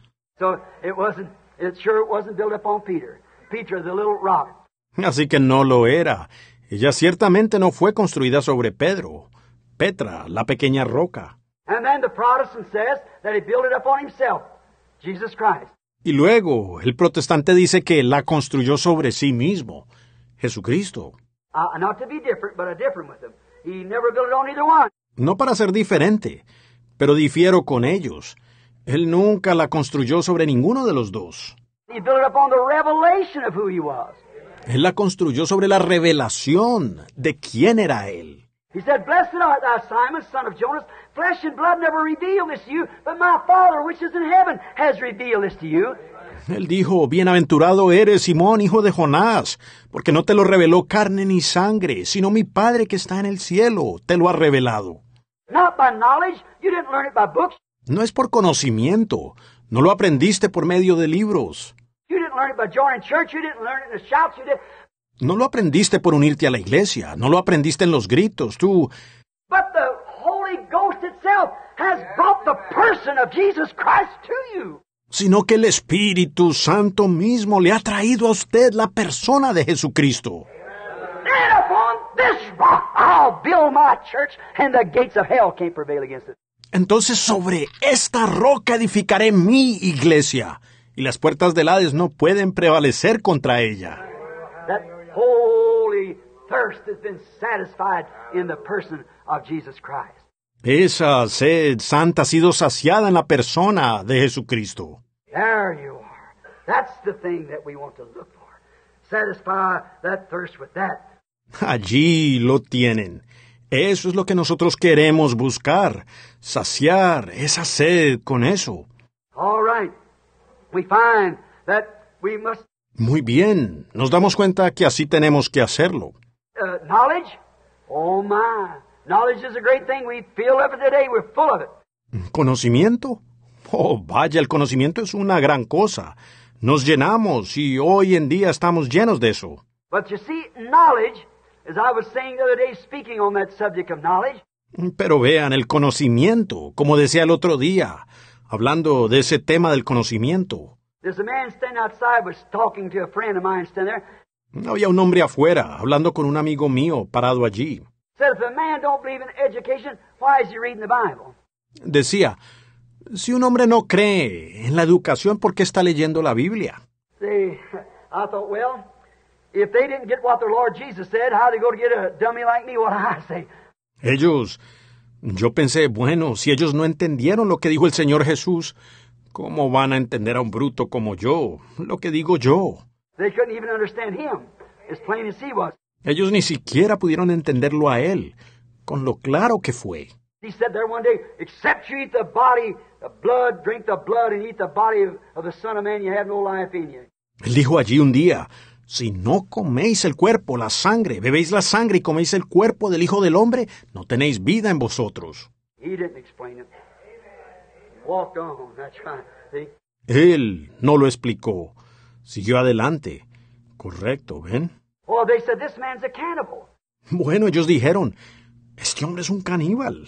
Así que no lo era. Ella ciertamente no fue construida sobre Pedro, Petra, la pequeña roca. Y luego el protestante dice que la construyó sobre sí mismo, Jesucristo. él. Uh, no para ser diferente, pero difiero con ellos. Él nunca la construyó sobre ninguno de los dos. Él la construyó sobre la revelación de quién era él. He said, "Blessed art thou, Simon, son of Jonas. Flesh and blood never revealed this to you, but my Father, which is in heaven, has revealed this to you." Él dijo, Bienaventurado eres, Simón, hijo de Jonás, porque no te lo reveló carne ni sangre, sino mi Padre que está en el cielo, te lo ha revelado. No es por conocimiento, no lo aprendiste por medio de libros. No lo aprendiste por unirte a la iglesia, no lo aprendiste en los gritos, tú sino que el Espíritu Santo mismo le ha traído a usted la persona de Jesucristo. Entonces sobre esta roca edificaré mi iglesia, y las puertas del Hades no pueden prevalecer contra ella. Esa sed santa ha sido saciada en la persona de Jesucristo. There you are. That's the thing that we want to look for. Satisfy that thirst with that. Allí lo tienen. Eso es lo que nosotros queremos buscar, saciar esa sed con eso. All right. We find that we must... Muy bien, nos damos cuenta que así tenemos que hacerlo. Uh, knowledge? Oh my. Knowledge is a great thing. We feel of it We're full of it. Conocimiento. Oh, vaya, el conocimiento es una gran cosa. Nos llenamos y hoy en día estamos llenos de eso. Pero vean, el conocimiento, como decía el otro día, hablando de ese tema del conocimiento. Había un hombre afuera, hablando con un amigo mío, parado allí. Decía, si un hombre no cree en la educación, ¿por qué está leyendo la Biblia? Ellos yo pensé, bueno, si ellos no entendieron lo que dijo el Señor Jesús, ¿cómo van a entender a un bruto como yo? Lo que digo yo. Ellos ni siquiera pudieron entenderlo a él, con lo claro que fue. Él dijo allí un día, si no coméis el cuerpo, la sangre, bebéis la sangre y coméis el cuerpo del Hijo del Hombre, no tenéis vida en vosotros. Él no lo explicó. Siguió adelante. Correcto, ¿ven? Bueno, ellos dijeron, este hombre es un caníbal.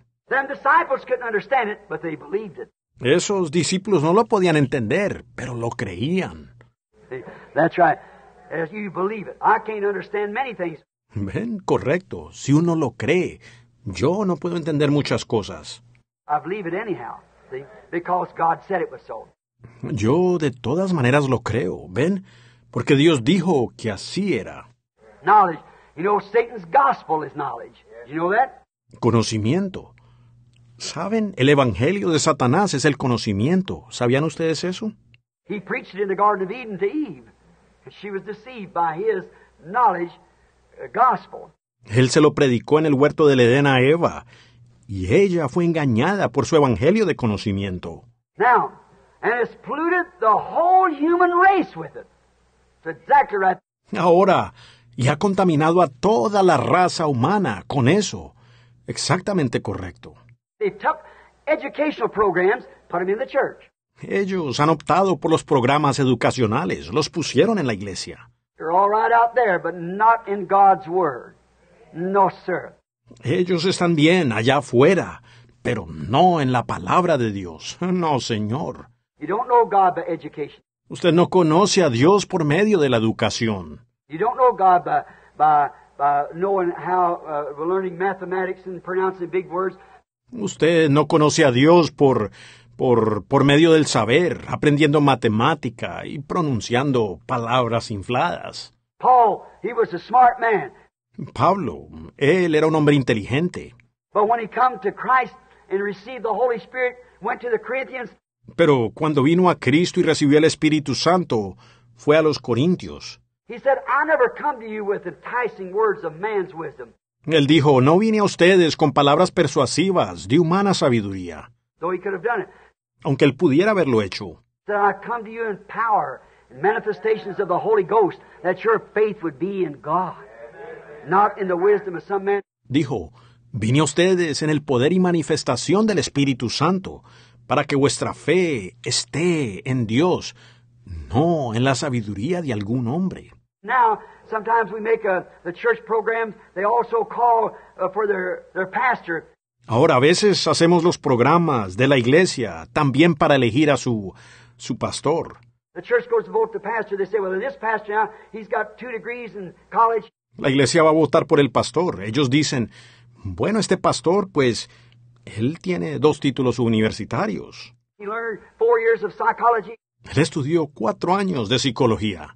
Esos discípulos no lo podían entender, pero lo creían. Ven, correcto. Si uno lo cree, yo no puedo entender muchas cosas. Yo de todas maneras lo creo, ¿ven? Porque Dios dijo que así era. Conocimiento. ¿Saben? El evangelio de Satanás es el conocimiento. ¿Sabían ustedes eso? Él se lo predicó en el huerto del Edén a Eva y ella fue engañada por su evangelio de conocimiento. Ahora, y ha contaminado a toda la raza humana con eso. Exactamente correcto. They took educational programs, put them in the church. Ellos han optado por los programas educacionales, los pusieron en la iglesia. They're all right out there, but not in God's word. No, sir. Ellos están bien allá afuera, pero no en la palabra de Dios. [LAUGHS] No, señor. You don't know God by education. Usted no conoce a Dios por medio de la educación. You don't know God by, by, by knowing how, uh, learning mathematics and pronouncing big words. Usted no conoce a Dios por medio del saber, aprendiendo matemática y pronunciando palabras infladas. Pablo, él era un hombre inteligente. Pero cuando vino a Cristo y recibió el Espíritu Santo, fue a los Corintios. He said, I never come to you with enticing words of man's él dijo, no vine a ustedes con palabras persuasivas de humana sabiduría, aunque él pudiera haberlo hecho. Dijo, vine a ustedes en el poder y manifestación del Espíritu Santo, para que vuestra fe esté en Dios, no en la sabiduría de algún hombre. Ahora a veces hacemos los programas de la iglesia también para elegir a su su pastor. La iglesia va a votar por el pastor. Ellos dicen, bueno, este pastor, pues, él tiene dos títulos universitarios. He Él estudió cuatro años de psicología.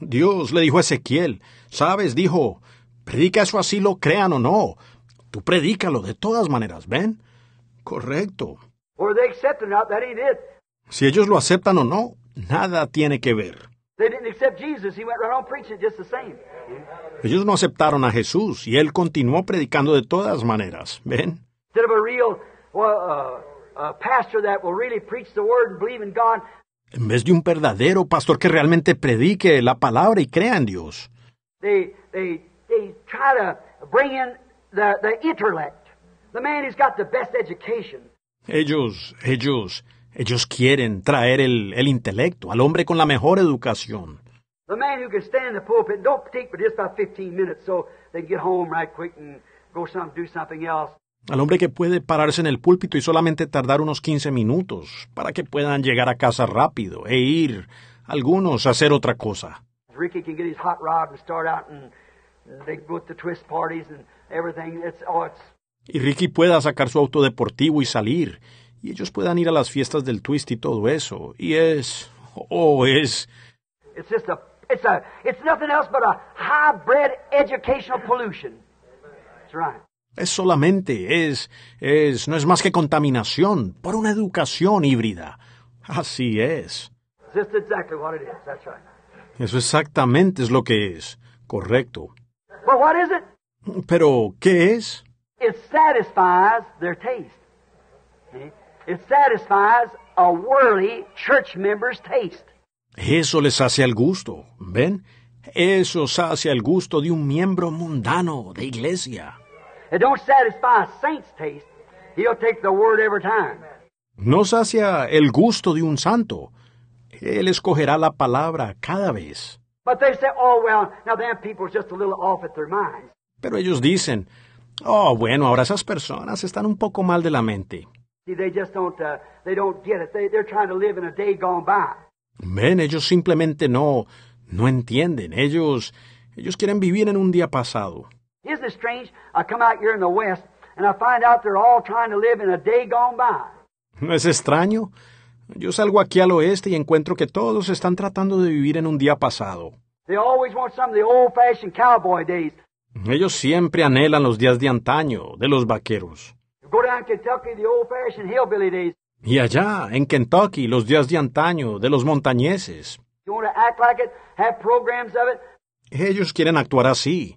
Dios le dijo a Ezequiel, sabes, dijo, predica eso así lo crean o no. Tú predícalo de todas maneras, ¿ven? Correcto. Si ellos lo aceptan o no, nada tiene que ver. Ellos no aceptaron a Jesús y él continuó predicando de todas maneras, ¿ven? Uh, en vez de un verdadero pastor que realmente predique la palabra y crea en Dios. They, they, they try to bring in the, the intellect. The man who's got the best education. Ellos, ellos, ellos quieren traer el, el intelecto al hombre con la mejor educación. The man who can stand the pulpit don't speak for just about 15 minutes so they can get home right quick and go some do something else al hombre que puede pararse en el púlpito y solamente tardar unos 15 minutos para que puedan llegar a casa rápido e ir, algunos, a hacer otra cosa. Y Ricky pueda sacar su auto deportivo y salir, y ellos puedan ir a las fiestas del twist y todo eso, y es... oh, es... It's a, it's nothing else but a educational es solamente, es, es, no es más que contaminación por una educación híbrida. Así es. Eso exactamente es lo que es. Correcto. Pero, ¿qué es? It satisfies their taste. It satisfies a church member's taste. Eso les hace al gusto, ¿ven? Eso hace el gusto de un miembro mundano de iglesia. No sacia el gusto de un santo. Él escogerá la palabra cada vez. Pero ellos dicen, oh, bueno, ahora esas personas están un poco mal de la mente. Ven, ellos simplemente no, no entienden. Ellos, ellos quieren vivir en un día pasado. ¿No es extraño? Yo salgo aquí al oeste y encuentro que todos están tratando de vivir en un día pasado. Ellos siempre anhelan los días de antaño, de los vaqueros. Y allá, en Kentucky, los días de antaño, de los montañeses. Ellos quieren actuar así,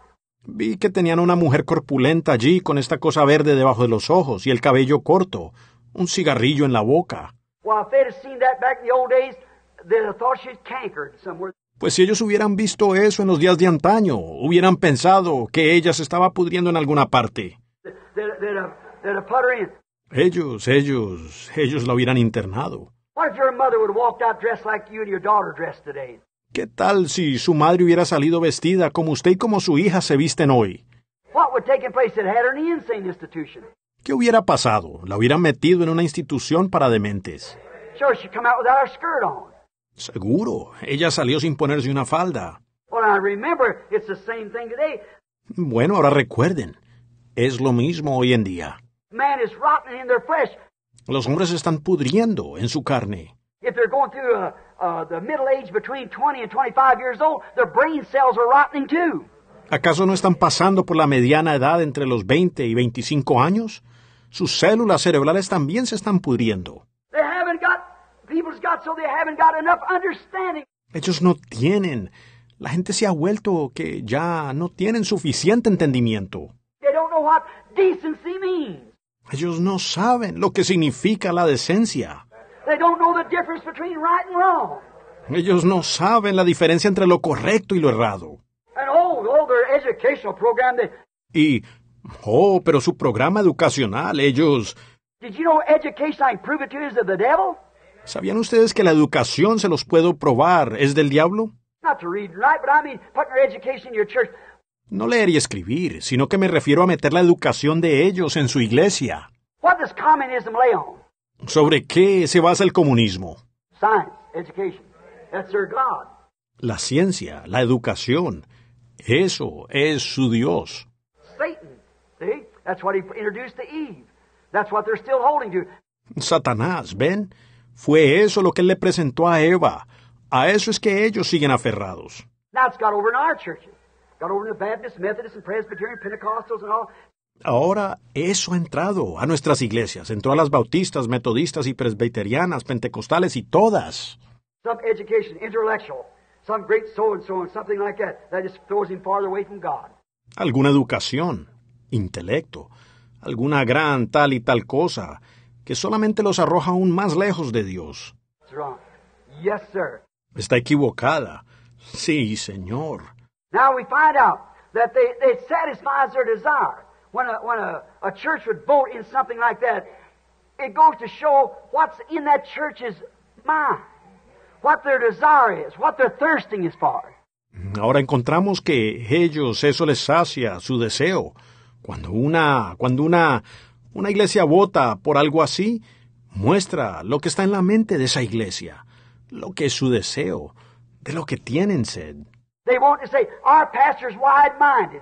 Vi que tenían una mujer corpulenta allí con esta cosa verde debajo de los ojos y el cabello corto, un cigarrillo en la boca. Pues si ellos hubieran visto eso en los días de antaño, hubieran pensado que ella se estaba pudriendo en alguna parte. Ellos, ellos, ellos la hubieran internado. ¿Qué tal si su madre hubiera salido vestida como usted y como su hija se visten hoy? ¿Qué hubiera pasado? La hubieran metido en una institución para dementes. Seguro, ella salió sin ponerse una falda. Bueno, ahora recuerden, es lo mismo hoy en día. Los hombres están pudriendo en su carne. ¿Acaso no están pasando por la mediana edad entre los 20 y 25 años? Sus células cerebrales también se están pudriendo. Ellos no tienen. La gente se ha vuelto que ya no tienen suficiente entendimiento. Ellos no saben lo que significa la decencia. Ellos no saben la diferencia entre lo correcto y lo errado. Oh, oh, y, oh, pero su programa educacional, ellos... ¿Sabían ustedes que la educación, se los puedo probar, es del diablo? No leer y escribir, sino que me refiero a meter la educación de ellos en su iglesia. What does communism lay ¿Sobre qué se basa el comunismo? Science, education. That's their God. La ciencia, la educación, eso es su Dios. Satanás, ¿ven? Fue eso lo que él le presentó a Eva. A eso es que ellos siguen aferrados. Now it's got over in our churches. Got over in the Baptist, Methodist, and Presbyterian, Pentecostals, and all. Ahora eso ha entrado a nuestras iglesias, entró a las bautistas, metodistas y presbiterianas, pentecostales y todas. Alguna educación, intelecto, alguna gran tal y tal cosa, que solamente los arroja aún más lejos de Dios. Está equivocada. Sí, señor. Ahora we find out that they, when, a, when a, a church would vote in something like that, it goes to show what's in that church's mind, what their desire is, what their thirsting is for. Ahora encontramos que ellos eso les sacia su deseo. Cuando una, cuando una, una iglesia vota por algo así, muestra lo que está en la mente de esa iglesia, lo que es su deseo, de lo que tienen sed. They want to say our pastor's wide-minded.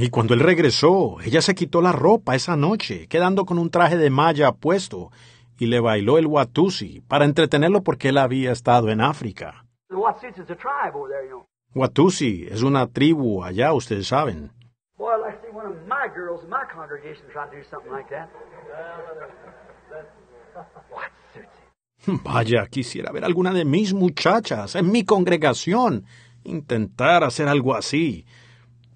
Y cuando él regresó, ella se quitó la ropa esa noche, quedando con un traje de malla puesto, y le bailó el Watusi para entretenerlo porque él había estado en África. Watusi es una tribu allá, ustedes saben. Vaya, quisiera ver alguna de mis muchachas en mi congregación intentar hacer algo así.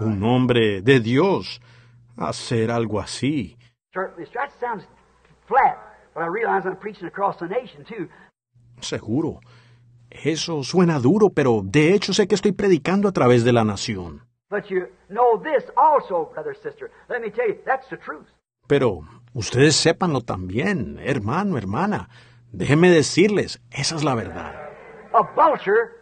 Un hombre de Dios hacer algo así. Seguro. Eso suena duro, pero de hecho sé que estoy predicando a través de la nación. Pero ustedes sépanlo también, hermano, hermana. Déjenme decirles, esa es la verdad.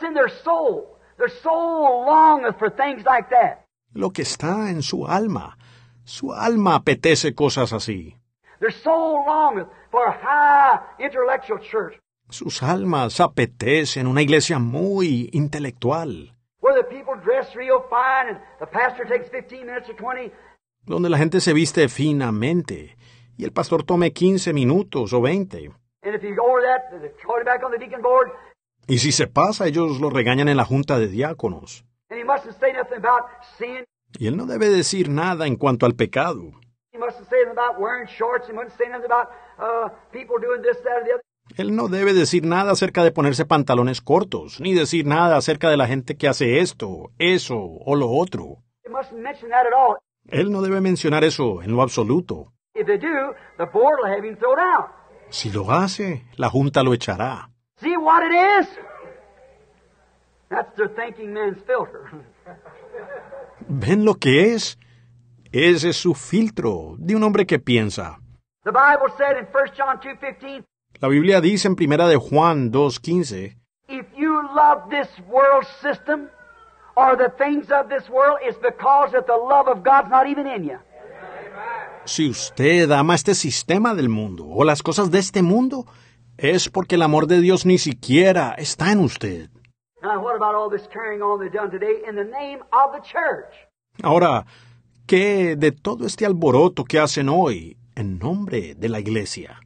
what's in their soul. Their soul longeth for things like that. Lo que está en su alma. Su alma apetece cosas así. Their soul longeth for a high intellectual church. Sus almas apetecen una iglesia muy intelectual. Where the people dress real fine and the pastor takes 15 minutes or 20 donde la gente se viste finamente y el pastor tome 15 minutos o 20. Y si se pasa, ellos lo regañan en la junta de diáconos. Y él no debe decir nada en cuanto al pecado. Uh, él no debe decir nada acerca de ponerse pantalones cortos, ni decir nada acerca de la gente que hace esto, eso o lo otro. Él no debe mencionar eso en lo absoluto. Si lo hace, la Junta lo echará. See what it is? That's the thinking man's filter. ¿Ven lo que es? Ese es su filtro de un hombre que piensa. The Bible said in 1 John 2:15. La Biblia dice en 1 de Juan 2:15. If you love this world system or the things of this world, it's because that the love of God's not even in you. Si usted ama este sistema del mundo o las cosas de este mundo, es porque el amor de Dios ni siquiera está en usted. Ahora, ¿qué de todo este alboroto que hacen hoy en nombre de la iglesia?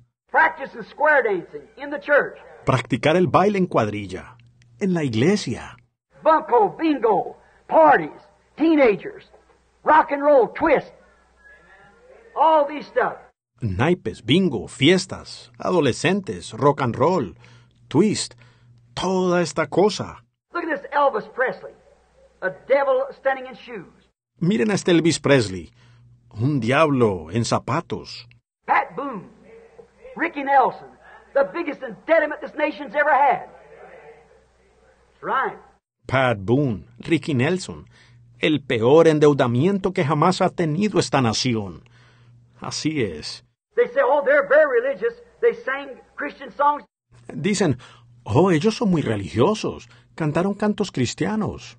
Practicar el baile en cuadrilla, en la iglesia. Bunko, bingo, parties, teenagers, rock and roll, twist, all these stuff naipes, bingo, fiestas, adolescentes, rock and roll, twist, toda esta cosa. Look at Elvis Presley, a devil standing in shoes. Miren a este Elvis Presley, un diablo en zapatos. Pat Ricky Nelson, the biggest this ever had. right. Pat Boone, Ricky Nelson, el peor endeudamiento que jamás ha tenido esta nación. Así es. Dicen, oh, ellos son muy religiosos, cantaron cantos cristianos.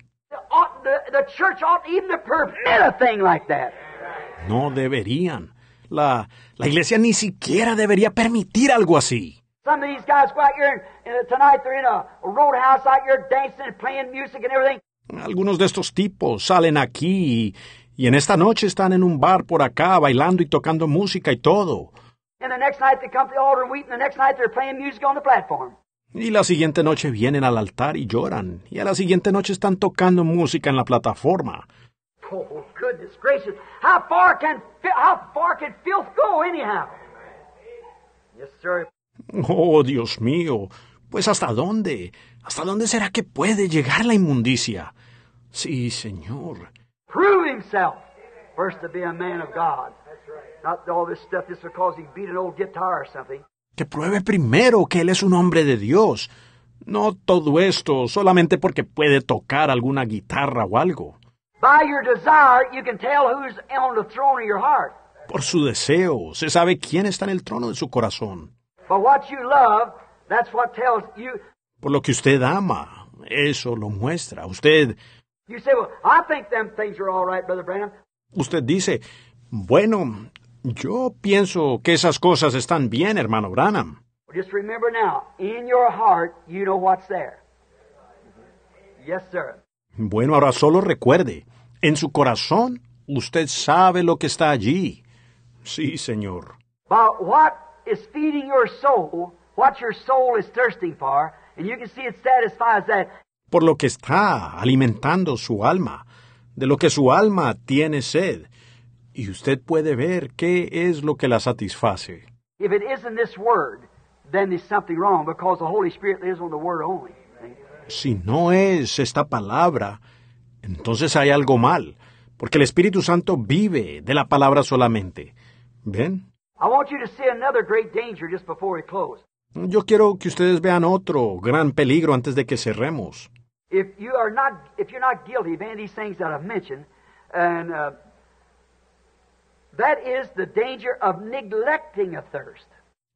No deberían. La, la iglesia ni siquiera debería permitir algo así. Algunos de estos tipos salen aquí y... Y en esta noche están en un bar por acá bailando y tocando música y todo. Y la siguiente noche vienen al altar y lloran. Y a la siguiente noche están tocando música en la plataforma. Oh, Oh, Dios mío. Pues hasta dónde? ¿Hasta dónde será que puede llegar la inmundicia? Sí, señor. Que pruebe primero que él es un hombre de Dios. No todo esto solamente porque puede tocar alguna guitarra o algo. Por su deseo, se sabe quién está en el trono de su corazón. Por lo que usted ama, eso lo muestra. Usted Usted dice, bueno, yo pienso que esas cosas están bien, hermano Branham. Just remember now, in your heart, you know what's there. Yes, sir. Bueno, ahora solo recuerde, en su corazón usted sabe lo que está allí. Sí, señor. But what is feeding your soul, what your soul is thirsting for, and you can see it satisfies that, por lo que está alimentando su alma, de lo que su alma tiene sed, y usted puede ver qué es lo que la satisface. Si no es esta palabra, entonces hay algo mal, porque el Espíritu Santo vive de la palabra solamente. ¿Ven? Yo quiero que ustedes vean otro gran peligro antes de que cerremos. If you are not, if you're not guilty of any of these things that I've mentioned, and uh, that is the danger of neglecting a thirst.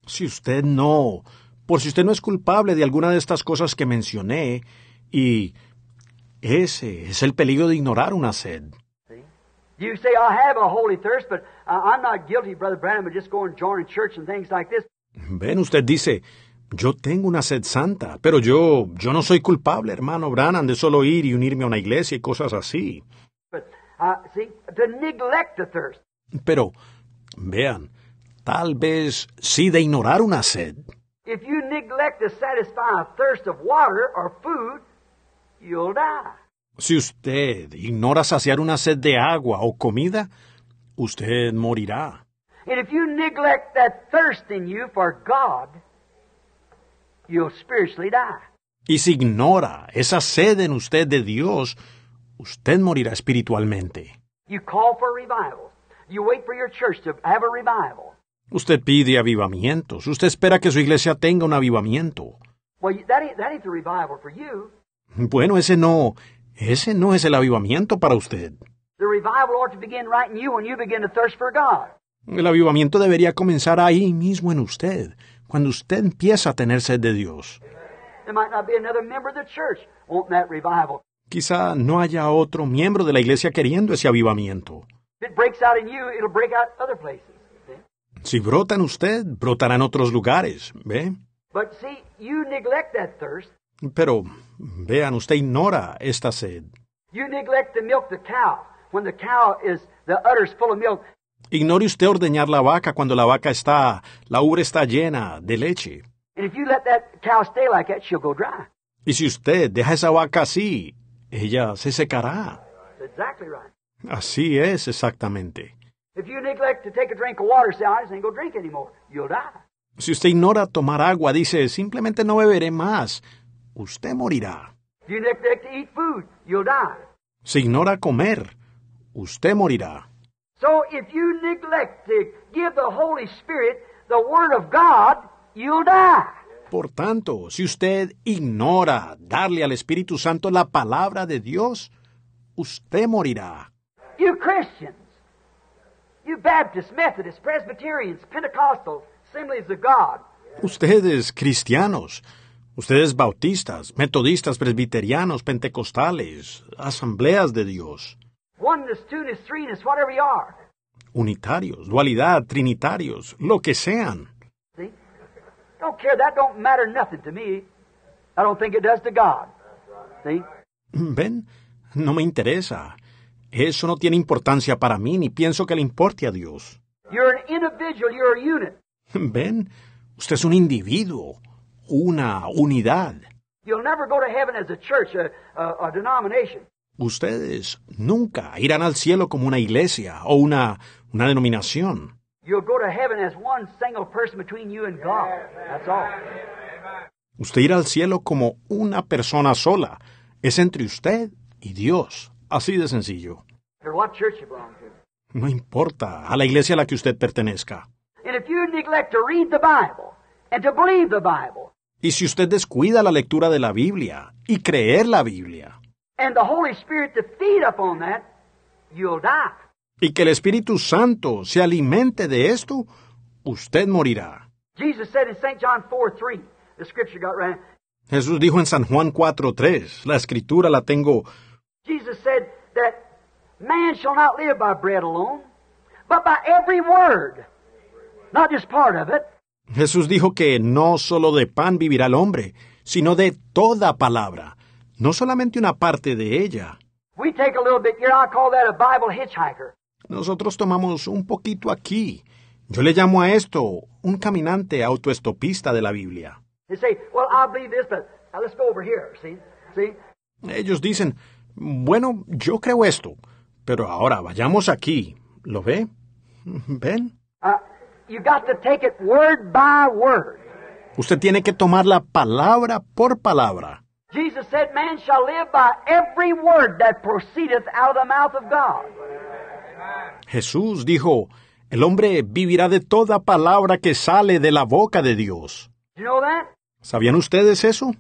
Si usted no, por si usted no es culpable de alguna de estas cosas que mencioné, y ese es el peligro de ignorar una sed. You say, I have a holy thirst, but I'm not guilty, Brother Branham, of just going and joining church and things like this. Ven, usted dice, Yo tengo una sed santa, pero yo, yo no soy culpable, hermano Brannan, de solo ir y unirme a una iglesia y cosas así. Uh, pero, vean, tal vez sí de ignorar una sed. Si usted ignora saciar una sed de agua o comida, usted morirá. Y if you neglect that thirst in you for God, y si ignora esa sed en usted de Dios, usted morirá espiritualmente. Usted pide avivamientos. Usted espera que su iglesia tenga un avivamiento. Bueno, ese no. Ese no es el avivamiento para usted. El avivamiento debería comenzar ahí mismo en usted, cuando usted empieza a tener sed de Dios. Quizá no haya otro miembro de la iglesia queriendo ese avivamiento. Si brota en usted, brotará en otros lugares, ¿ve? Pero, vean, usted ignora esta sed. Ignore usted ordeñar la vaca cuando la vaca está, la ubre está llena de leche. Y si usted deja esa vaca así, ella se secará. Así es exactamente. Si usted ignora tomar agua, dice, simplemente no beberé más, usted morirá. Si ignora comer, usted morirá. Por tanto, si usted ignora darle al Espíritu Santo la palabra de Dios, usted morirá. Ustedes cristianos, ustedes bautistas, metodistas, presbiterianos, pentecostales, asambleas de Dios. Unitarios, dualidad, trinitarios, lo que sean. ¿Ven? No me interesa. Eso no tiene importancia para mí, ni pienso que le importe a Dios. You're an individual, you're a unit. [LAUGHS] ¿Ven? Usted es un individuo, una unidad. You'll never go to heaven as a church, a, a, a denomination. Ustedes nunca irán al cielo como una iglesia o una, una denominación. Usted irá al cielo como una persona sola. Es entre usted y Dios. Así de sencillo. No importa a la iglesia a la que usted pertenezca. Y si usted descuida la lectura de la Biblia y creer la Biblia, and the Holy Spirit to feed upon that, you'll die. Y que el Espíritu Santo se alimente de esto, usted morirá. Jesus said in St. John 4, 3, the scripture got read. Jesús dijo en San Juan 4:3, la escritura la tengo. Jesus said that man shall not live by bread alone, but by every word, not just part of it. Jesús dijo que no solo de pan vivirá el hombre, sino de toda palabra, no solamente una parte de ella. Nosotros tomamos un poquito aquí. Yo le llamo a esto un caminante autoestopista de la Biblia. Ellos dicen, bueno, yo creo esto, pero ahora vayamos aquí. ¿Lo ve? [LAUGHS] ¿Ven? Uh, Usted tiene que tomarla palabra por palabra. Jesús dijo, El hombre vivirá de toda palabra que sale de la boca de Dios. ¿Sabían ustedes eso?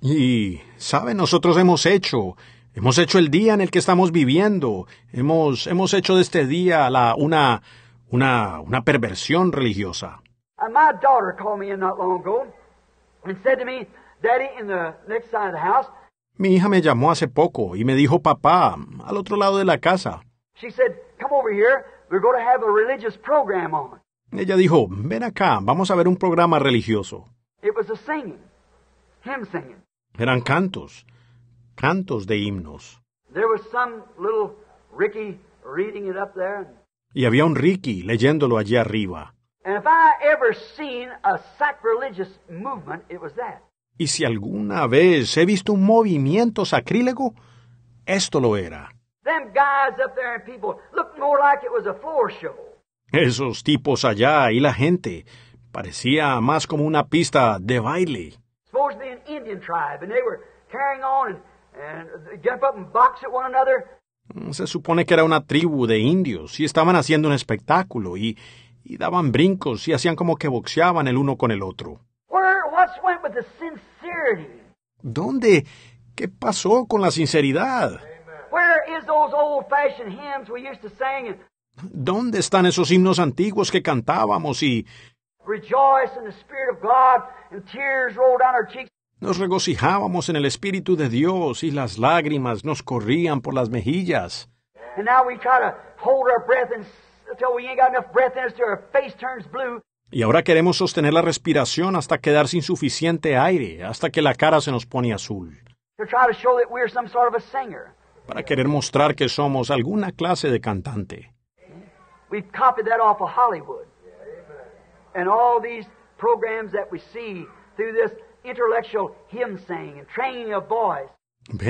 Y, ¿saben? Nosotros hemos hecho Hemos hecho el día en el que estamos viviendo. Hemos, hemos hecho de este día la, una, una, una perversión religiosa. And my daughter called me in not long ago and said to me, Daddy, in the next side of the house. Mi hija me llamó hace poco y me dijo, papá, al otro lado de la casa. She said, come over here, we're going to have a religious program on. Ella dijo, ven acá, vamos a ver un programa religioso. It was a singing, hymn singing. Eran cantos, cantos de himnos. There was some little Ricky reading it up there. Y había un Ricky leyéndolo allí arriba. Y si alguna vez he visto un movimiento sacrílego, esto lo era. Esos tipos allá y la gente parecía más como una pista de baile. Supposed to be an Indian tribe, and they were carrying on and, and jump up and box at one another. Se supone que era una tribu de indios y estaban haciendo un espectáculo y, daban brincos y hacían como que boxeaban el uno con el otro. ¿Dónde? ¿Qué pasó con la sinceridad? ¿Dónde están esos himnos antiguos que cantábamos y... Nos regocijábamos en el Espíritu de Dios y las lágrimas nos corrían por las mejillas. Y ahora queremos sostener la respiración hasta quedar sin suficiente aire, hasta que la cara se nos pone azul. Para querer mostrar que somos alguna clase de cantante. Hollywood. And all these programs that we see intellectual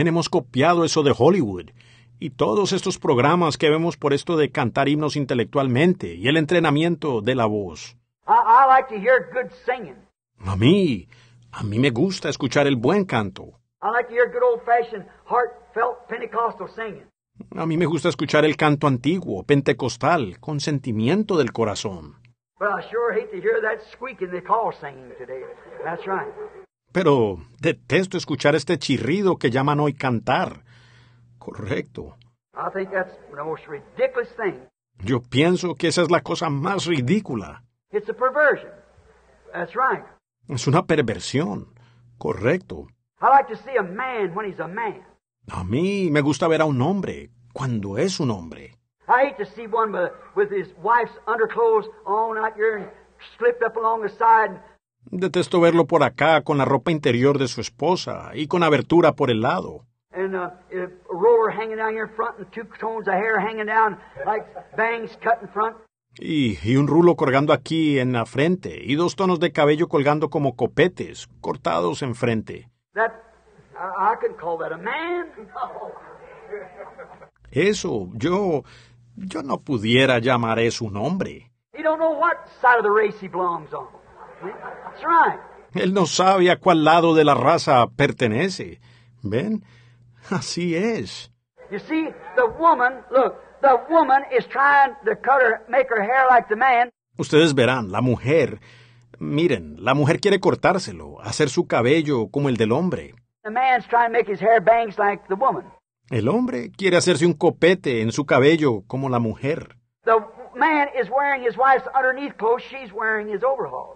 hemos copiado eso de Hollywood. Y todos estos programas que vemos por esto de cantar himnos intelectualmente y el entrenamiento de la voz. A mí, a mí me gusta escuchar el buen canto. A mí me gusta escuchar el canto antiguo, pentecostal, con sentimiento del corazón. Pero detesto escuchar este chirrido que llaman hoy cantar. Correcto. I think that's the most ridiculous thing. Yo pienso que esa es la cosa más ridícula. It's a perversion. That's right. Es una perversión. Correcto. I like to see a man when he's a man. A mí me gusta ver a un hombre cuando es un hombre. I hate to see one with, his wife's underclothes on out here and slipped up along the side and Detesto verlo por acá con la ropa interior de su esposa y con abertura por el lado. Uh, y, un rulo colgando aquí en la frente y dos tonos de cabello colgando como copetes, cortados en frente. [LAUGHS] Eso, yo, yo no pudiera llamar eso un hombre right. Él no sabe a cuál lado de la raza pertenece. ¿Ven? Así es. You see, the woman, look, the woman is trying to cut her, make her hair like the man. Ustedes verán, la mujer, miren, la mujer quiere cortárselo, hacer su cabello como el del hombre. The man's trying to make his hair bangs like the woman. El hombre quiere hacerse un copete en su cabello como la mujer. The man is wearing his wife's underneath clothes, she's wearing his overalls.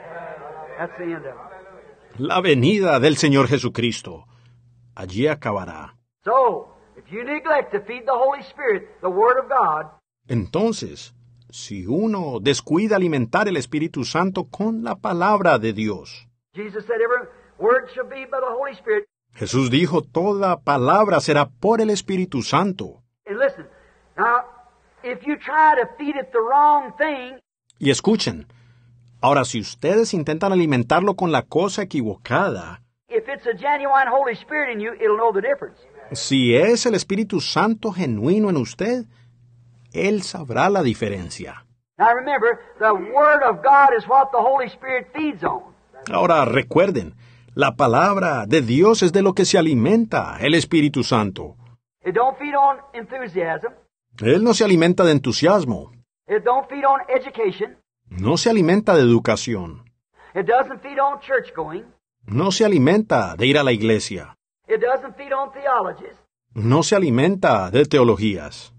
La venida del Señor Jesucristo. Allí acabará. Entonces, si uno descuida alimentar el Espíritu Santo con la palabra de Dios. Jesús dijo, toda palabra será por el Espíritu Santo. Y escuchen, Ahora, si ustedes intentan alimentarlo con la cosa equivocada, si es el Espíritu Santo genuino en usted, él sabrá la diferencia. Ahora recuerden, la palabra de Dios es de lo que se alimenta el Espíritu Santo. Él no se alimenta de entusiasmo. No se alimenta de educación. No se alimenta de ir a la iglesia. No se alimenta de teologías.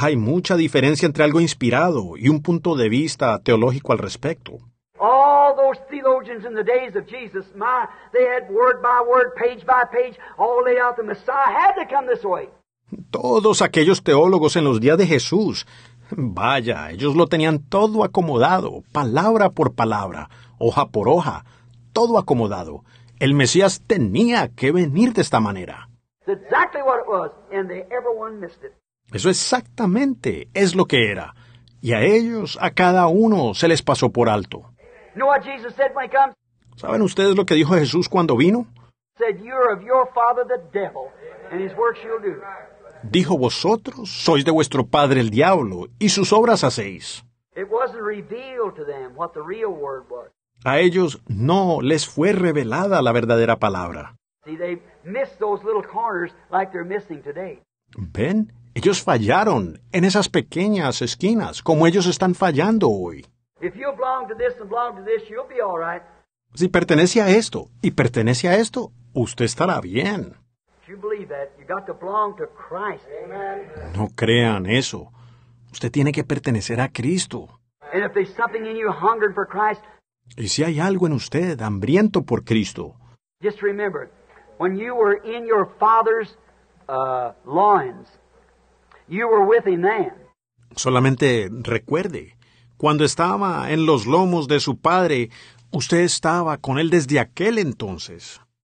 Hay mucha diferencia entre algo inspirado y un punto de vista teológico al respecto. All those theologians in the days of Jesus, my, they had word by word, page by page, all laid out. The Messiah had to come this way. Todos aquellos teólogos en los días de Jesús. Vaya, ellos lo tenían todo acomodado, palabra por palabra, hoja por hoja, todo acomodado. El Mesías tenía que venir de esta manera. Eso exactamente es lo que era. Y a ellos, a cada uno, se les pasó por alto. ¿Saben ustedes lo que dijo Jesús cuando vino? Dijo, vosotros sois de vuestro padre el diablo, y sus obras hacéis. A ellos no les fue revelada la verdadera palabra. Ven, ellos fallaron en esas pequeñas esquinas, como ellos están fallando hoy. Si pertenece a esto y pertenece a esto, usted estará bien. No crean eso. Usted tiene que pertenecer a Cristo. Y si hay algo en usted hambriento por Cristo, Solamente recuerde, cuando estaba en los lomos de su padre, usted estaba con él desde aquel entonces.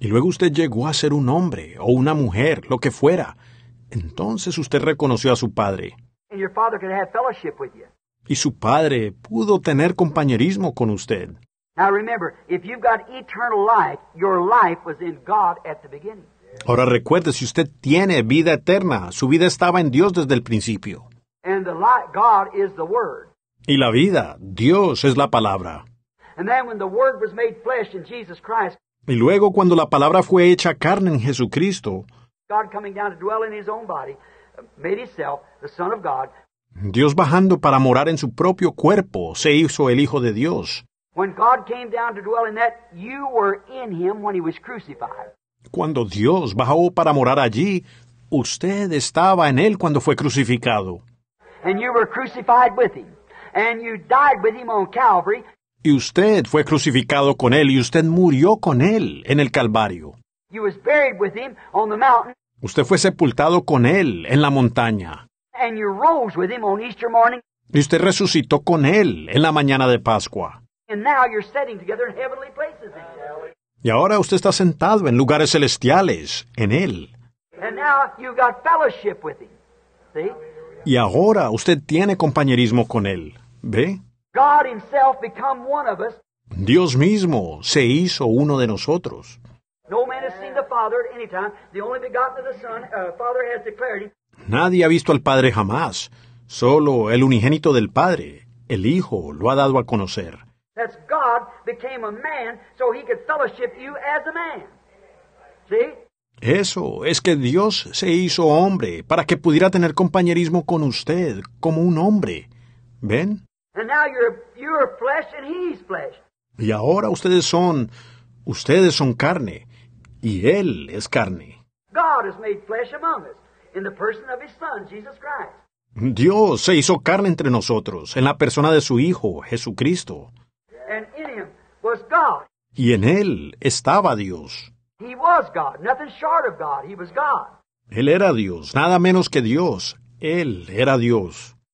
Y luego usted llegó a ser un hombre o una mujer, lo que fuera. Entonces usted reconoció a su padre. Y su padre pudo tener compañerismo con usted. Ahora recuerde, si usted tiene vida eterna, su vida estaba en Dios desde el principio. Y la vida, Dios es la palabra. Y luego cuando la palabra fue hecha carne en Jesucristo, Dios bajando para morar en su propio cuerpo, se hizo el Hijo de Dios. Cuando Dios bajó para morar allí, usted estaba en él cuando fue crucificado. Y you were crucified with him. Y usted fue crucificado con Él y usted murió con Él en el Calvario. Usted fue sepultado con Él en la montaña. Y usted resucitó con Él en la mañana de Pascua. Y ahora usted está sentado en lugares celestiales, en Él. Y ahora usted tiene compañerismo con Él. ¿Ve? Dios mismo se hizo uno de nosotros. Nadie ha visto al Padre jamás. Solo el unigénito del Padre, el Hijo, lo ha dado a conocer. Eso es que Dios se hizo hombre para que pudiera tener compañerismo con usted como un hombre. ¿Ven? Y ahora ustedes son, ustedes son carne, y Él es carne. Dios se hizo carne entre nosotros, en la persona de su Hijo, Jesucristo. Y en Él estaba Dios. Él era Dios, nada menos que Dios. Él era Dios.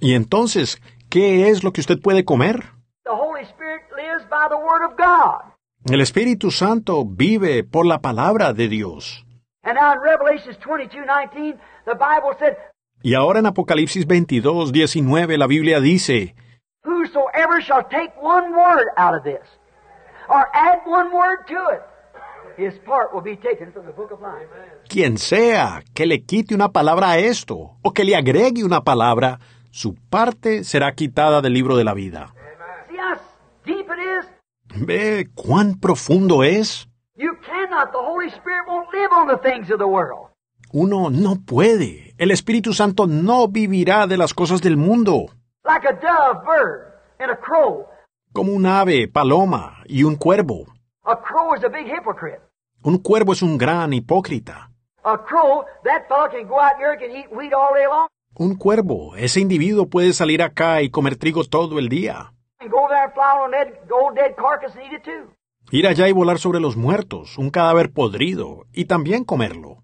Y entonces, ¿qué es lo que usted puede comer? El Espíritu Santo vive por la palabra de Dios. y ahora en Apocalipsis 22, 19, la Biblia dice, Whosoever shall take one word out of this, or add one word to it, quien sea que le quite una palabra a esto o que le agregue una palabra, su parte será quitada del libro de la vida. ¿Ve cuán profundo es? Uno no puede. El Espíritu Santo no vivirá de las cosas del mundo. Como un ave, paloma y un cuervo. Un cuervo es un gran hipócrita. Un cuervo, ese individuo puede salir acá y comer trigo todo el día. Ir allá y volar sobre los muertos, un cadáver podrido, y también comerlo.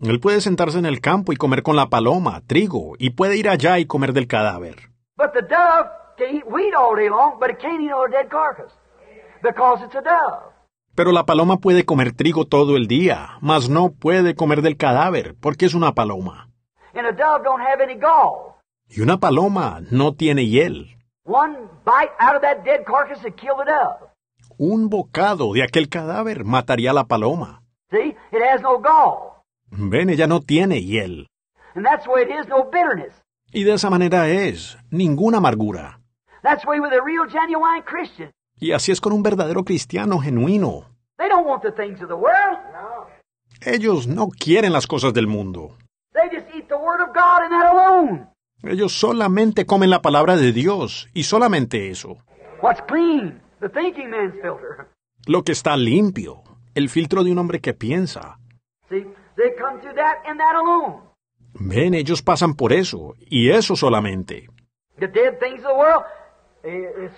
Él puede sentarse en el campo y comer con la paloma, trigo, y puede ir allá y comer del cadáver. Pero la paloma puede comer trigo todo el día, mas no puede comer del cadáver, porque es una paloma. Y una paloma no tiene hiel. Un bocado de aquel cadáver mataría a la paloma. Ven, ella no tiene hiel. Y de esa manera es, ninguna amargura. Y así es con un verdadero cristiano genuino. Ellos no quieren las cosas del mundo. Ellos solamente comen la palabra de Dios y solamente eso. Lo que está limpio, el filtro de un hombre que piensa. Ven, ellos pasan por eso y eso solamente. The things of eh,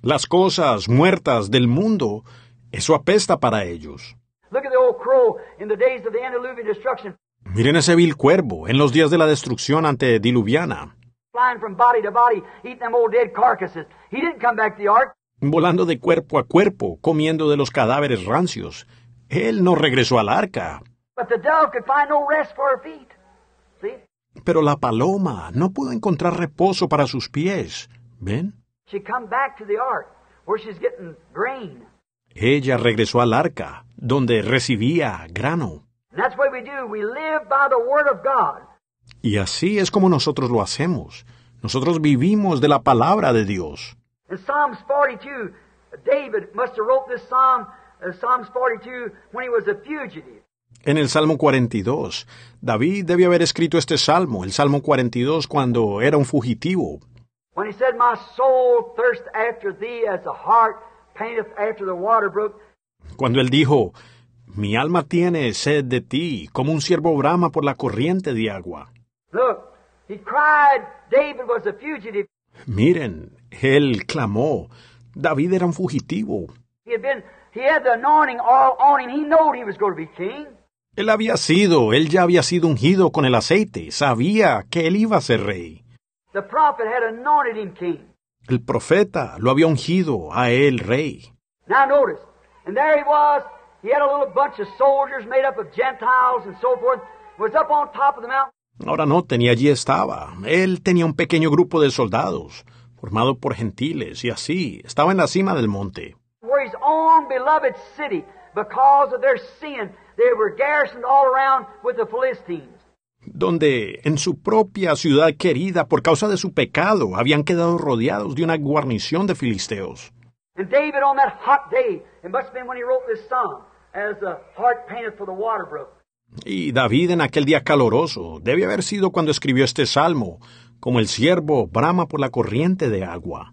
Las cosas muertas del mundo, eso apesta para ellos. Miren ese vil cuervo en los días de la destrucción antediluviana. Volando de cuerpo a cuerpo, comiendo de los cadáveres rancios. Él no regresó al arca. Pero la paloma no pudo encontrar reposo para sus pies. ¿Ven? Ella regresó al arca, donde recibía grano. Y así es como nosotros lo hacemos. Nosotros vivimos de la palabra de Dios. En el Salmo 42, David debe haber escrito este salmo, el Salmo 42, cuando era un fugitivo. When he said, My soul thirsts after thee as the heart painteth after the water brook. Cuando él dijo, Mi alma tiene sed de ti, como un ciervo brama por la corriente de agua. Look, he cried, David was a fugitive. Miren, él clamó, David era un fugitivo. He had been, he had the anointing all on him. He knew he was going to be king. Él había sido, él ya había sido ungido con el aceite, sabía que él iba a ser rey. El profeta lo había ungido a él rey. Now notice, and there he was, he had a little bunch of soldiers made up of Gentiles and so forth, was up on top of the mountain. Ahora no tenía allí estaba. Él tenía un pequeño grupo de soldados, formado por gentiles, y así, estaba en la cima del monte. Where his own beloved city, because of their sin, they were garrisoned all around with the Philistines donde en su propia ciudad querida por causa de su pecado habían quedado rodeados de una guarnición de filisteos. Y David en aquel día caloroso debe haber sido cuando escribió este salmo, como el siervo brama por la corriente de agua.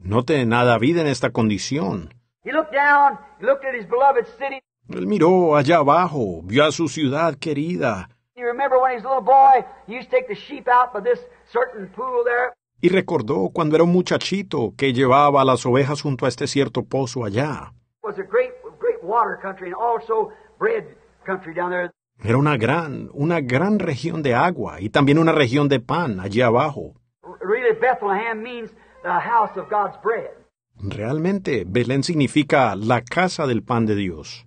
Noten a David en esta condición. Él miró allá abajo, vio a su ciudad querida. Y recordó cuando era un muchachito que llevaba a las ovejas junto a este cierto pozo allá. Era una gran, una gran región de agua y también una región de pan allí abajo. Realmente, Belén significa la casa del pan de Dios.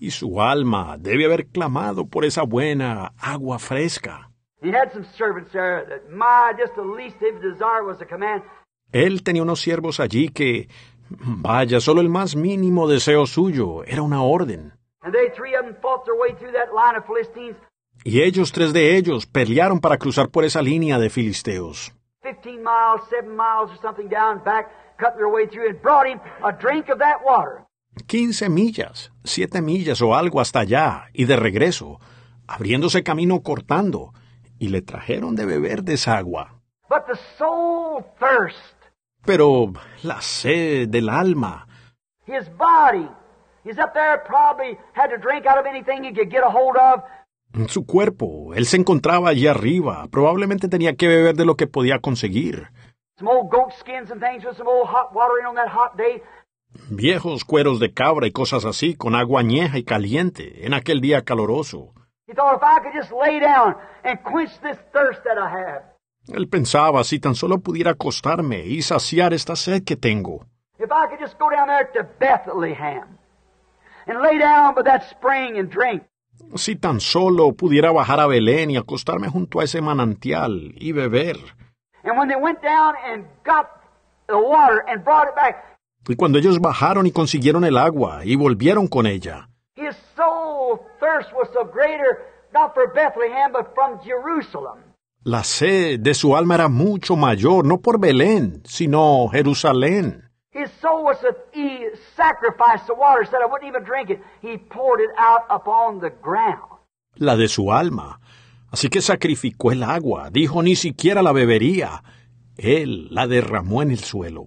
y su alma debe haber clamado por esa buena agua fresca. Él tenía unos siervos allí que, vaya, solo el más mínimo deseo suyo era una orden. Y ellos, tres de ellos, pelearon para cruzar por esa línea de filisteos. 15 millas, 7 millas o algo hasta allá y de regreso, abriéndose camino cortando, y le trajeron de beber desagua. Pero la sed del alma. Su cuerpo, él se encontraba allí arriba, probablemente tenía que beber de lo que podía conseguir. Viejos cueros de cabra y cosas así, con agua añeja y caliente, en aquel día caloroso. Él pensaba, si tan solo pudiera acostarme y saciar esta sed que tengo. Si tan solo pudiera bajar a Belén y acostarme junto a ese manantial y beber. And when went down and got the water and brought it back, y cuando ellos bajaron y consiguieron el agua y volvieron con ella. La sed de su alma era mucho mayor, no por Belén, sino Jerusalén. La de su alma. Así que sacrificó el agua, dijo ni siquiera la bebería. Él la derramó en el suelo.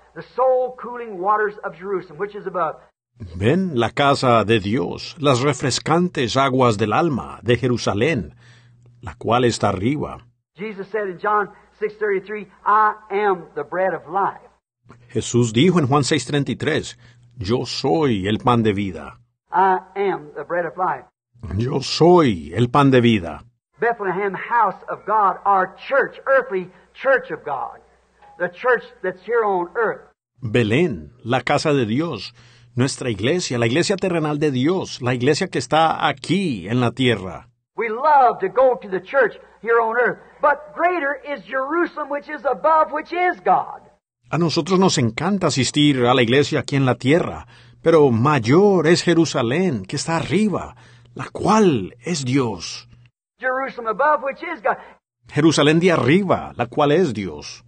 Ven la casa de Dios, las refrescantes aguas del alma de Jerusalén, la cual está arriba. Jesús dijo en Juan 6:33, yo soy el pan de vida. Yo soy el pan de vida. Bethlehem, house of God, our church, earthly church of God the church that's here on earth. Belén, la casa de Dios, nuestra iglesia, la iglesia terrenal de Dios, la iglesia que está aquí en la tierra. We love to go to the church here on earth, but greater is Jerusalem which is above, which is God. A nosotros nos encanta asistir a la iglesia aquí en la tierra, pero mayor es Jerusalén, que está arriba, la cual es Dios. Jerusalem above, which is God. Jerusalén de arriba, la cual es Dios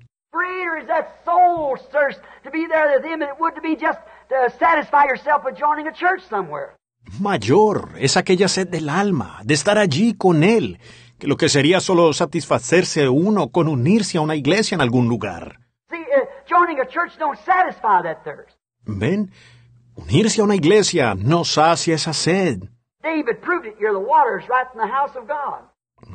that soul thirst to be there with Him and it would to be just to satisfy yourself with joining a church somewhere. Mayor es aquella sed del alma, de estar allí con Él, que lo que sería solo satisfacerse uno con unirse a una iglesia en algún lugar. See, uh, joining a church don't satisfy that thirst. Ven, unirse a una iglesia no sacia esa sed. David proved it. You're the waters right in the house of God.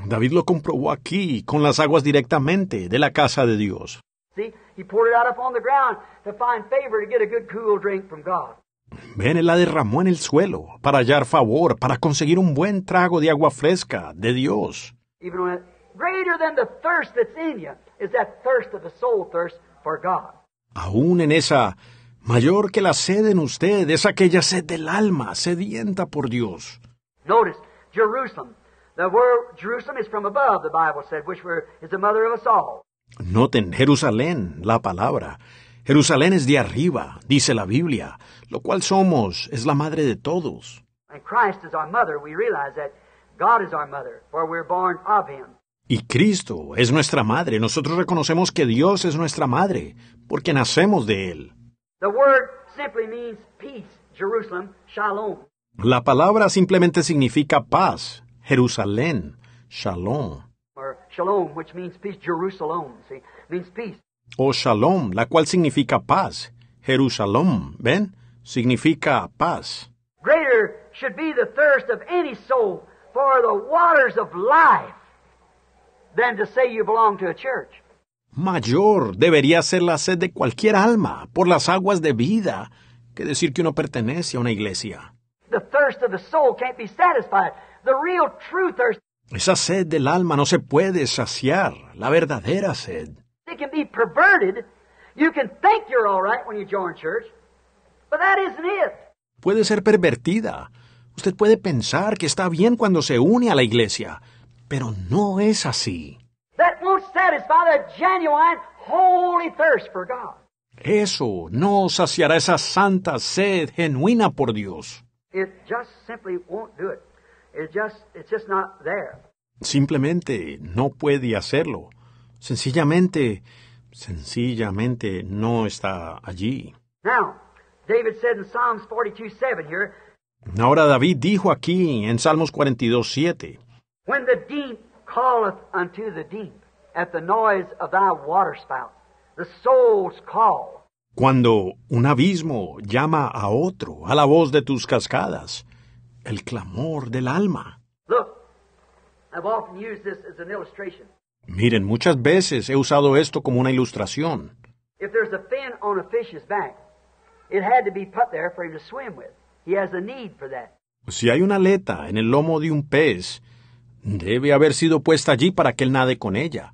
David lo comprobó aquí, con las aguas directamente de la casa de Dios. See, he poured it out upon the ground to find favor to get a good cool drink from God. él la derramó en el suelo para hallar favor, para conseguir un buen trago de agua fresca de Dios. Even when greater than the thirst that's in you is that thirst of the soul thirst for God. Aún en esa mayor que la sed en usted es aquella sed del alma sedienta por Dios. Notice Jerusalem. The word Jerusalem is from above, the Bible said, which were, is the mother of us all. Noten, Jerusalén, la palabra. Jerusalén es de arriba, dice la Biblia, lo cual somos, es la madre de todos. Y Cristo es nuestra madre. Nosotros reconocemos que Dios es nuestra madre, porque nacemos de Él. La palabra simplemente significa paz, Jerusalén, shalom. or shalom, which means peace, Jerusalem, see, means peace. O shalom, la cual significa paz. Jerusalem, ven, significa paz. Greater should be the thirst of any soul for the waters of life than to say you belong to a church. Mayor debería ser la sed de cualquier alma por las aguas de vida que decir que uno pertenece a una iglesia. The thirst of the soul can't be satisfied. The real true thirst Esa sed del alma no se puede saciar, la verdadera sed. Puede ser pervertida. Usted puede pensar que está bien cuando se une a la iglesia, pero no es así. Eso no saciará esa santa sed genuina por Dios. It just simply Simplemente no puede hacerlo. Sencillamente, sencillamente no está allí. Ahora David dijo aquí en Salmos 42:7. Cuando un abismo llama a otro a la voz de tus cascadas, el clamor del alma. Miren, muchas veces he usado esto como una ilustración. Si hay una aleta en el lomo de un pez, debe haber sido puesta allí para que él nade con ella.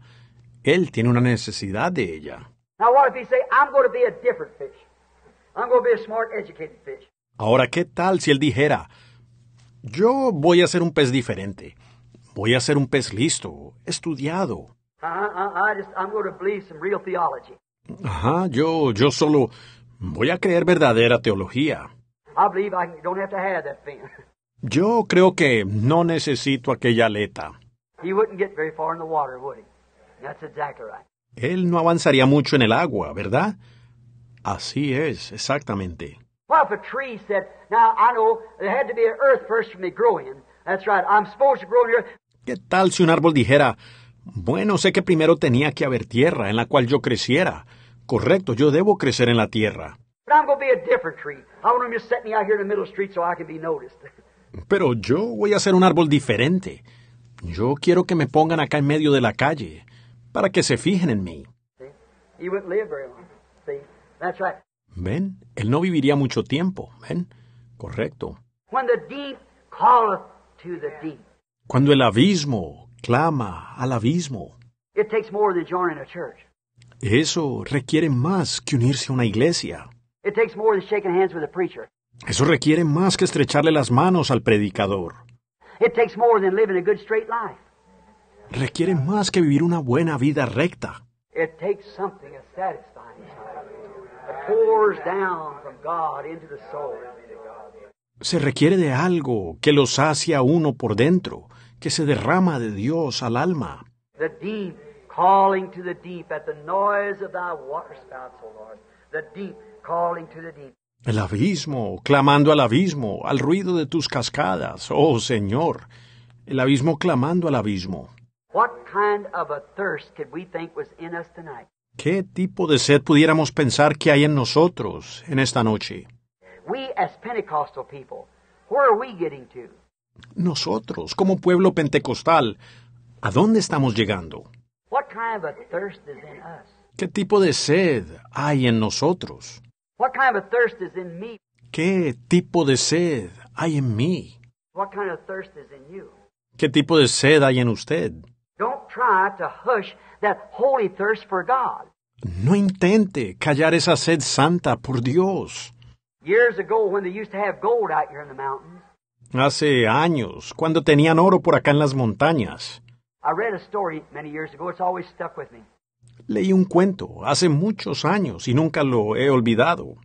Él tiene una necesidad de ella. Ahora, ¿qué tal si él dijera, yo voy a ser un pez diferente. Voy a ser un pez listo, estudiado. Uh-huh, uh-huh, Ajá, yo, yo solo voy a creer verdadera teología. [LAUGHS] Yo creo que no necesito aquella aleta. Él no avanzaría mucho en el agua, ¿verdad? Así es, exactamente. What if a tree said, now I know there had to be an earth first for me growing. That's right, I'm supposed to grow in the earth. ¿Qué tal si un árbol dijera, bueno, sé que primero tenía que haber tierra en la cual yo creciera. Correcto, yo debo crecer en la tierra. Pero yo voy a ser un árbol diferente. Yo quiero que me pongan acá en medio de la calle para que se fijen en mí. live long. That's right. ¿Ven? Él no viviría mucho tiempo. ¿Ven? Correcto. Cuando el abismo clama al abismo. Eso requiere más que unirse a una iglesia. Eso requiere más que estrecharle las manos al predicador. Requiere más que vivir una buena vida recta. Se requiere de algo que los hace uno por dentro, que se derrama de Dios al alma. El abismo, clamando al abismo, al ruido de tus cascadas, oh Señor. El abismo clamando al abismo. ¿Qué tipo de sed pudiéramos pensar que hay en nosotros en esta noche? Nosotros, como pueblo pentecostal, ¿a dónde estamos llegando? ¿Qué tipo de sed hay en nosotros? ¿Qué tipo de sed hay en mí? ¿Qué tipo de sed hay en usted? that holy thirst for God. No intente callar esa sed santa por Dios. Years ago when they used to have gold out here in the mountains. Hace años, cuando tenían oro por acá en las montañas. I read a story many years ago, it's always stuck with me. Leí un cuento hace muchos años y nunca lo he olvidado.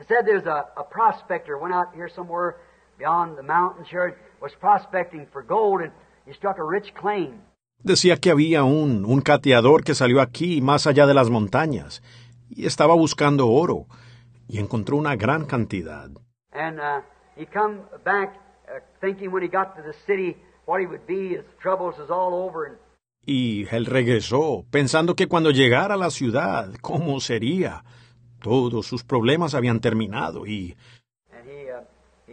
It said there's a, a prospector went out here somewhere beyond the mountains here was prospecting for gold and he struck a rich claim. Decía que había un, un cateador que salió aquí, más allá de las montañas, y estaba buscando oro, y encontró una gran cantidad. Y él regresó, pensando que cuando llegara a la ciudad, ¿cómo sería? Todos sus problemas habían terminado y... Uh,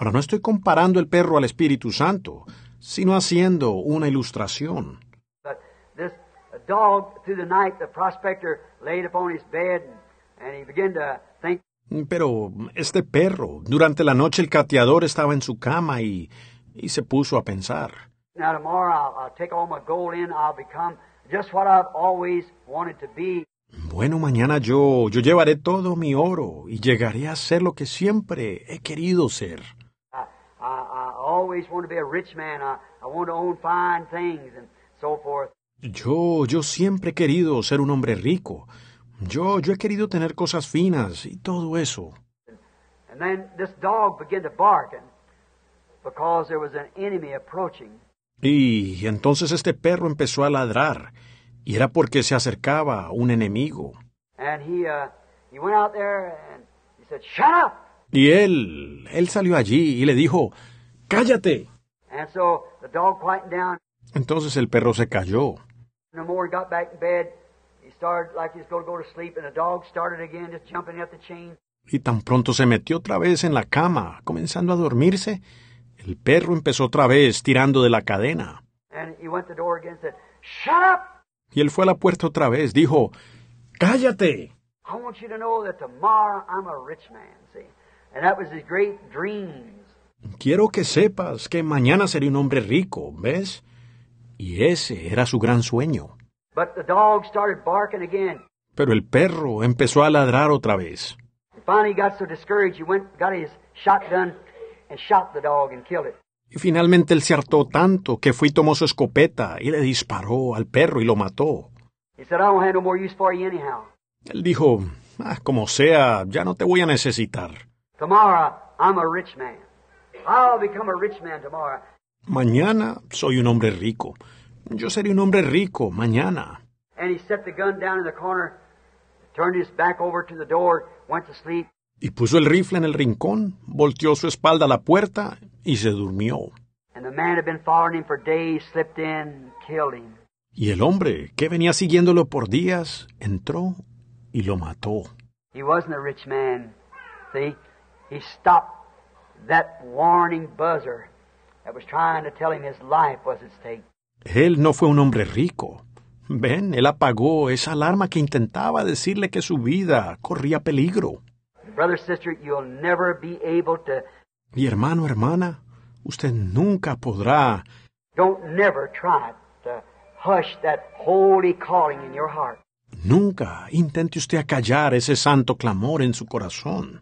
Ahora, no estoy comparando el perro al Espíritu Santo, sino haciendo una ilustración. Pero este perro, durante la noche el cateador estaba en su cama y, y se puso a pensar. Bueno, mañana yo, yo llevaré todo mi oro y llegaré a ser lo que siempre he querido ser. Yo, yo siempre he querido ser un hombre rico. Yo, yo he querido tener cosas finas y todo eso. Y entonces este perro empezó a ladrar y era porque se acercaba un enemigo. Y él, él salió allí y le dijo, ¡Cállate! Entonces el perro se cayó. Y tan pronto se metió otra vez en la cama, comenzando a dormirse, el perro empezó otra vez tirando de la cadena. Y él fue a la puerta otra vez, dijo, ¡Cállate! Quiero que sepas que mañana seré un hombre rico, ¿ves? Y ese era su gran sueño. Pero el perro empezó a ladrar otra vez. Y finalmente él se hartó tanto que fue y tomó su escopeta y le disparó al perro y lo mató. él dijo, ah, como sea, ya no te voy a necesitar. I'll become a rich man tomorrow. Mañana soy un hombre rico. Yo seré un hombre rico mañana. And he set the gun down in the corner, turned his back over to the door, went to sleep. Y puso el rifle en el rincón, volteó su espalda a la puerta y se durmió. And the man had been following him for days, slipped in, killed him. Y el hombre, que venía siguiéndolo por días, entró y lo mató. He wasn't a rich man. See? He stopped él no fue un hombre rico. Ven, él apagó esa alarma que intentaba decirle que su vida corría peligro. Mi hermano, hermana, usted nunca podrá. Nunca intente usted acallar ese santo clamor en su corazón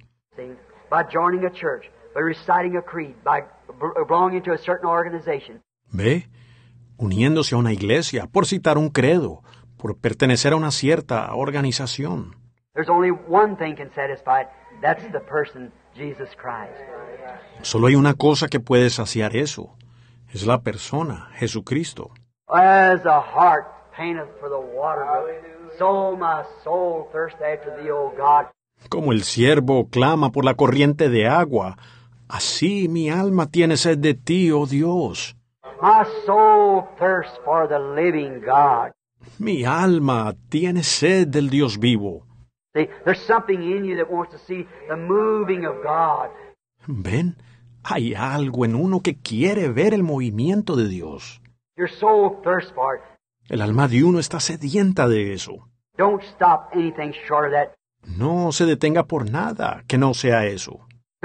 a Ve, uniéndose a una iglesia, por citar un credo, por pertenecer a una cierta organización. Solo hay una cosa que puede saciar eso. Es la persona, Jesucristo. Como el siervo clama por la corriente de agua, Así mi alma tiene sed de ti, oh Dios. for the living God. Mi alma tiene sed del Dios vivo. Ven, hay algo en uno que quiere ver el movimiento de Dios. El alma de uno está sedienta de eso. Don't stop anything short of that. No se detenga por nada que no sea eso.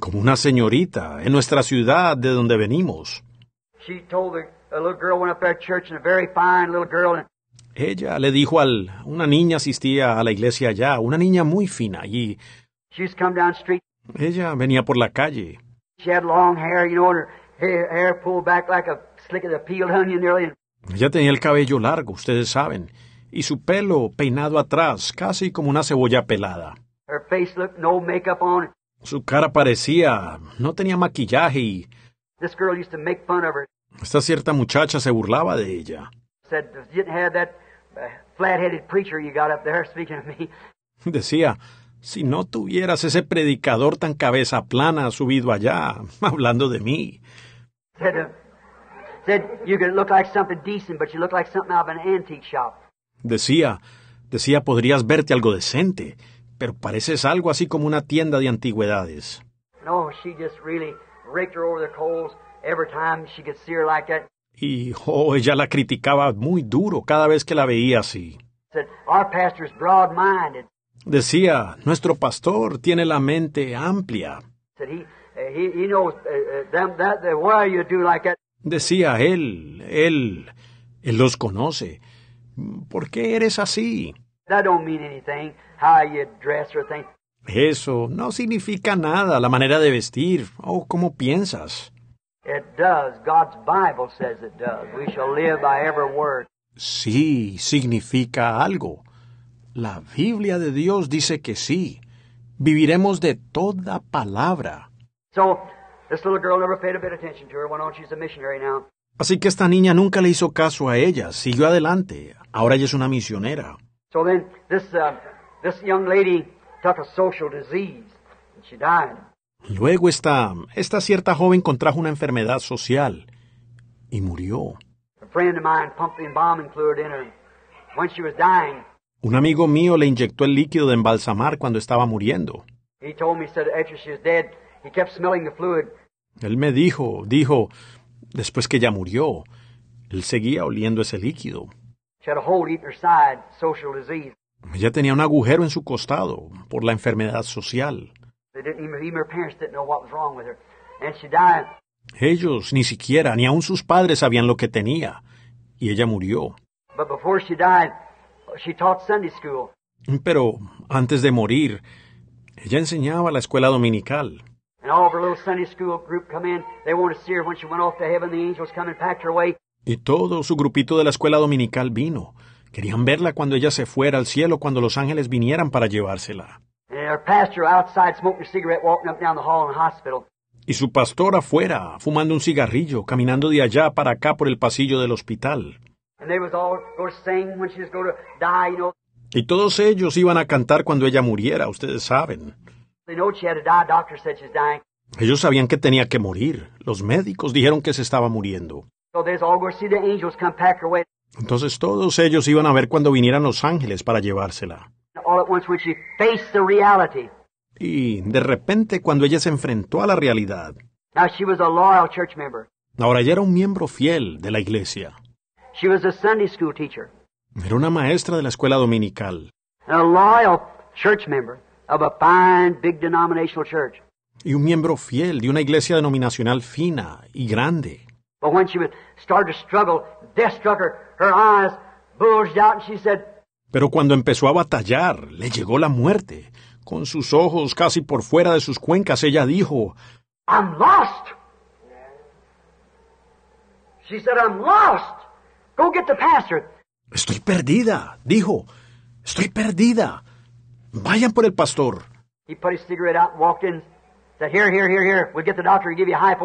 Como una señorita en nuestra ciudad de donde venimos. Ella le dijo al una niña asistía a la iglesia allá, una niña muy fina allí. Ella venía por la calle. Ella tenía el cabello largo, ustedes saben, y su pelo peinado atrás, casi como una cebolla pelada. Su cara parecía, no tenía maquillaje esta cierta muchacha se burlaba de ella. Decía, si no tuvieras ese predicador tan cabeza plana subido allá, [LAUGHS] hablando de mí. Decía, decía, podrías verte algo decente, pero pareces algo así como una tienda de antigüedades. No, she just really raked her over the coals every time she could see her like that. Y oh, ella la criticaba muy duro cada vez que la veía así. Said, Our is broad-minded. Decía, nuestro pastor tiene la mente amplia. Said, he, eh, he, he knows, eh, eh, them, that, why you do like that. Decía él, él, él los conoce. ¿Por qué eres así? That don't mean anything. Eso no significa nada, la manera de vestir o cómo piensas. Sí, significa algo. La Biblia de Dios dice que sí. Viviremos de toda palabra. Así que esta niña nunca le hizo caso a ella, siguió adelante. Ahora ella es una misionera. So then, this uh, This young lady took a social disease and she died. Luego esta, esta cierta joven contrajo una enfermedad social y murió. A friend of mine pumped the embalming fluid in her when she was dying. Un amigo mío le inyectó el líquido de embalsamar cuando estaba muriendo. He told me said after she was dead, he kept smelling the fluid. Él me dijo, dijo, después que ya murió, él seguía oliendo ese líquido. She had a hole in her side, social disease. Ella tenía un agujero en su costado por la enfermedad social. Ellos ni siquiera, ni aun sus padres sabían lo que tenía, y ella murió. Pero antes de morir, ella enseñaba la escuela dominical. Y todo su grupito de la escuela dominical vino. Querían verla cuando ella se fuera al cielo, cuando los ángeles vinieran para llevársela. Y su pastor afuera, fumando un cigarrillo, caminando de allá para acá por el pasillo del hospital. Y todos ellos iban a cantar cuando ella muriera, ustedes saben. Ellos sabían que tenía que morir. Los médicos dijeron que se estaba muriendo. Entonces todos ellos iban a ver cuando vinieran los ángeles para llevársela. Y de repente cuando ella se enfrentó a la realidad. Ahora ella era un miembro fiel de la iglesia. Era una maestra de la escuela dominical. Y un miembro fiel de una iglesia denominacional fina y grande death struck her, her eyes bulged out, and she said, Pero cuando empezó a batallar, le llegó la muerte. Con sus ojos casi por fuera de sus cuencas, ella dijo, I'm lost. She said, I'm lost. Go get the pastor. Estoy perdida, dijo. Estoy perdida. Vayan por el pastor. He put his cigarette out and walked in. Said, here, here, here, here. We'll get the doctor and give you a high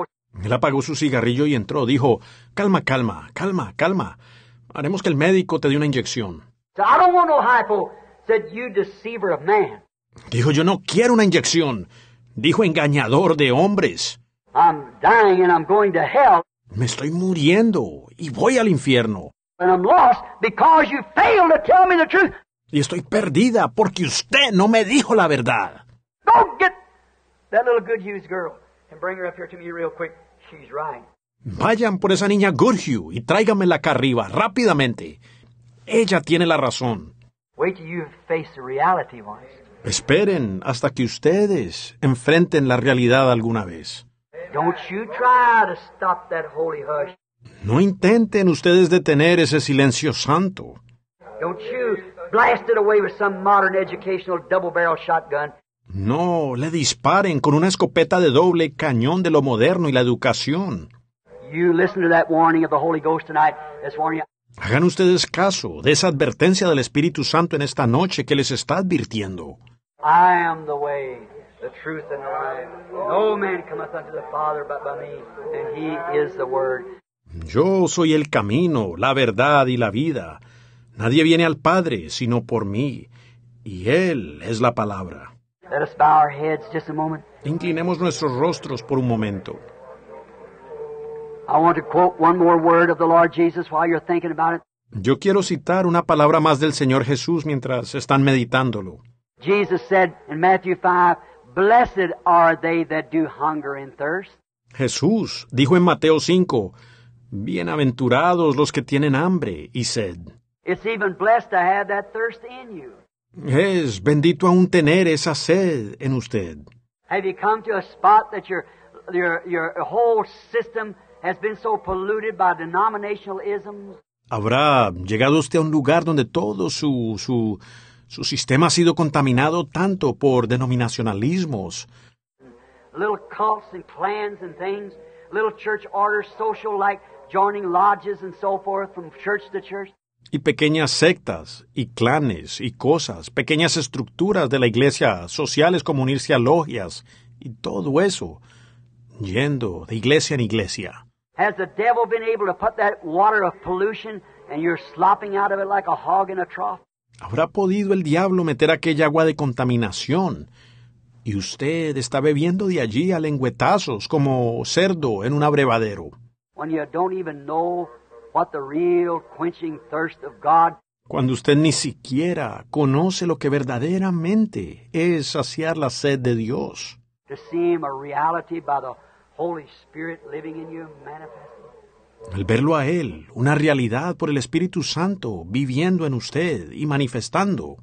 él apagó su cigarrillo y entró. Dijo, calma, calma, calma, calma. Haremos que el médico te dé una inyección. Dijo, yo no quiero una inyección. Dijo, engañador de hombres. Me estoy muriendo y voy al infierno. Y estoy perdida porque usted no me dijo la verdad. Vayan por esa niña Goodhue y tráigamela acá arriba, rápidamente. Ella tiene la razón. Esperen hasta que ustedes enfrenten la realidad alguna vez. No intenten ustedes detener ese silencio santo. No, le disparen con una escopeta de doble cañón de lo moderno y la educación. Hagan ustedes caso de esa advertencia del Espíritu Santo en esta noche que les está advirtiendo. Yo soy el camino, la verdad y la vida. Nadie viene al Padre sino por mí, y Él es la palabra. Inclinemos nuestros rostros por un momento. Yo quiero citar una palabra más del Señor Jesús mientras están meditándolo. Jesús dijo en Mateo 5, Bienaventurados los que tienen hambre y sed. It's even blessed to have that thirst in you. Es bendito aún tener esa sed en usted. a ¿Habrá llegado usted a un lugar donde todo su, sistema ha sido contaminado tanto por denominacionalismos? Little cults and and things, little church orders, social like joining lodges and so forth from church to y pequeñas sectas y clanes y cosas, pequeñas estructuras de la iglesia, sociales como unirse a logias y todo eso, yendo de iglesia en iglesia. ¿Habrá podido el diablo meter aquella agua de contaminación? Y usted está bebiendo de allí a lengüetazos como cerdo en un abrevadero. Cuando usted ni siquiera conoce lo que verdaderamente es saciar la sed de Dios. Al verlo a Él, una realidad por el Espíritu Santo viviendo en usted y manifestando.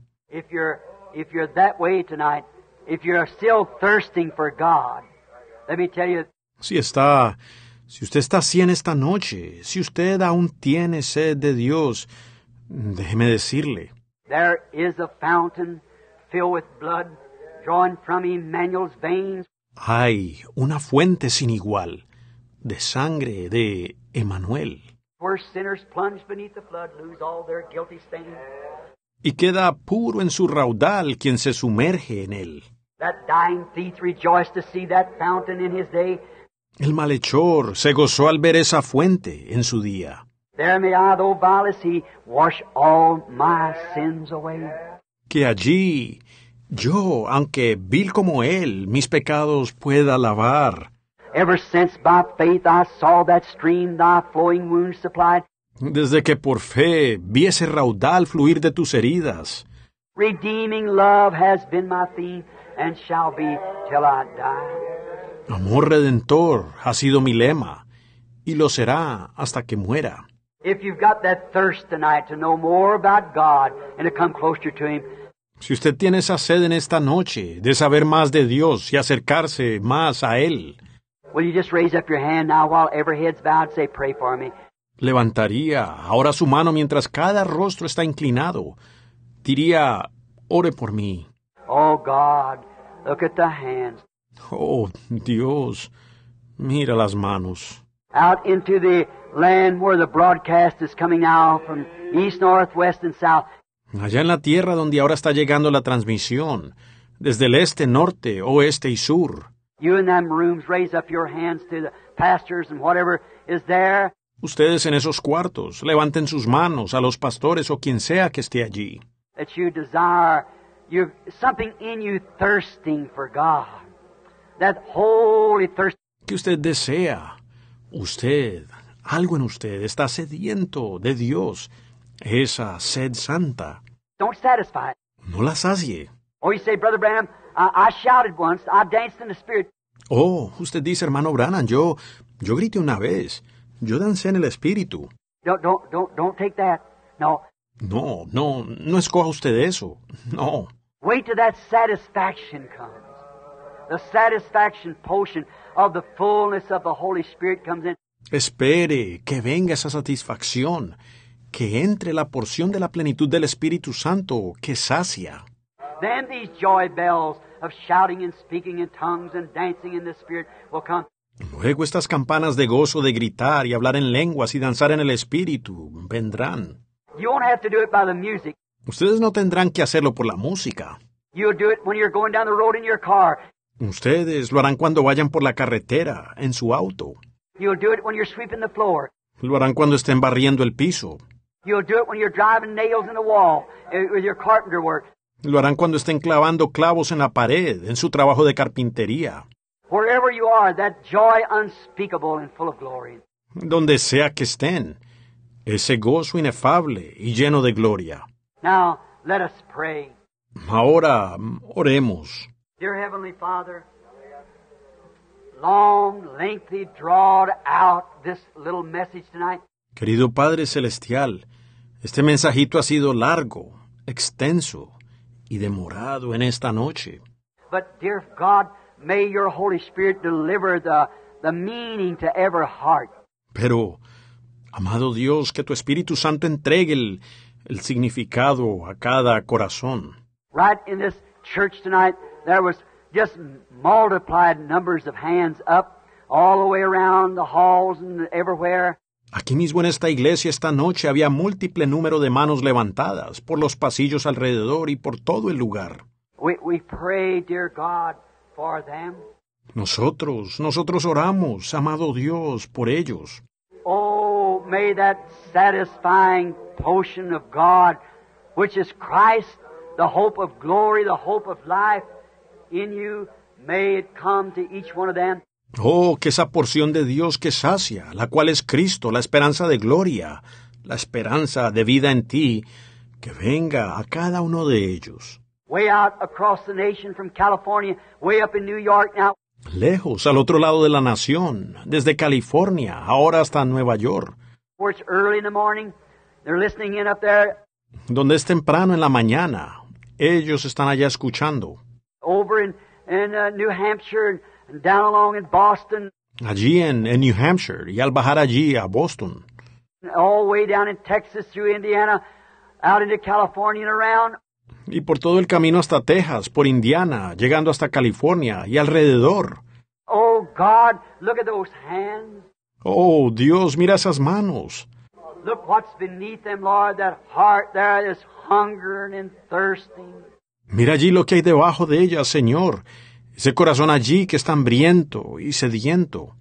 si está si usted está así en esta noche, si usted aún tiene sed de Dios, déjeme decirle. Hay una fuente sin igual de sangre de Emmanuel. Y queda puro en su raudal quien se sumerge en él. El malhechor se gozó al ver esa fuente en su día. Que allí yo, aunque vil como él, mis pecados pueda lavar. Desde que por fe vi ese raudal fluir de tus heridas. Redeeming love has been my and shall be till I die. Amor redentor ha sido mi lema y lo será hasta que muera. Si usted tiene esa sed en esta noche de saber más de Dios y acercarse más a él. Levantaría ahora su mano mientras cada rostro está inclinado. Diría, ore por mí. Oh God, look at the Oh, Dios, mira las manos. Out into the land where the broadcast is coming out from east, north, west and south. Allá en la tierra donde ahora está llegando la transmisión, desde el este, norte, oeste y sur. You in them rooms raise up your hands to the pastors and whatever is there. Ustedes en esos cuartos, levanten sus manos a los pastores o quien sea que esté allí. That you desire, you something in you thirsting for God que usted desea. Usted, algo en usted está sediento de Dios, esa sed santa. No la sacie. Oh, usted dice, hermano Brannan, yo, yo grité una vez, yo dancé en el espíritu. No, no, no escoja usted eso. No. Wait till that satisfaction comes. The satisfaction potion of the fullness of the Holy Spirit comes in. Espere que venga esa satisfacción, que entre la porción de la plenitud del Espíritu Santo que sacia. Then these joy bells of shouting and speaking in tongues and dancing in the Spirit will come. Luego estas campanas de gozo de gritar y hablar en lenguas y danzar en el Espíritu vendrán. You won't have to do it by the music. Ustedes no tendrán que hacerlo por la música. You'll do it when you're going down the road in your car Ustedes lo harán cuando vayan por la carretera, en su auto. Lo harán cuando estén barriendo el piso. Eh, lo harán cuando estén clavando clavos en la pared, en su trabajo de carpintería. Donde sea que estén, ese gozo inefable y lleno de gloria. Ahora oremos. Dear Heavenly Father, long, lengthy, drawn out this little message tonight. Querido Padre Celestial, este mensajito ha sido largo, extenso y demorado en esta noche. But dear God, may your Holy Spirit deliver the, the meaning to every heart. Pero, amado Dios, que tu Espíritu Santo entregue el, el significado a cada corazón. Right in this church tonight, There was just multiplied numbers of hands up all the way around the halls and everywhere. Aquí mismo en esta iglesia esta noche había múltiple número de manos levantadas por los pasillos alrededor y por todo el lugar. We, we pray, dear God, for them. Nosotros, nosotros oramos, amado Dios, por ellos. Oh, may that satisfying potion of God, which is Christ, the hope of glory, the hope of life, Oh, que esa porción de Dios que sacia, la cual es Cristo, la esperanza de gloria, la esperanza de vida en ti, que venga a cada uno de ellos. Lejos, al otro lado de la nación, desde California, ahora hasta Nueva York. Donde es temprano en la mañana, ellos están allá escuchando. Over in, in uh, New Hampshire and down along in Boston. Allí en, New Hampshire y al bajar allí a Boston. All the way down in Texas through Indiana, out into California and around. Y por todo el camino hasta Texas, por Indiana, llegando hasta California y alrededor. Oh God, look at those hands. Oh Dios, mira esas manos. Look what's beneath them, Lord, that heart there is hungering and thirsting. Mira allí lo que hay debajo de ella, Señor, ese corazón allí que está hambriento y sediento.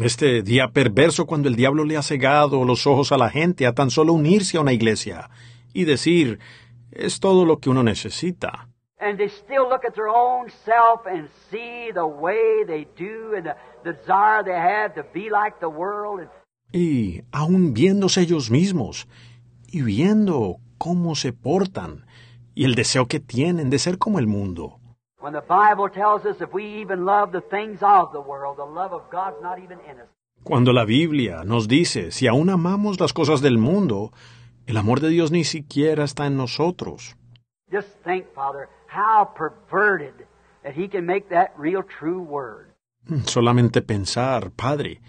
Este día perverso cuando el diablo le ha cegado los ojos a la gente a tan solo unirse a una iglesia y decir, es todo lo que uno necesita. And they still look at their own self and see the way they do and the desire they have to be like the world y aun viéndose ellos mismos, y viendo cómo se portan, y el deseo que tienen de ser como el mundo. Cuando la Biblia nos dice, si aún amamos las cosas del mundo, el amor de Dios ni siquiera está en nosotros. Solamente pensar, Padre,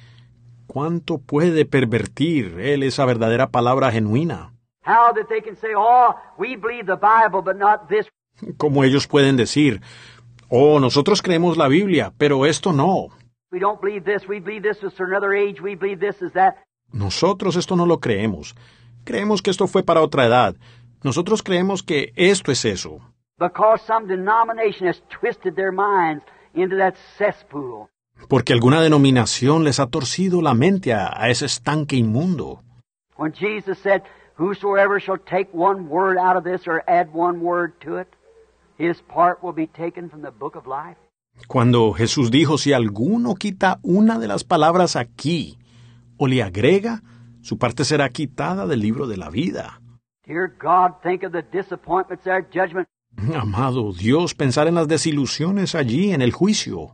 cuánto puede pervertir él esa verdadera palabra genuina. Oh, Como ellos pueden decir, oh, nosotros creemos la Biblia, pero esto no. Nosotros esto no lo creemos. Creemos que esto fue para otra edad. Nosotros creemos que esto es eso porque alguna denominación les ha torcido la mente a, ese estanque inmundo. Jesus Whosoever shall take one word out of this or add one word to it, his part will be taken from the book of life. Cuando Jesús dijo, si alguno quita una de las palabras aquí o le agrega, su parte será quitada del libro de la vida. Amado Dios, pensar en las desilusiones allí en el juicio.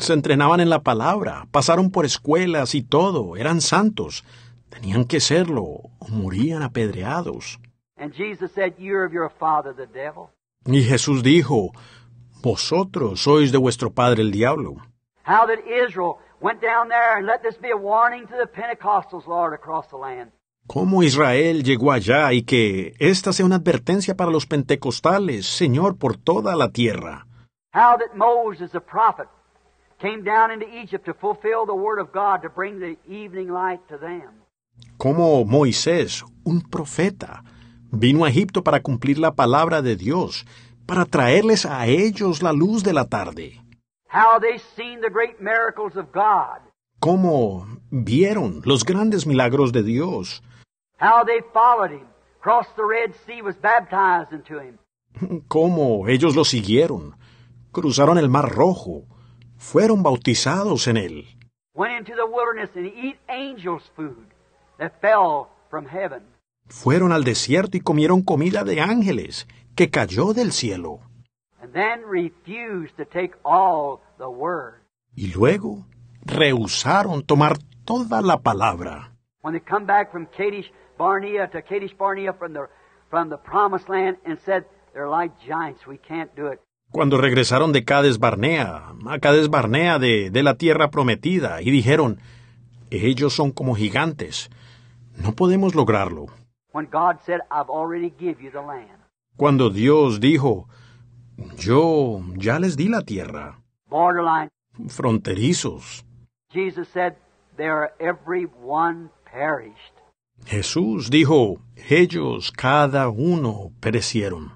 Se entrenaban en la palabra, pasaron por escuelas y todo, eran santos. Tenían que serlo o morían apedreados. Y Jesús dijo, Vosotros sois de vuestro padre el diablo. ¿Cómo Israel llegó allá y que esta sea una advertencia para los pentecostales, Señor, por toda la tierra? How that Moses, prophet, came down into Egypt to fulfill the word of God to bring the evening light to them. Como Moisés, un profeta, vino a Egipto para cumplir la palabra de Dios, para traerles a ellos la luz de la tarde. How they seen the great miracles of God. Cómo vieron los grandes milagros de Dios. How they followed him, crossed the Red Sea, was baptized into him. Cómo ellos lo siguieron, cruzaron el Mar Rojo, fueron bautizados en él. Fueron al desierto y comieron comida de ángeles que cayó del cielo. Y luego rehusaron tomar toda la palabra. Barnea to Kadesh Barnea a the, from the promised land and said, they're like giants, we can't do it cuando regresaron de Cades Barnea, a Cades Barnea de, la tierra prometida, y dijeron, ellos son como gigantes, no podemos lograrlo. Cuando Dios dijo, yo ya les di la tierra. Fronterizos. Jesús dijo, ellos cada uno perecieron.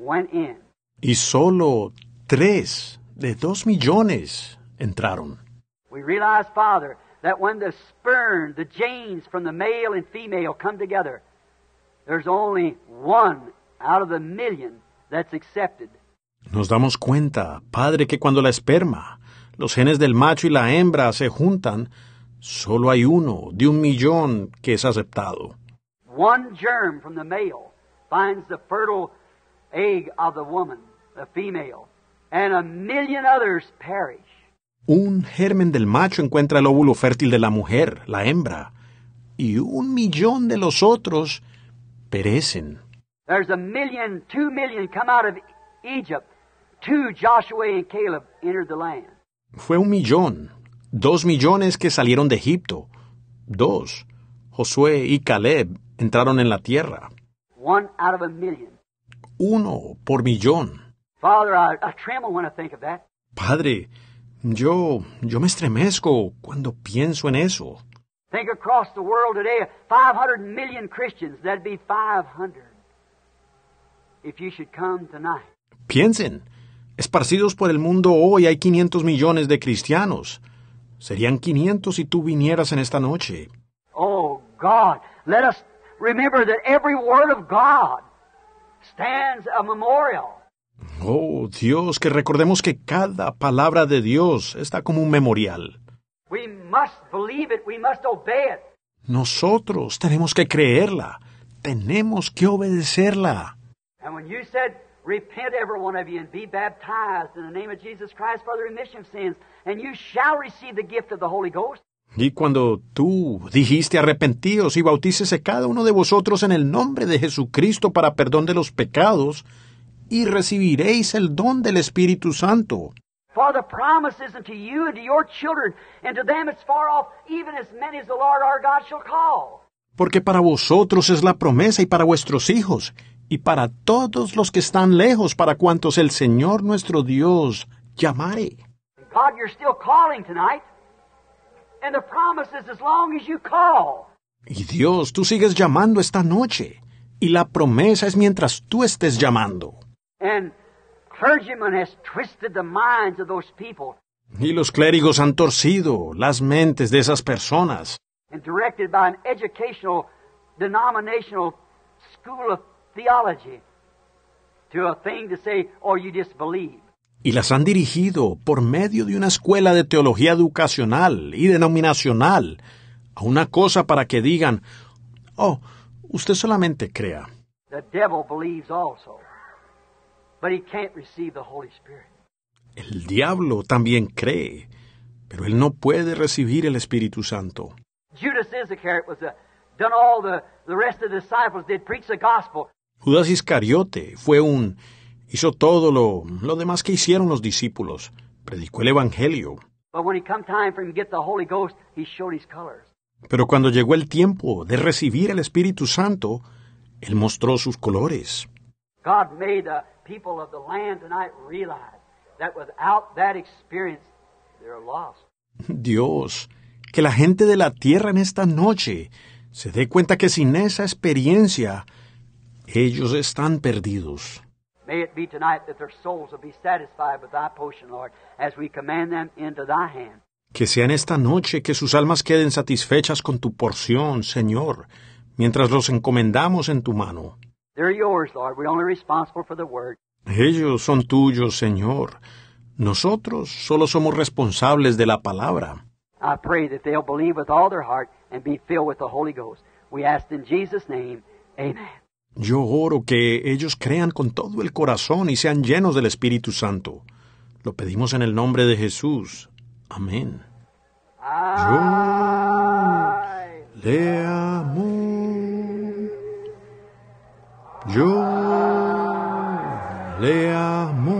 went in. Y solo tres de dos millones entraron. We realized, Father, that when the sperm, the genes from the male and female come together, there's only one out of the million that's accepted. Nos damos cuenta, Padre, que cuando la esperma, los genes del macho y la hembra se juntan, solo hay uno de un millón que es aceptado. One germ from the male finds the fertile egg of the woman, the female, and a million others perish. Un germen del macho encuentra el óvulo fértil de la mujer, la hembra, y un millón de los otros perecen. There's a million, two million come out of Egypt. Two, Joshua and Caleb, entered the land. Fue un millón, dos millones que salieron de Egipto. Dos, Josué y Caleb entraron en la tierra. One out of a million uno por millón. Padre, yo, yo me estremezco cuando pienso en eso. Think across the world today, 500 million Christians, that'd be 500. If you should come tonight. Piensen, esparcidos por el mundo hoy hay 500 millones de cristianos. Serían 500 si tú vinieras en esta noche. Oh God, let us remember that every word of God stands a memorial. Oh Dios, que recordemos que cada palabra de Dios está como un memorial. We must believe it, we must obey it. Nosotros tenemos que creerla, tenemos que obedecerla. And when you said, repent every one of you and be baptized in the name of Jesus Christ for the remission of sins, and you shall receive the gift of the Holy Ghost. Y cuando tú dijiste arrepentíos y bautícese cada uno de vosotros en el nombre de Jesucristo para perdón de los pecados, y recibiréis el don del Espíritu Santo. Porque para vosotros es la promesa y para vuestros hijos, y para todos los que están lejos, para cuantos el Señor nuestro Dios llamare. God, you're still calling y Dios, tú sigues llamando esta noche. Y la promesa es mientras tú estés llamando. Y los clérigos han torcido las mentes de esas personas. School of theology to a thing to say, or oh, you just believe y las han dirigido por medio de una escuela de teología educacional y denominacional a una cosa para que digan, oh, usted solamente crea. El diablo también cree, pero él no puede recibir el Espíritu Santo. Judas Iscariote fue un Hizo todo lo, lo demás que hicieron los discípulos. Predicó el Evangelio. Pero cuando llegó el tiempo de recibir el Espíritu Santo, Él mostró sus colores. Dios, que la gente de la tierra en esta noche se dé cuenta que sin esa experiencia, ellos están perdidos. May it be tonight that their souls will be satisfied with thy potion, Lord, as we command them into thy hand. Que sea en esta noche que sus almas queden satisfechas con tu porción, Señor, mientras los encomendamos en tu mano. They're yours, Lord. We're only responsible for the word. Ellos son tuyos, Señor. Nosotros solo somos responsables de la palabra. I pray that they'll believe with all their heart and be filled with the Holy Ghost. We ask in Jesus' name. Amen. Yo oro que ellos crean con todo el corazón y sean llenos del Espíritu Santo. Lo pedimos en el nombre de Jesús. Amén. Yo le amo. Yo le amo.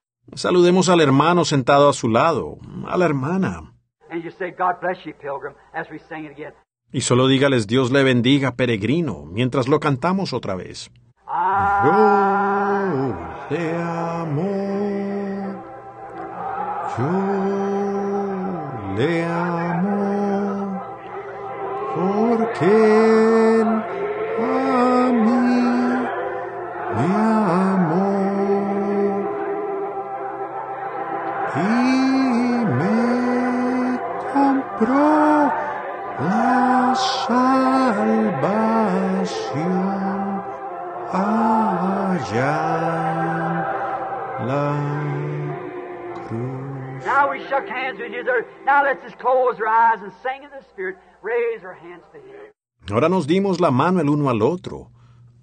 Saludemos al hermano sentado a su lado, a la hermana. Y solo dígales Dios le bendiga, peregrino, mientras lo cantamos otra vez. Ah. Yo amo, yo le amo, porque salvación allá la cruz. Now we shook hands with you there. Now let's just close our eyes and sing in the Spirit. Raise our hands to Him. Ahora nos dimos la mano el uno al otro.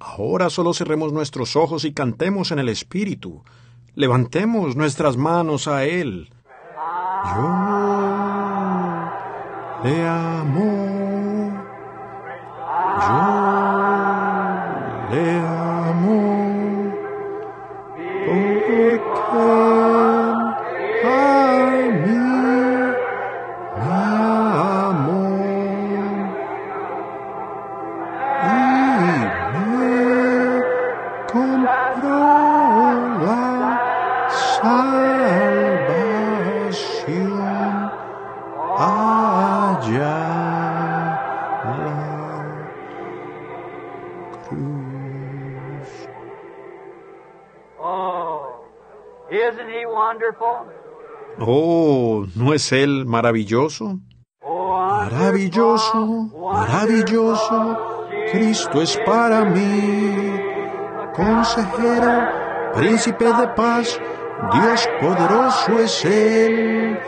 Ahora solo cerremos nuestros ojos y cantemos en el Espíritu. Levantemos nuestras manos a Él. Ah. Yo le amo. Oh, ¿no es Él maravilloso? Maravilloso, maravilloso, Cristo es para mí. Consejero, príncipe de paz, Dios poderoso es Él.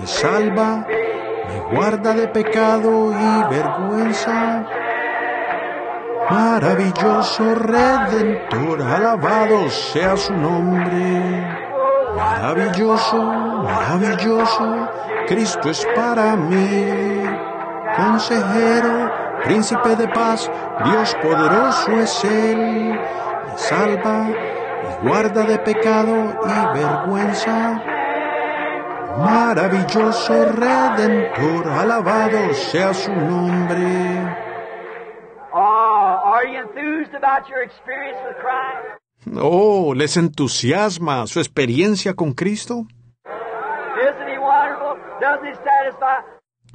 Me salva, me guarda de pecado y vergüenza. Maravilloso Redentor, alabado sea su nombre. Maravilloso, maravilloso, Cristo es para mí. Consejero, príncipe de paz, Dios poderoso es Él. Me salva, y guarda de pecado y vergüenza. Maravilloso Redentor, alabado sea su nombre. Ah, are you about your experience with Oh, ¿les entusiasma su experiencia con Cristo?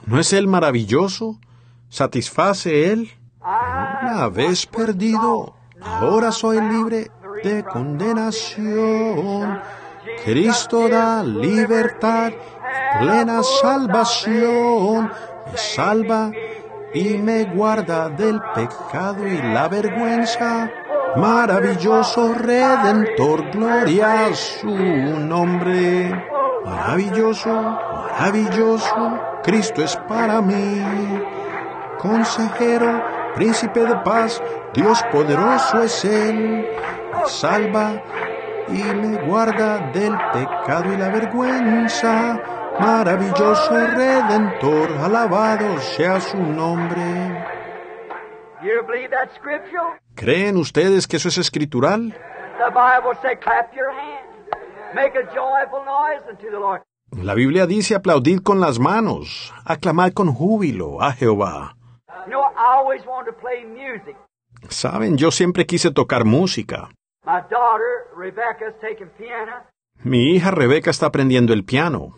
¿No es Él maravilloso? ¿Satisface Él? Una ah, vez perdido, ahora soy libre de condenación. Cristo da libertad, plena salvación. Me salva y me guarda del pecado y la vergüenza. Maravilloso Redentor, gloria a su nombre. Maravilloso, maravilloso, Cristo es para mí. Consejero, príncipe de paz, Dios poderoso es Él. Me salva y me guarda del pecado y la vergüenza. Maravilloso Redentor, alabado sea su nombre. ¿Creen ustedes que eso es escritural? La Biblia dice aplaudid con las manos, aclamad con júbilo a Jehová. Saben, yo siempre quise tocar música. Mi hija Rebeca está aprendiendo el piano.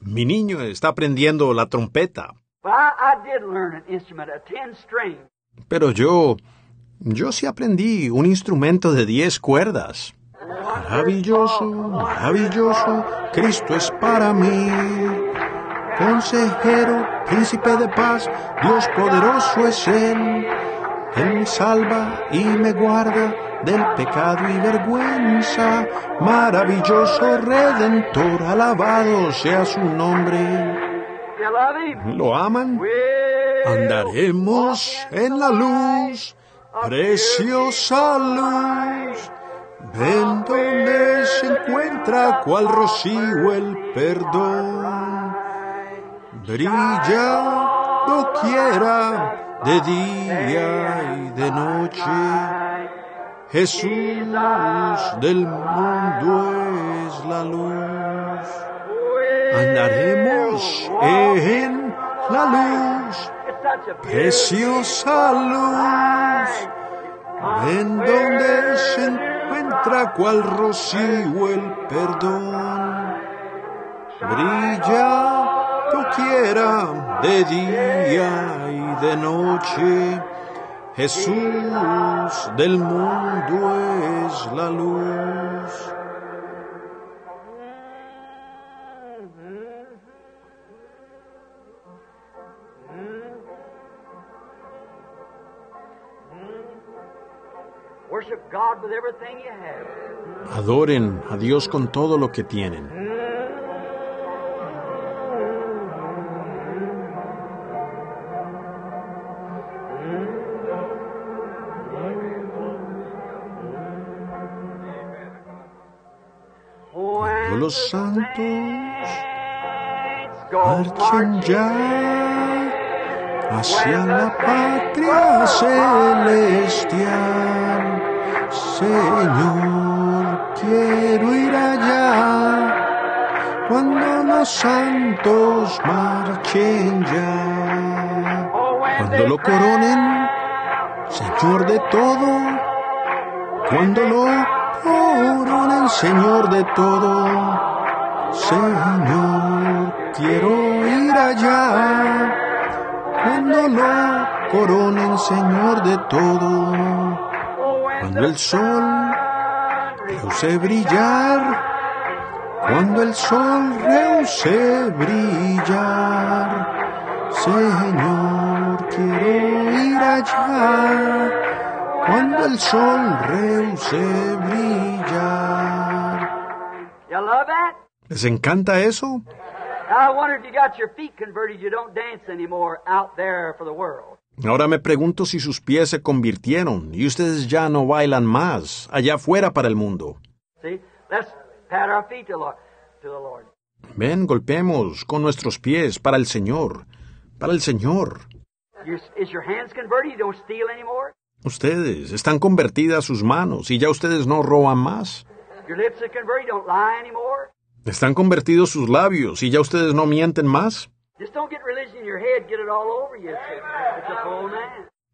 Mi niño está aprendiendo la trompeta. Pero yo... yo sí aprendí un instrumento de diez cuerdas. Maravilloso, maravilloso, Cristo es para mí. Consejero, príncipe de paz, Dios poderoso es Él. Él me salva y me guarda del pecado y vergüenza. Maravilloso Redentor, alabado sea su nombre. ¿Lo aman? Andaremos en la luz, preciosa luz. Ven donde se encuentra cual rocío el perdón. Brilla quiera de día y de noche. Jesús del mundo es la luz andaremos en la luz, preciosa luz, en donde se encuentra cual rocío el perdón. Brilla quiera de día y de noche, Jesús del mundo es la luz. Adoren a Dios con todo lo que tienen. los santos marchen ya hacia la patria celestial. Señor, quiero ir allá cuando los santos marchen ya. Cuando lo coronen, Señor de todo. Cuando lo coronen, Señor de todo. Señor, quiero ir allá cuando lo coronen, Señor de todo. Cuando el sol reuse brillar, cuando el sol reuse brillar, Señor, quiero ir allá, cuando el sol reuse brillar. ¿Les encanta eso? I wonder if you got your feet converted, you don't dance anymore out there for the world. Ahora me pregunto si sus pies se convirtieron y ustedes ya no bailan más allá afuera para el mundo. Ven, golpeemos con nuestros pies para el Señor, para el Señor. Ustedes están convertidas sus manos y ya ustedes no roban más. Están convertidos sus labios y ya ustedes no mienten más.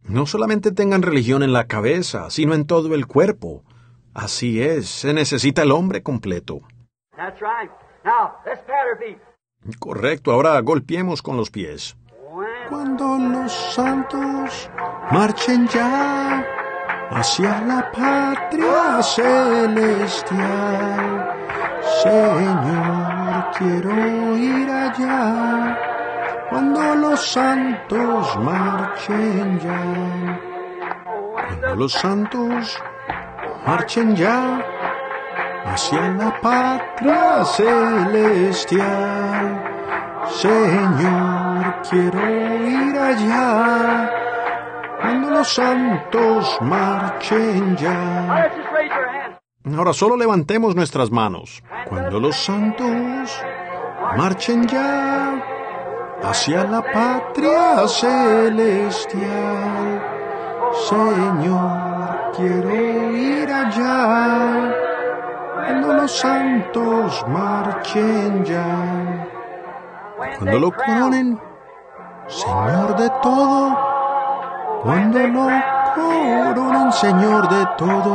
No solamente tengan religión en la cabeza, sino en todo el cuerpo. Así es, se necesita el hombre completo. Correcto, ahora golpeemos con los pies. Cuando los santos marchen ya hacia la patria celestial. Señor, quiero ir allá cuando los santos marchen ya. Cuando los santos marchen ya hacia la patria celestial. Señor, quiero ir allá cuando los santos marchen ya. Ahora solo levantemos nuestras manos. Cuando los santos marchen ya hacia la patria celestial. Señor, quiero ir allá. Cuando los santos marchen ya. Cuando lo ponen, Señor de todo cuando lo el Señor de todo.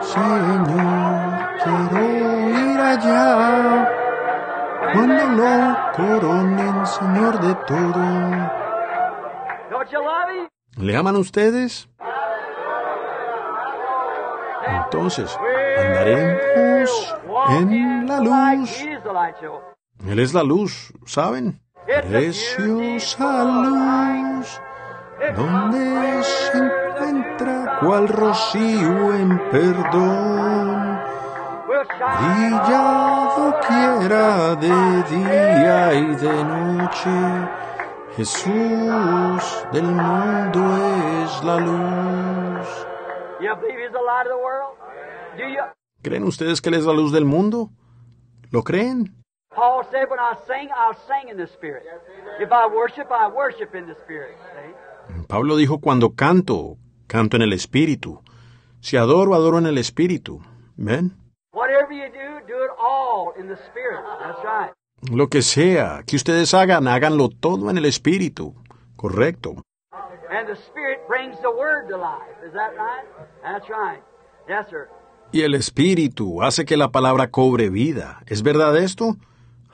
Señor, quiero ir allá, cuando lo coronen Señor de todo. ¿Le aman ustedes? Entonces, andaremos en la luz. Él es la luz, ¿saben? Preciosa luz Dónde se encuentra cual rocío en perdón, brillado quiera de día y de noche, Jesús del mundo es la luz. ¿Creen ustedes que Él es la luz del mundo? ¿Lo creen? Pablo dijo, cuando canto, canto en el Espíritu. Si adoro, adoro en el Espíritu. ¿Ven? Lo que sea que ustedes hagan, háganlo todo en el Espíritu. Correcto. Y el Espíritu hace que la palabra cobre vida. ¿Es verdad esto?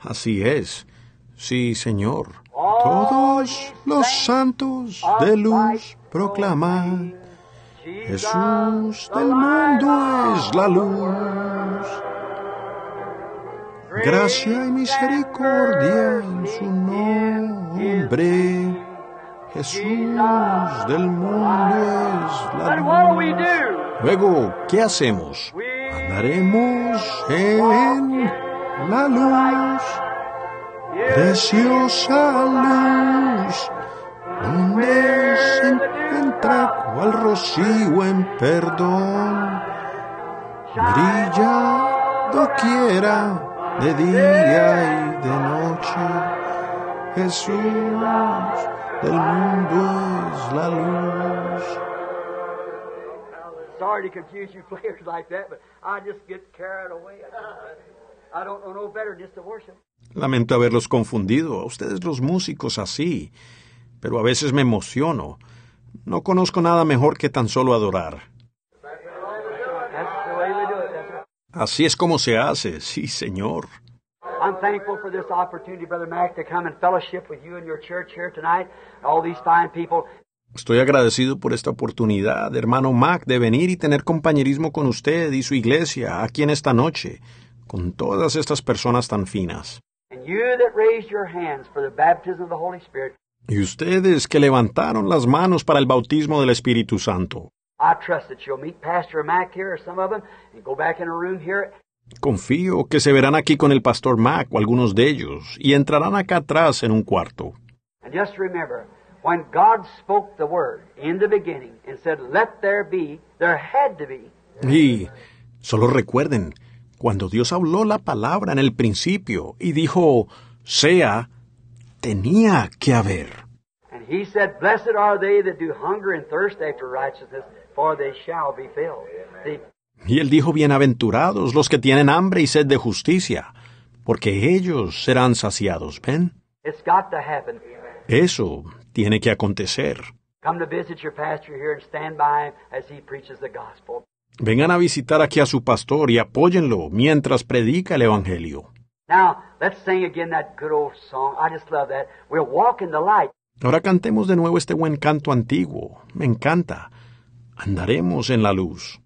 Así es. Sí, Señor. Todos los santos de luz proclaman... Jesús del mundo es la luz. Gracia y misericordia en su nombre. Jesús del mundo es la luz. Luego, ¿qué hacemos? Andaremos en la luz preciosa luz, donde se encuentra cual rocío en perdón, brilla doquiera de día y de noche, Jesús del mundo es la luz. Sorry to confuse you [LAUGHS] players like that, but I just get carried away. Lamento haberlos confundido, a ustedes los músicos así, pero a veces me emociono. No conozco nada mejor que tan solo adorar. Así es como se hace, sí, Señor. Estoy agradecido por esta oportunidad, hermano Mac, de venir y tener compañerismo con usted y su iglesia aquí en esta noche con todas estas personas tan finas. Y ustedes que levantaron las manos para el bautismo del Espíritu Santo. Confío que se verán aquí con el pastor Mac o algunos de ellos y entrarán acá atrás en un cuarto. Y solo recuerden, cuando Dios habló la palabra en el principio y dijo, sea, tenía que haber. Y él dijo, Bienaventurados los que tienen hambre y sed de justicia, porque ellos serán saciados. ¿Ven? Eso tiene que acontecer. Vengan a visitar aquí a su pastor y apóyenlo mientras predica el Evangelio. Ahora cantemos de nuevo este buen canto antiguo. Me encanta. Andaremos en la luz.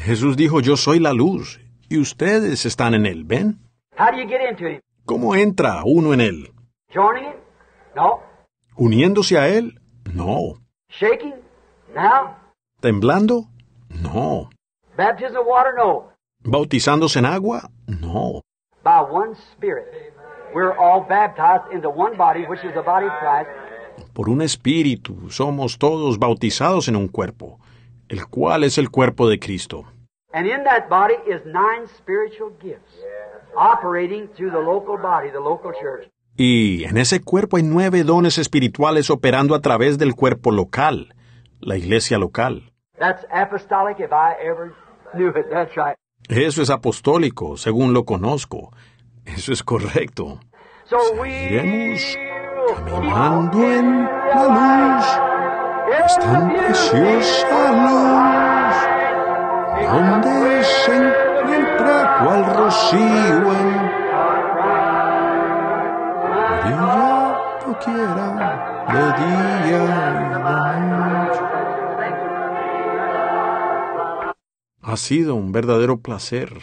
Jesús dijo, yo soy la luz y ustedes están en él. ¿Ven? ¿Cómo entra uno en él? ¿Uniéndose a él? No. ¿Temblando? No. ¿Bautizándose en agua? No. Por un espíritu somos todos bautizados en un cuerpo, el cual es el cuerpo de Cristo. Y en ese cuerpo hay nueve dones espirituales operando a través del cuerpo local, la iglesia local. Eso es apostólico, según lo conozco. Eso es correcto. Seguiremos caminando en la luz, es tan preciosa luz, donde se encuentra cual rocío en no quiera de día. Ha sido un verdadero placer